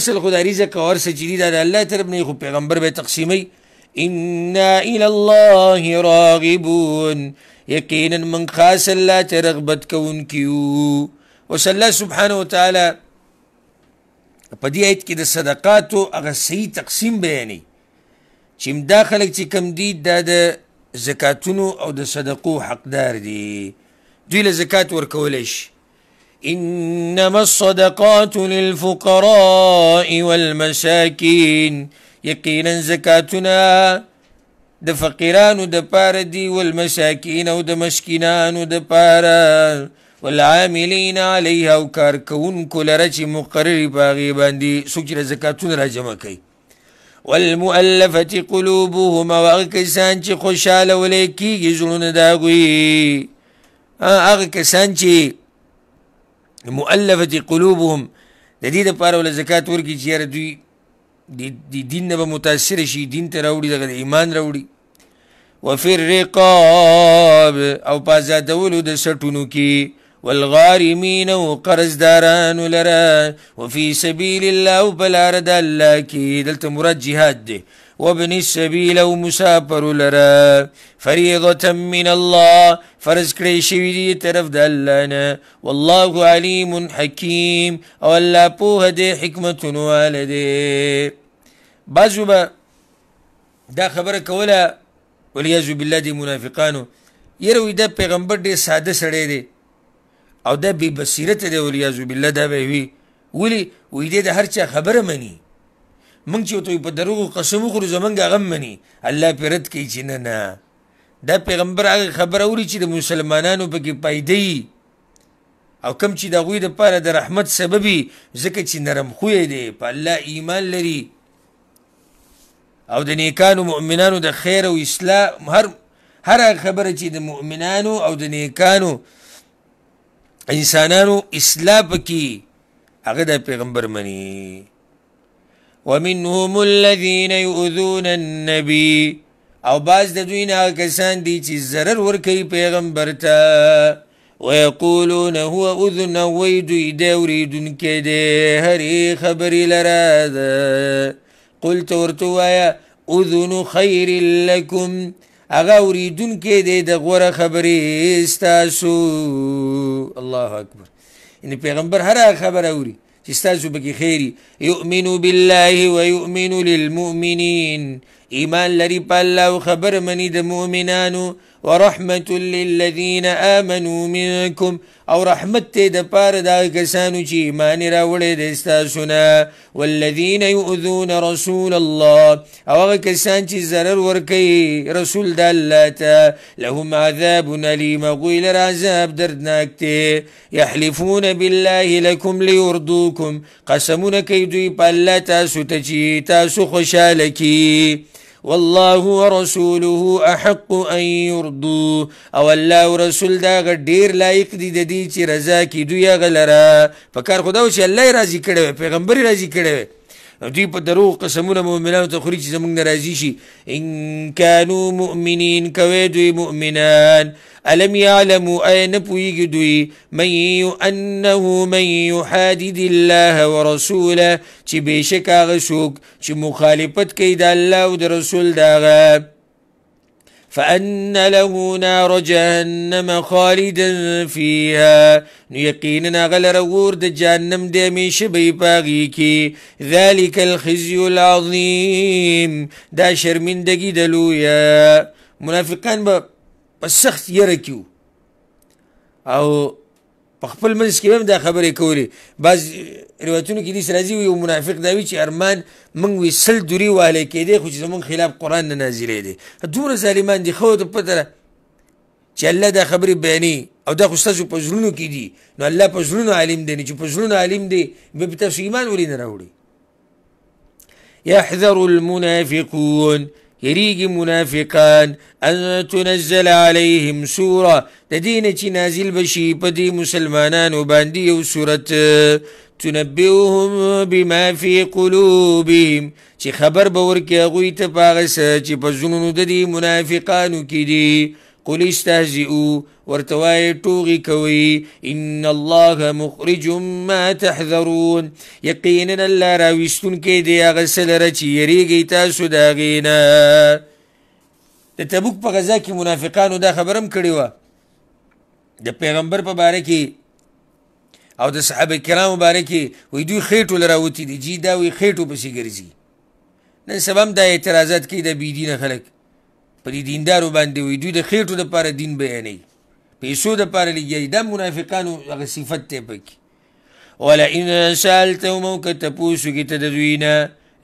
اصل خدای رزق او سجدي د الله تر ابن خو پیغمبر به تقسیمي انا الى الله راغبون یقینا من خاص الله ترغبت كون کیو وصلى سبحانه وتعالى په دې آیت کې د صدقاتو هغه صحیح تقسیم بیانې چې دا خلک چې کم دي دا د زکاتونو او د صدقو حقدار دي دوی له زکات ورکولی شي انما الصدقات للفقراء والمساكين یقینا زکاتنا د فقیرانو د پاره دی والمساکین او د مسکینانو د پاره والعاملین علیها او کارکونکو لره چې مقرري په هغې باندې څوک چې زکاتونه را جمع کوي والمؤلفه قلوبهم واغ کسان چې خوشاله ولې کیږي زړونه دا غوي هغه کسان چې مؤلفه قلوبهم د دې لپاره ول زکات ورکی چې یاره دوی د دین نه متاثر شي دین ته راوړي د ایمان راوړي وفي الرقاب او پازادولو د سټونو کې والغارمین و قرضدارانو لرا وفي سبيل الله بلارد الله کې دلته مراد جهاد دی وابن السبيل او مسافر لرا فريضة من الله فرض کړی شوی دی طرف د الله نه والله عليم حكيم او الله په دې حکمت والده بازو با دا خبره کوله ولیاذ بالله دی منافقانو یره دا پیغمبر ډیر ساده سړی دی او دا بی بصیرت دی ولیاذ بالله دا به وی ولی وې دې د هر چا خبره مني مونږ چې ته په دروغ قسم خورو زمونږ غم مني الله پرد کوي چې نه نه دا پیغمبر هغه خبره وري چې د مسلمانانو په کې پیدې او کم چې د غوی د پاره د رحمت سببي ځکه چې نرم خوې دی په الله ایمان لري او د نیکانو مؤمنانو د خیر او اصلاح هر هر خبره چې د مؤمنانو او د نیکانو انسانانو اصلاح پکې هغه د پیغمبر مني ومنهم الذين يؤذون النبي او باز د دوی نه کسان دي چې zarar ور کوي پیغمبر ته ويقولون هو اذن ويد يدوريدن كده هري خبر لرا قلت ورتوايا اذن خير لكم هغه اوریدونکو دی د غوره خبرې استاسو الله اکبر ان پیغمبر هر خبر اوري چې تاسو بګي خیری یؤمنو بالله و یؤمنو للمؤمنین ایمان لري په الله او خبر منی د مؤمنانو ورحمة للذين آمنوا منكم او رحمة ته د دا كسانو جي ما نرى ولد استاسنا والذين يؤذون رسول الله او هغه کسان زرر وركي رسول دالاتا لهم عذاب أليم قيل عذاب دردناك تي يحلفون بالله لكم ليرضوكم قسمون كيدوي بالاتا ستجي تاسو خشالكي والله ورسوله احق ان يرضو او الله رسول دا ډیر لایق دي د دې چې رضا کی دوی غلره فکر خدا او چې الله راضي کړي پیغمبر راضي کړي دوی په دروغ قسمونه مؤمنانو ته خوري چې زموږ نه راضي شي ان کانو مؤمنین کوي دوی مؤمنان الم یعلمو آیا نه پوهیږي دوی من انه من یحادد الله ورسوله چې بېشک هغه څوک چې مخالفت کوي د الله او د رسول د هغه فأن له نار جهنم خالدا فيها يقيننا غل رور د جهنم د میشه به پاغي کی ذلك الخزي العظيم دا شرمندگی د لویا منافقان به په سخت یره کیو او په خپل منځ کې هم دا خبرې کولې بعض روایتونو کې داسې راځي یو منافق دا وي چې ارمان موږ وي سل دورې وهلی کېدی خو چې زموږ خلاف قرآن نه نازلی دی دومره ظالمان دي خو ته پته چې الله دا خبرې بیانوي او دا خو ستاسو په زړونو کې دي نو الله په زړونو عالم دی نه چې په زړونو عالم دی بیا به تاسو ایمان ولې نه راوړي یحذر المنافقون یریږي منافقان ان تنزل عليهم سوره د دین چې نازل بشي په دې مسلمانانو باندې یو سورته تنبئهم بما في قلوبهم چې خبر به ورکې غوي ته پاغه چې په زونو د دې منافقانو کې دي قل استهزئوا ورتوای ټوغي کوي ان الله مخرج ما تحذرون یقینا الله راويستون کې دی هغه سره چې یریږي تاسو دا غینا د تبوک په غزا کې منافقانو دا خبرم کړی و د پیغمبر په باره کې او د صحابه کرامو باره کې وې دوی خېټو لراوتی دي جی دا وې خېټو پسې ګرځي نن سبا هم دا اعتراضات کوي د بيدینه خلک په دیندارو باندې وي دوی د خېټو لپاره دین بیانوي پیسو لپاره لګي دا منافقانو هغه صفت دی پکې ولئن سألتهم که تپوسو کې ته د دوی نه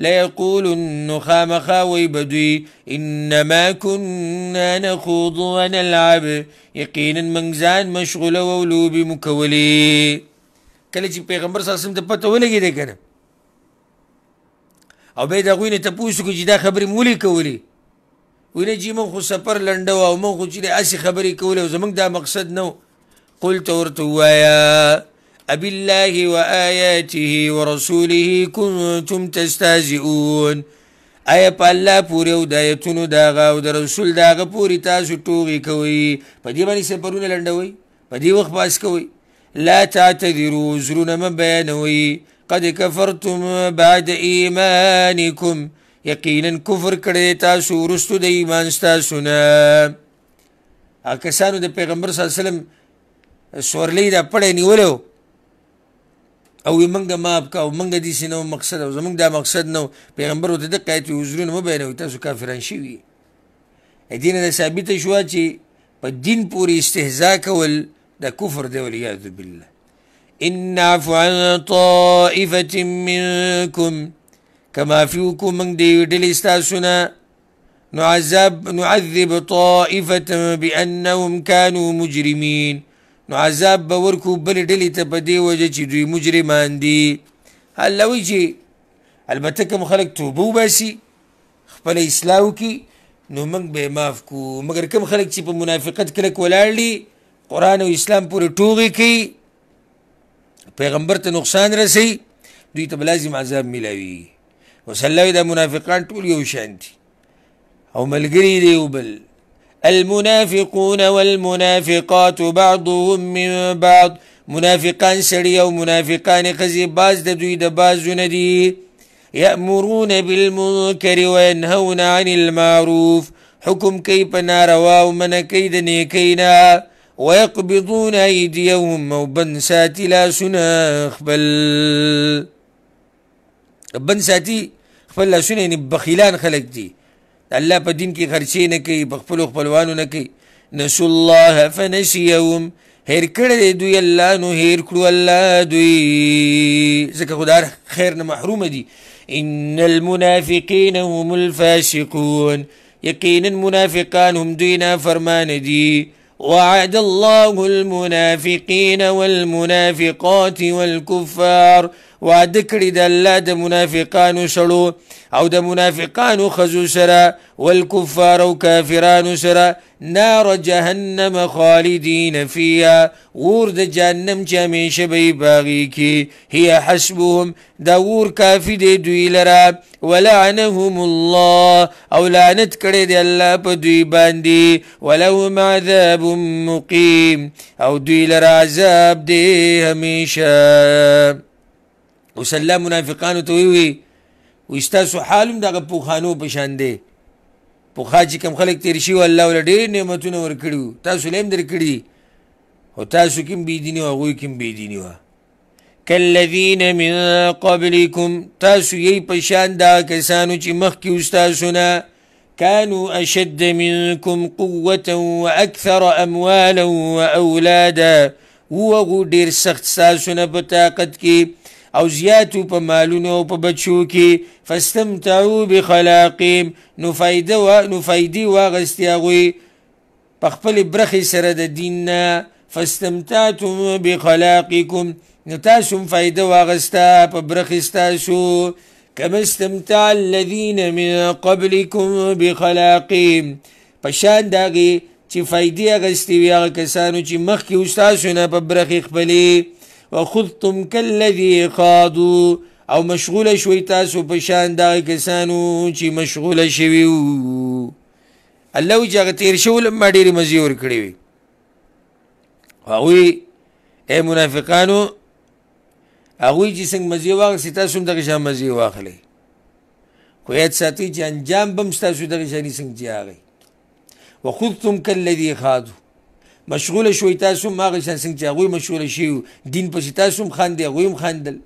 ليقولن خامخا ويبدوي إنما كنا نخوض ونلعب يقينا منزان مشغول وولوب مكولي کله چې پیغمبر صلی الله علیه وسلم ته پته ولګی دی کنه او به دا غوینه ته پوښتنه کوي دا خبرې مولي کولی وینه چې موږ خو سفر لنډو او موږ خو چې اسی خبرې کولې زمونږ دا مقصد نو قلت ورته وایا اب الله وآياته ورسوله كنتم تستهزئون ایا په الله پورې او د آیتونو داغه او د رسول داغه پورې تاسو ټوغې کوي په دې باندې سفرونه لنډوي په دې وخت پاس کوي لا تعتذروا عذرونه مه بیانوي قد كفرتم بعد ایمانکم یقینا کفر کړی تاسو ورستو د ایمان تاسو نه اکسانو د پیغمبر صلی الله علیه وسلم سورلې د پړې نیولو او موږ ماف کا او موږ دې سينو مقصد او زموږ دا مقصد نو پیغمبر ته د قایت عذرونه مو بینوي تاسو کافران شي دین د ثابت شو چې په دین پوری استهزاء کول د کفر دی ولیاذ بالله ان عفوا طائفه منکم کما فیو کو منگ دیو ڈلی استاسونا نعذب نعذب طائفة بأنهم كانوا مجرمين نعذاب بورکو بل ډلی ته په دی وجه چې دوی مجرمان دي هل لوي چې البته کوم خلک توبه وباسي خپل اصلاح وکړي نو موږ به معاف کو مګر کوم خلک چې په منافقت کلک ولاړ دي قرآن او اسلام پورې ټوغې کوي پیغمبر ته نقصان رسي دوی ته لازم عذاب ملاوي وسلوي دا منافقان تقول یو شان او ملقري دي وبل المنافقون والمنافقات بعضهم من بعض منافقان سړي او منافقان خزي باز د دوی د بازونه دي يأمرون بالمنكر وينهون عن المعروف حكم كيف ناروا ومن كيد نيكينا ويقبضون أيديهم وبنسات لا سناخ سناخبل بنساتي خپل لاسونه یعنی يعني بخیلان خلک دي د الله په دین کې خرچې نه کوي په خپلو خپلوانو نه کوي نسو الله فنسیهم هیر کړی دی دوی الله نو هیر کړو الله دوی ځکه خو خیر نه محرومه دي ان المنافقین هم الفاسقون یقینا منافقان هم دوی فرمان دي وعد الله المنافقين والمنافقات والكفار واده کړي د الله د منافقانو سړو او د منافقانو خزو سره والکفار او کافرانو سره نار جهنم خالدین فیها ور د جهنم چې همیشه به باغی کی هي حسبهم دا ور کافی دی دوی لره ولعنهم الله او لعنت کړي دی الله په دوی باندې ولهم عذاب مقیم او دوی لره عذاب دی همیشه اوس الله منافقانو ته وی وی وستاسو حالم دغه پوخانو پشان دی پوخا چې کم خلک تیر شي الله ول ډېر نعمتونه ورکړي تاسو لیم درکړي او تاسو کوم بيدینی او غوي کوم بيدینی وا کلذین من قبلکم تاسو یې پشان دا کسانو چې مخکې استادونه كانوا أشد منكم قوة وأكثر أموالا وأولادا وغو ډیر سخت ساسونه په طاقت کې او زیاتو په مالونو او په بچو کې فاستمتعوا بخلاقهم نو فایده وا نو فایدی واغستیاغوي په خپل برخي سره د دین نه فاستمتعتم بخلاقكم نو تاسو فایده واغستا په برخي تاسو كما استمتع الذين من قبلكم بخلاقهم پشان داغي چې فائدې اغستې وي هغه کسانو چې مخکې استادونه په برخې خپلې وخذتم كالذي خاضوا او مشغوله شوي تاسو په شان دا کسانو چې مشغوله شوي الله وی چې تیر شو لم ډېر مزي ور کړی وي هغوی اے منافقانو هغوی چې څنګه مزي واغسي تاسو هم دغه شان مزي واخلي خو یاد ساتئ چې انجام به هم ستاسو دغه شاني څنګه چې هغی وخذتم كالذي خاضوا مشغول شوي تاسو ما غشان څنګه هغه مشغول شي دین پس تاسو خند هغه هم خندل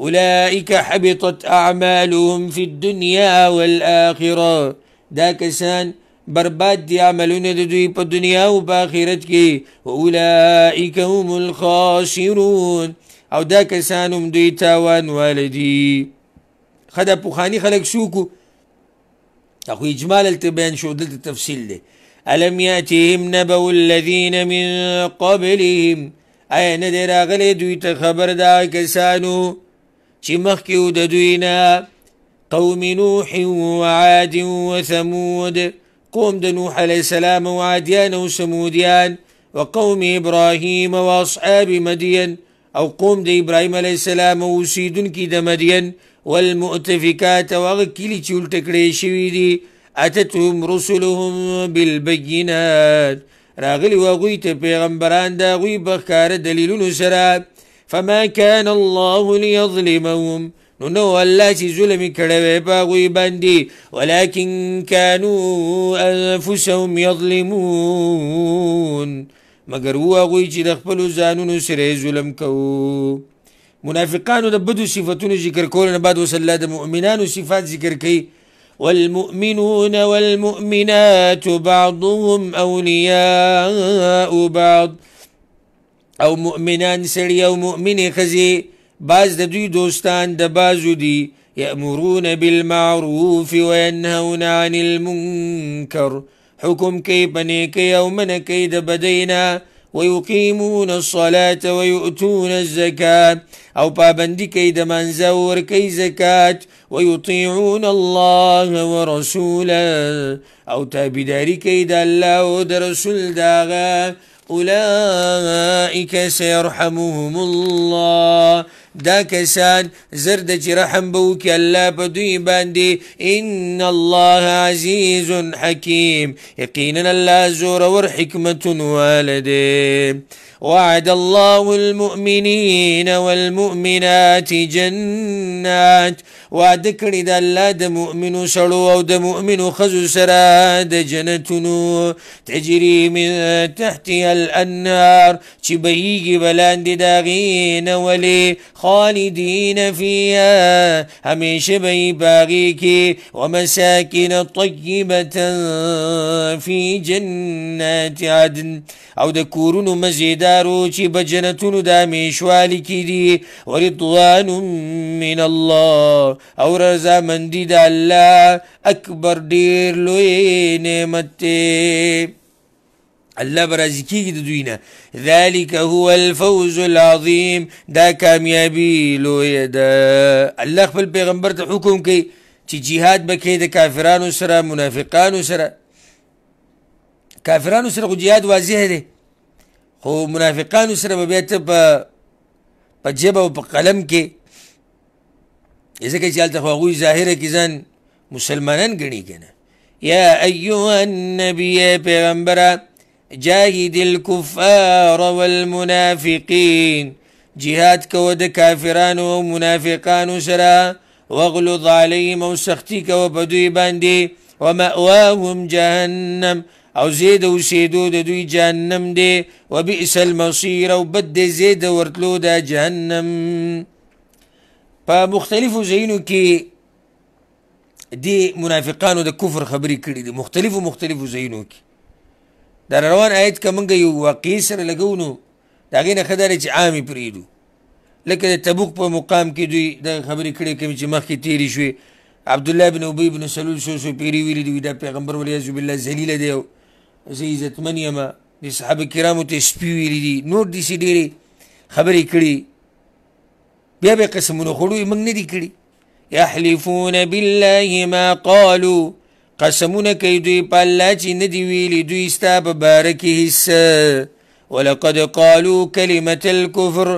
اولئک حبطت اعمالهم في الدنيا والاخره دا کسان برباد دي عملونه د دوی په دنیا او په آخرت کې اولئک هم الخاسرون او دا کسان هم دوی تاوان والدي خدا پوخانی خلق شوکو اخو اجمال التبیان شو دلته تفصیل دی ألم يأتهم نبو الذين من قبلهم أي ندر أغلي دوي دوی خبر دا كسانو چې مخکې قوم نوح وعاد وثمود قوم دنوح نوح السلام وعاديان وسموديان وقوم إبراهيم واصحاب مدين او قوم دي إبراهيم عليه السلام وسيدن اوسیدونکي مدين والمؤتفكات وغكيلي او هغه اتتهم رسلهم بالبينات راغلی واغوی ته پیغمبران دا غوی بخکار دلیلونو سره فما كان الله ليظلمهم نو نو الله چې ظلم کړی په غوی باندې ولكن كانوا انفسهم يظلمون مگر واغوی چې د خپل ځانونو سره ظلم کوو منافقانو د بدو صفاتونو ذکر کول نه بعد وسله د مؤمنانو صفات ذکر کوي والمؤمنون والمؤمنات بعضهم أولياء بعض او مؤمنان سري او مؤمن خزي باز دوي دوستان د بازو دي يأمرون بالمعروف وينهون عن المنكر حكم كي كيومن كيد بدينا من ويقيمون الصلاة ويؤتون الزكاة أو بابند كيد من زور كي زكاة ويطيعون الله ورسوله او تابدار كيد الله ورسول داغا أولئك سيرحمهم الله دا کسان زرد جرحم رحم به بدوي باندي ان الله عزيز حكيم يقينا لا زور ور حكمة والدي وعد الله المؤمنين والمؤمنات جنات وعد کړی الله مؤمن مؤمنو او د مؤمن خزو سراد جنتنو تجري من تحتها الانهار تبيج بهیږي بلاندې د ولي خالدين فيها هميش بي باغيك ومساكن طيبة في جنات عدن او د كورون مزيدا دارو چې بجنتونو د میشوالی کې دي ورضوان من الله او رضا مندي د الله اکبر ډیر لوی نعمت دی الله برازکیږي د دوی نه ذالک هو الفوز العظیم دا کامیابی لوی ده الله خپل پیغمبر ته حکم کوي چې جهاد بکې د کافرانو سره منافقانو سره کافرانو سره خو جهاد واضح دی خو منافقانو سره به بیا ته په په جیب او په قلم کې ځکه چې هلته خو هغوی ظاهره کې ځان مسلمانان ګڼي که نه یا ایها النبی پیغمبره جاهد الكفار والمنافقين جهاد کو د کافرانو او منافقانو سره وغلظ عليهم او سختی کو په دوی باندې ومأواهم جهنم او زید او سیدو د دوی جهنم دی و بئس المصیر او بد دی زید ورتلو د جهنم په مختلفو ځایونو کې دی منافقانو د کفر خبرې کړي دي مختلفو مختلفو ځایونو کې در روان آیت که موږ یو واقعي سره لګو نو د هغې نه ښه دا چې عامې پرېږدو لکه د تبوک په مقام کې دوی د خبرې کړې کوم چې مخکې تیرې شوې عبد الله بن ابي بن سلول شو شو پیری ویلی دی دا پیغمبر ولی عز بالله ذلیل دی زه عزتمن یم د صحابه کرامو ته سپي ویلي دي نور داسې ډېرې خبرې کړي بیا به قسمونه خوړو یې موږ نه دي کړي یحلفون بالله ما قالو قسمونه کوي دوی په الله چې نه دي ویلي دوی ستا په باره کې هیڅ ولقد قالو کلمة الكفر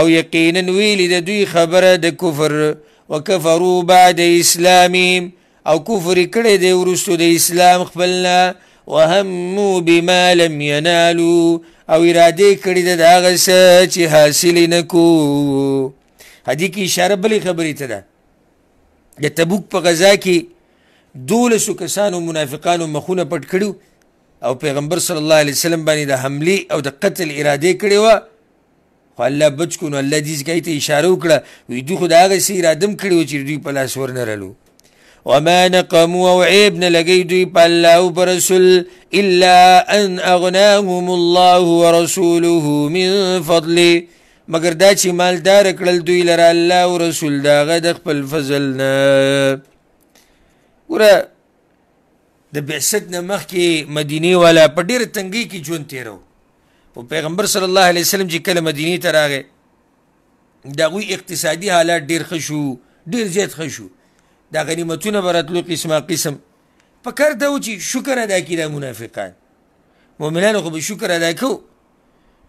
او یقینا ویلي د دوی خبره د کفر وکفروا بعد اسلامهم او کفر کړی دی وروستو د اسلام خپلنا وهموا بما لم ينالوا او اراده کړی د هغه څه چې حاصل نکو هدي کې اشاره بلې خبرې ته ده د تبوک په غزا کې دولسو کسانو منافقانو مخونه پټ کړو او پیغمبر صلی الله علیه وسلم باندې د حملې او د قتل اراده کړې وه خو الله بچ کو نو الله دې ځکه ته اشاره وکړه وی دوی خو د هغه څه اراده کړی و چې دوی په لاس ورنه رلو وما نقموا او عیب نه لګی دوی په الله او په رسول الا ان اغناهم الله ورسوله من فضله مگر دا چې مالدار کړل دوی لره الله او رسول دا غ د خپل فضل نه ګوره د بعثت نه مخکې مدینه والا په ډیر تنګي کې جون تیرو او پیغمبر صلی الله علیه وسلم چې کله مدینه ته راغی دا غوی اقتصادي حالات ډیر ښه شو ډیر زیات ښه شو دا غنیمتونه براتلو قسمه قسم په کار دا و چې شکر ادا کړي د منافقان مؤمنانو خو به شکر ادا کو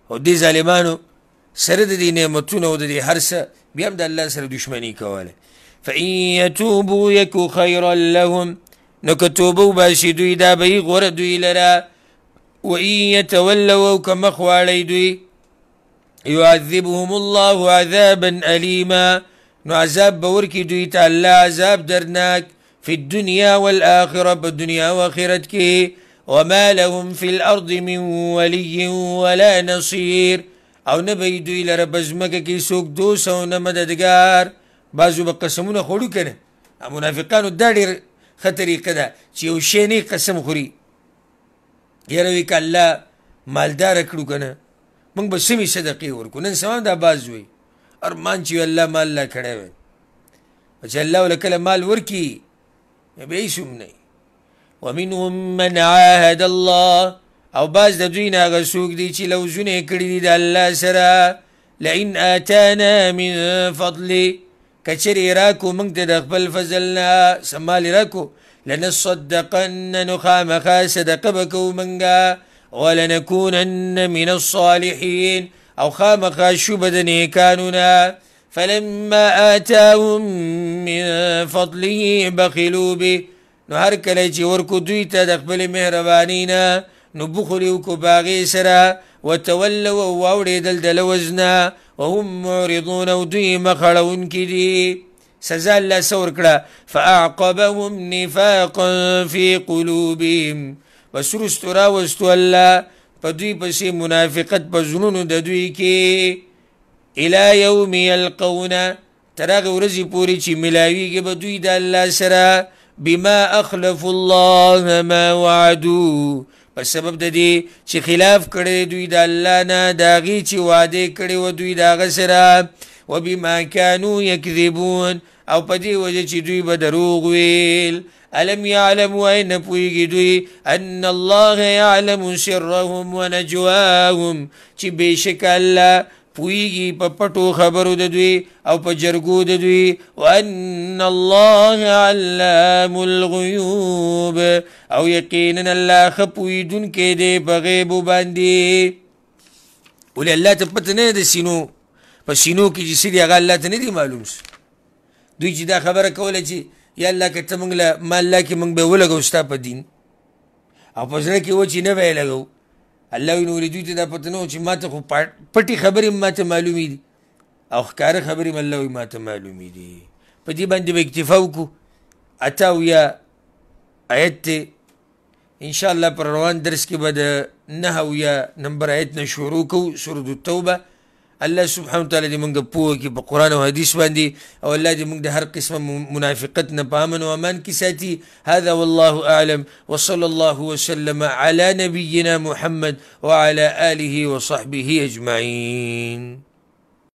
او دې ظالمانو سره د دې نعمتونو او د دې هر څه بیا هم د الله سره دښمني کوله فإن يتوبوا يك خيرا لهم نو که توبه وباسي دوی دا به یې غوره دوی لره وإن يتولوا او که مخ دوی يعذبهم الله عذابا أليما نو عذاب باور کی دوی تا اللہ عذاب درناک فی الدنیا والآخرہ پا دنیا و آخرت کی وما لهم في الأرض من ولي ولا نصير او نبی دوی لره بزمکه کې څوک دوس او نه مددگار بعضو به قسمونه خوړو کنه منافقانو دا ډېر ښه طریقه ده چې یو شی نه قسم خوري یاره وي که الله مالداره کړو که نه موږ به سمې صدقې ورکړو نن سبا دا بعض وایي ارمان چې الله مال لا کړی وي چې الله ولکله مال ورکی به هیڅ هم نه ومنهم من عاهد الله او باز د دوی نه غسوک دي چې لوزونه کړی دي د الله سره لئن اتانا من فضل کچری راکو موږ د خپل فضل نه سمال راکو لنصدقن نخامخا صدقه بکو منگا ولنکونن من الصالحین او خامخا شوب د نیکانونه فلما آتاهم من فضله بخلوا به نو هر کله چې ورکو دوی ته د خپل مهرباني نه نو بخوري وکړو باغې سره وتولوا واوړېدل د لوزنه وهم معرضون او دوی مخړونکي دي سزا الله سور کړه فاعقبهم نفاقا في قلوبهم وسرست راوست الله په دوی پسې منافقت په زړونو د دوی کې الی یوم یلقون تر هغه ورځې پورې چې ملاویږي به دوی د الله سره بما اخلف الله ما وعدو په سبب د دې چې خلاف کړي دوی د الله نه داغي چې وعده کړي و دوی داغه سره وبما كانوا يكذبون او په دې وجه چې دوی به دروغ ویل الم يعلم اين پويږي ان الله يعلم سرهم ونجواهم چې بشک الله پويږي په پټو خبرو د دوی او په جرګو د دوی وان الله علام الغيوب او یقینا الله خپويدن کې دی په غیب باندې ولې الله ته پته نه د سينو په سينو کې چې سړي هغه الله ته نه دی معلوم دوی چې دا خبره کوله چې یا الله که ته موږ له ما الله کې موږ به ولګو ستا په دین او په زړه کې و چې نه به یې لګو الله وي نورې دوی ته دا پته نه چې ما ته خو پټې خبرې ما ته معلومې دي او ښکاره خبرې الله وي ما ته معلومې دي په دې باندې به اکتفا وکړو اتاویا آیت دی ان شاء الله پر روان درس کې به د نهویا نمبر آیت نه شروع کوو سورة التوبه الله سبحانه وتعالى دي منگا پوه بقرآن و قرآن و حدیث باندې او الله دې منگ د هر قسمه منافقتنا نه و امن امان كساتي هذا والله اعلم وصلى الله وسلم على نبينا محمد وعلى اله وصحبه اجمعين